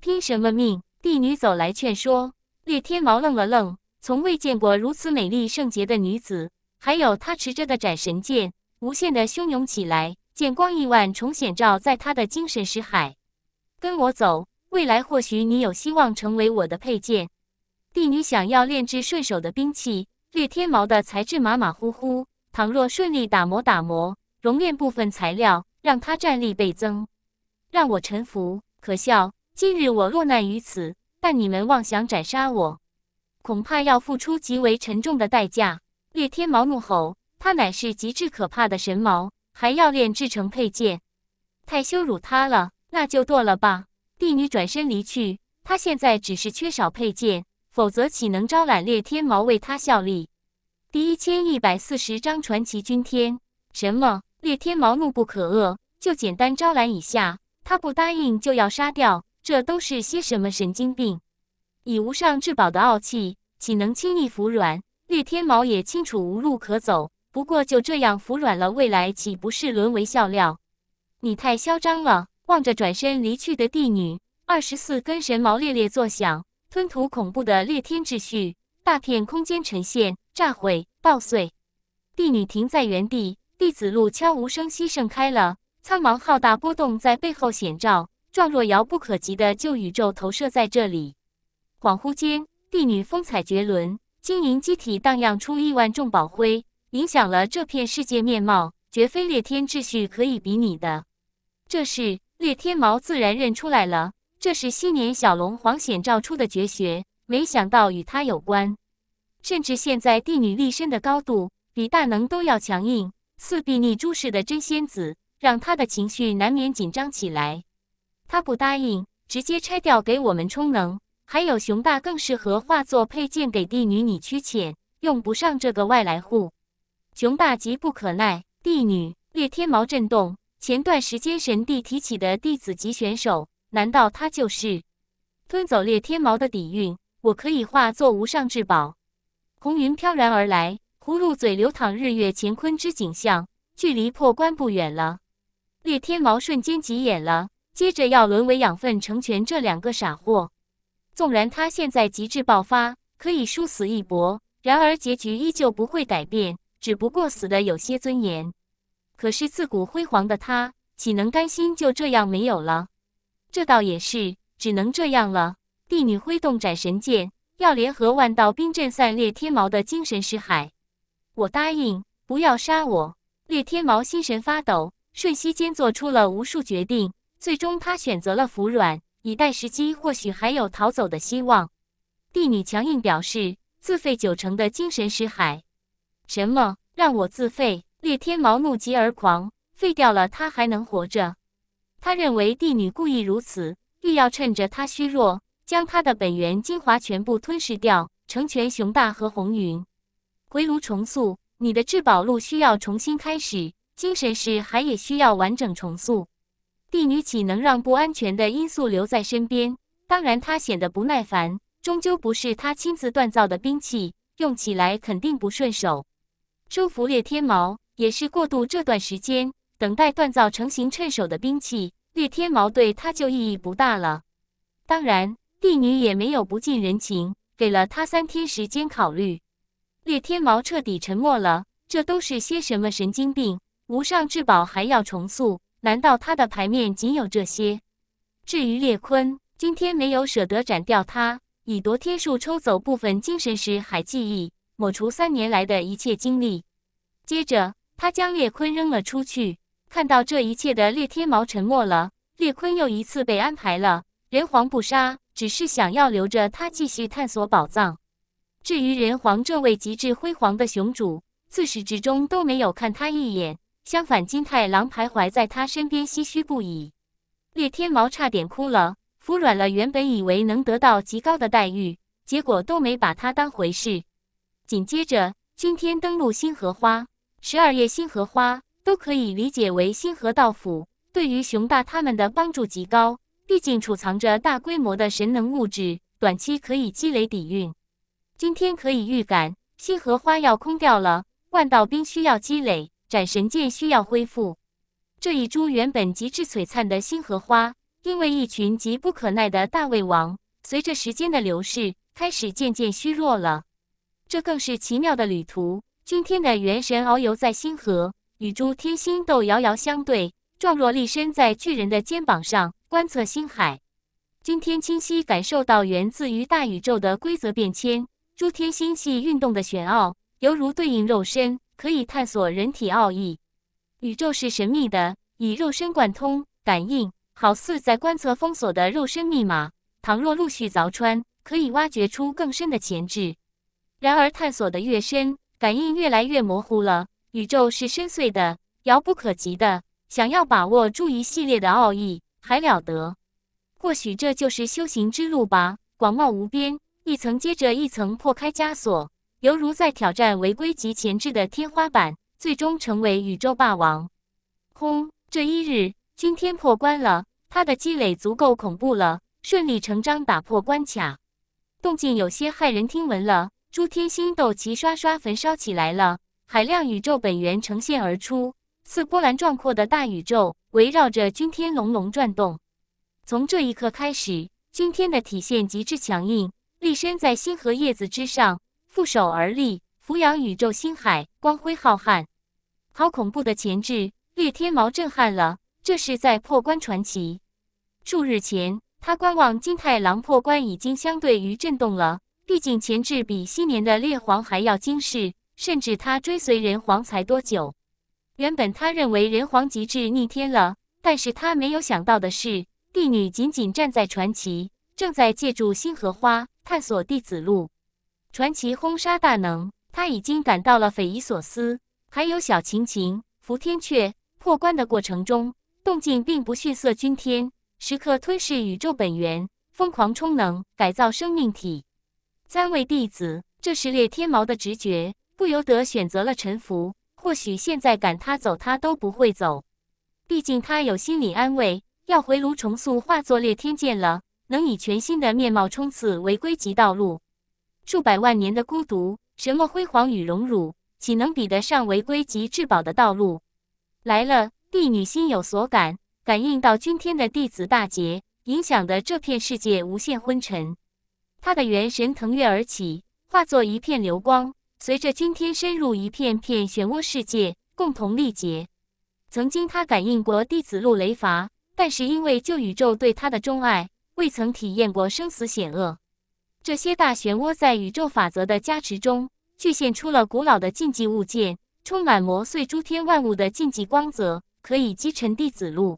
拼什么命？帝女走来劝说。烈天矛愣了愣，从未见过如此美丽圣洁的女子，还有她持着的斩神剑，无限的汹涌起来，剑光亿万重显照在他的精神识海。跟我走，未来或许你有希望成为我的佩剑。帝女想要炼制顺手的兵器，烈天矛的材质马马虎虎，倘若顺利打磨打磨，熔炼部分材料，让他战力倍增。让我臣服？可笑！今日我落难于此。但你们妄想斩杀我，恐怕要付出极为沉重的代价！烈天毛怒吼：“他乃是极致可怕的神毛，还要炼制成佩剑，太羞辱他了！”那就剁了吧！帝女转身离去。他现在只是缺少佩剑，否则岂能招揽烈天毛为他效力？第一千一百四十章传奇君天。什么？烈天毛怒不可遏，就简单招揽一下，他不答应就要杀掉。这都是些什么神经病！以无上至宝的傲气，岂能轻易服软？裂天矛也清楚无路可走，不过就这样服软了，未来岂不是沦为笑料？你太嚣张了！望着转身离去的帝女，二十四根神矛猎猎作响，吞吐恐怖的裂天秩序，大片空间呈现炸毁爆碎。帝女停在原地，弟子路悄无声息盛开了，苍茫浩大波动在背后显照。状若遥不可及的旧宇宙投射在这里，恍惚间，帝女风采绝伦，晶莹肌体荡漾出亿万重宝辉，影响了这片世界面貌，绝非裂天秩序可以比拟的。这是裂天毛自然认出来了，这是昔年小龙皇显照出的绝学，没想到与他有关。甚至现在帝女立身的高度，比大能都要强硬，似睥睨诸世的真仙子，让他的情绪难免紧张起来。他不答应，直接拆掉给我们充能。还有熊大更适合化作配件给帝女你驱遣，用不上这个外来户。熊大急不可耐，帝女裂天矛震动。前段时间神帝提起的弟子级选手，难道他就是吞走裂天矛的底蕴？我可以化作无上至宝。红云飘然而来，葫芦嘴流淌日月乾坤之景象，距离破关不远了。裂天矛瞬间急眼了。接着要沦为养分，成全这两个傻货。纵然他现在极致爆发，可以殊死一搏，然而结局依旧不会改变，只不过死的有些尊严。可是自古辉煌的他，岂能甘心就这样没有了？这倒也是，只能这样了。帝女挥动斩神剑，要联合万道冰阵散裂天矛的精神尸海。我答应，不要杀我。裂天矛心神发抖，瞬息间做出了无数决定。最终，他选择了服软，以待时机，或许还有逃走的希望。帝女强硬表示：“自废九成的精神石海，什么让我自废？”烈天毛怒极而狂，废掉了他还能活着？他认为帝女故意如此，欲要趁着他虚弱，将他的本源精华全部吞噬掉，成全熊大和红云回炉重塑。你的至宝路需要重新开始，精神石海也需要完整重塑。帝女岂能让不安全的因素留在身边？当然，她显得不耐烦。终究不是她亲自锻造的兵器，用起来肯定不顺手。收服烈天矛也是过渡这段时间，等待锻造成型趁手的兵器，烈天矛对他就意义不大了。当然，帝女也没有不近人情，给了他三天时间考虑。烈天矛彻底沉默了。这都是些什么神经病？无上至宝还要重塑？难道他的牌面仅有这些？至于列坤，今天没有舍得斩掉他，以夺天术抽走部分精神石海记忆，抹除三年来的一切经历。接着，他将列坤扔了出去。看到这一切的列天毛沉默了。列坤又一次被安排了，人皇不杀，只是想要留着他继续探索宝藏。至于人皇这位极致辉煌的雄主，自始至终都没有看他一眼。相反，金太郎徘徊在他身边，唏嘘不已。猎天毛差点哭了，服软了。原本以为能得到极高的待遇，结果都没把他当回事。紧接着，今天登陆星河花，十二月星河花都可以理解为星河道府，对于熊大他们的帮助极高。毕竟储藏着大规模的神能物质，短期可以积累底蕴。今天可以预感，星河花要空掉了，万道兵需要积累。斩神剑需要恢复这一株原本极致璀璨的星河花，因为一群急不可耐的大胃王，随着时间的流逝，开始渐渐虚弱了。这更是奇妙的旅途。今天的元神遨游在星河，与诸天星斗遥遥相对，状若立身在巨人的肩膀上观测星海。今天清晰感受到源自于大宇宙的规则变迁，诸天星系运动的玄奥，犹如对应肉身。可以探索人体奥义，宇宙是神秘的，以肉身贯通感应，好似在观测封锁的肉身密码。倘若陆续凿穿，可以挖掘出更深的潜质。然而探索的越深，感应越来越模糊了。宇宙是深邃的，遥不可及的，想要把握住一系列的奥义还了得。或许这就是修行之路吧，广袤无边，一层接着一层破开枷锁。犹如在挑战违规及前置的天花板，最终成为宇宙霸王。轰！这一日，君天破关了，他的积累足够恐怖了，顺理成章打破关卡，动静有些骇人听闻了。诸天星斗齐刷刷焚烧起来了，海量宇宙本源呈现而出，似波澜壮阔的大宇宙围绕着君天隆隆转动。从这一刻开始，君天的体现极致强硬，立身在星河叶子之上。负手而立，俯仰宇宙星海，光辉浩瀚。好恐怖的潜质，猎天毛震撼了。这是在破关传奇。数日前，他观望金太郎破关已经相对于震动了。毕竟潜质比昔年的烈皇还要惊世，甚至他追随人皇才多久？原本他认为人皇极致逆天了，但是他没有想到的是，帝女仅仅站在传奇，正在借助星河花探索弟子路。传奇轰杀大能，他已经感到了匪夷所思。还有小晴晴、伏天阙破关的过程中，动静并不逊色君天，时刻吞噬宇宙本源，疯狂充能，改造生命体。三位弟子，这是烈天矛的直觉，不由得选择了臣服。或许现在赶他走，他都不会走。毕竟他有心理安慰，要回炉重塑，化作烈天剑了，能以全新的面貌冲刺违规级道路。数百万年的孤独，什么辉煌与荣辱，岂能比得上回归及至宝的道路？来了，帝女心有所感，感应到君天的弟子大劫，影响的这片世界无限昏沉。她的元神腾跃而起，化作一片流光，随着君天深入一片片漩涡世界，共同历劫。曾经她感应过弟子路雷伐，但是因为旧宇宙对她的钟爱，未曾体验过生死险恶。这些大漩涡在宇宙法则的加持中，具现出了古老的禁忌物件，充满磨碎诸天万物的禁忌光泽，可以击沉弟子路。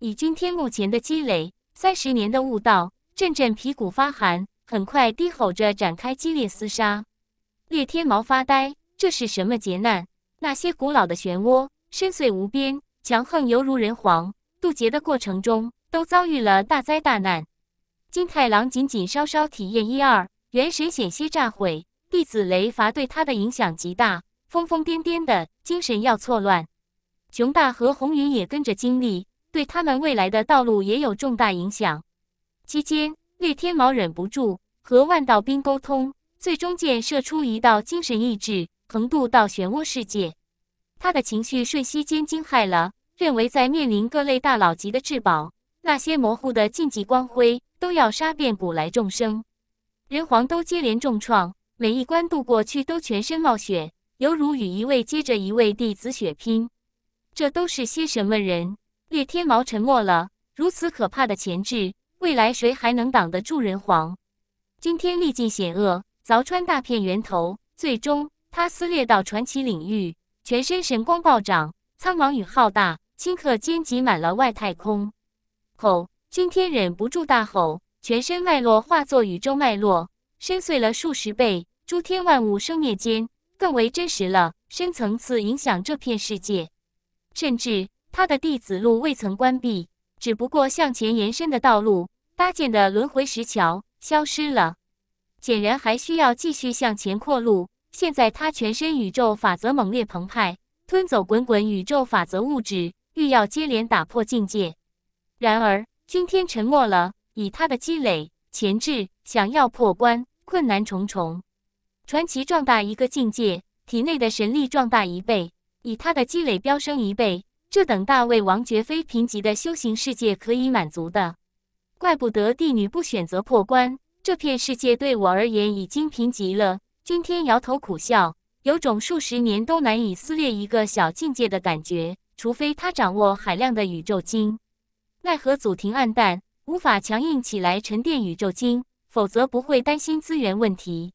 以君天目前的积累，三十年的悟道，阵阵皮骨发寒，很快低吼着展开激烈厮杀。烈天毛发呆，这是什么劫难？那些古老的漩涡，深邃无边，强横犹如人皇渡劫的过程中，都遭遇了大灾大难。金太郎仅仅稍稍体验一二，元神险些炸毁。弟子雷罚对他的影响极大，疯疯癫癫的精神要错乱。熊大和红云也跟着经历，对他们未来的道路也有重大影响。期间，烈天毛忍不住和万道兵沟通，最终箭射出一道精神意志，横渡到漩涡世界。他的情绪瞬息间惊骇了，认为在面临各类大佬级的至宝，那些模糊的禁忌光辉。都要杀遍古来众生，人皇都接连重创，每一关渡过去都全身冒血，犹如与一位接着一位弟子血拼。这都是些什么人？裂天矛沉默了。如此可怕的潜质，未来谁还能挡得住人皇？今天历尽险恶，凿穿大片源头，最终他撕裂到传奇领域，全身神光暴涨，苍茫与浩大，顷刻间挤满了外太空。吼！今天忍不住大吼，全身脉络化作宇宙脉络，深邃了数十倍。诸天万物生灭间，更为真实了，深层次影响这片世界。甚至他的弟子路未曾关闭，只不过向前延伸的道路，搭建的轮回石桥消失了。显然还需要继续向前扩路。现在他全身宇宙法则猛烈澎湃，吞走滚滚宇宙法则物质，欲要接连打破境界。然而。君天沉默了，以他的积累潜质，想要破关困难重重。传奇壮大一个境界，体内的神力壮大一倍，以他的积累飙升一倍，这等大魏王绝非贫瘠的修行世界可以满足的。怪不得帝女不选择破关，这片世界对我而言已经贫瘠了。君天摇头苦笑，有种数十年都难以撕裂一个小境界的感觉，除非他掌握海量的宇宙经。奈何祖庭暗淡，无法强硬起来沉淀宇宙经，否则不会担心资源问题。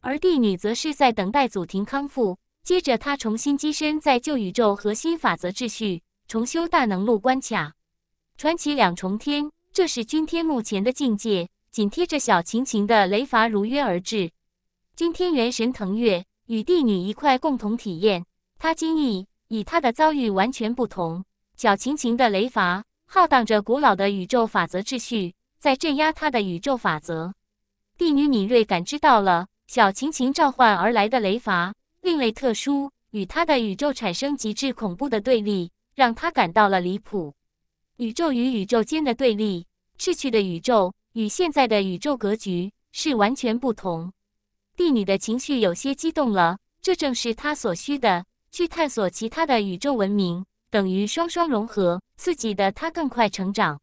而帝女则是在等待祖庭康复，接着她重新跻身在旧宇宙核心法则秩序，重修大能路关卡。传奇两重天，这是君天目前的境界，紧贴着小晴晴的雷罚如约而至。君天元神腾跃，与帝女一块共同体验。他惊异，以他的遭遇完全不同，小晴晴的雷罚。浩荡着古老的宇宙法则秩序，在镇压他的宇宙法则。帝女敏锐感知到了小晴晴召唤而来的雷罚，另类特殊与他的宇宙产生极致恐怖的对立，让他感到了离谱。宇宙与宇宙间的对立，逝去的宇宙与现在的宇宙格局是完全不同。帝女的情绪有些激动了，这正是他所需的，去探索其他的宇宙文明，等于双双融合。刺激的，他更快成长，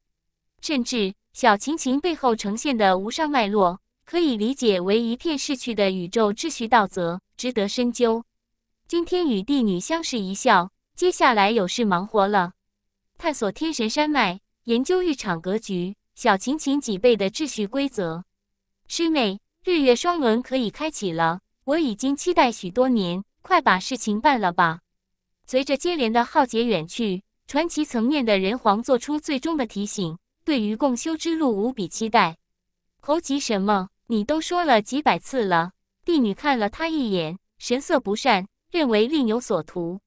甚至小琴琴背后呈现的无上脉络，可以理解为一片逝去的宇宙秩序道则，值得深究。今天与帝女相视一笑，接下来有事忙活了。探索天神山脉，研究浴场格局，小琴琴脊背的秩序规则。师妹，日月双轮可以开启了，我已经期待许多年，快把事情办了吧。随着接连的浩劫远去。传奇层面的人皇做出最终的提醒，对于共修之路无比期待。猴急什么？你都说了几百次了。帝女看了他一眼，神色不善，认为另有所图。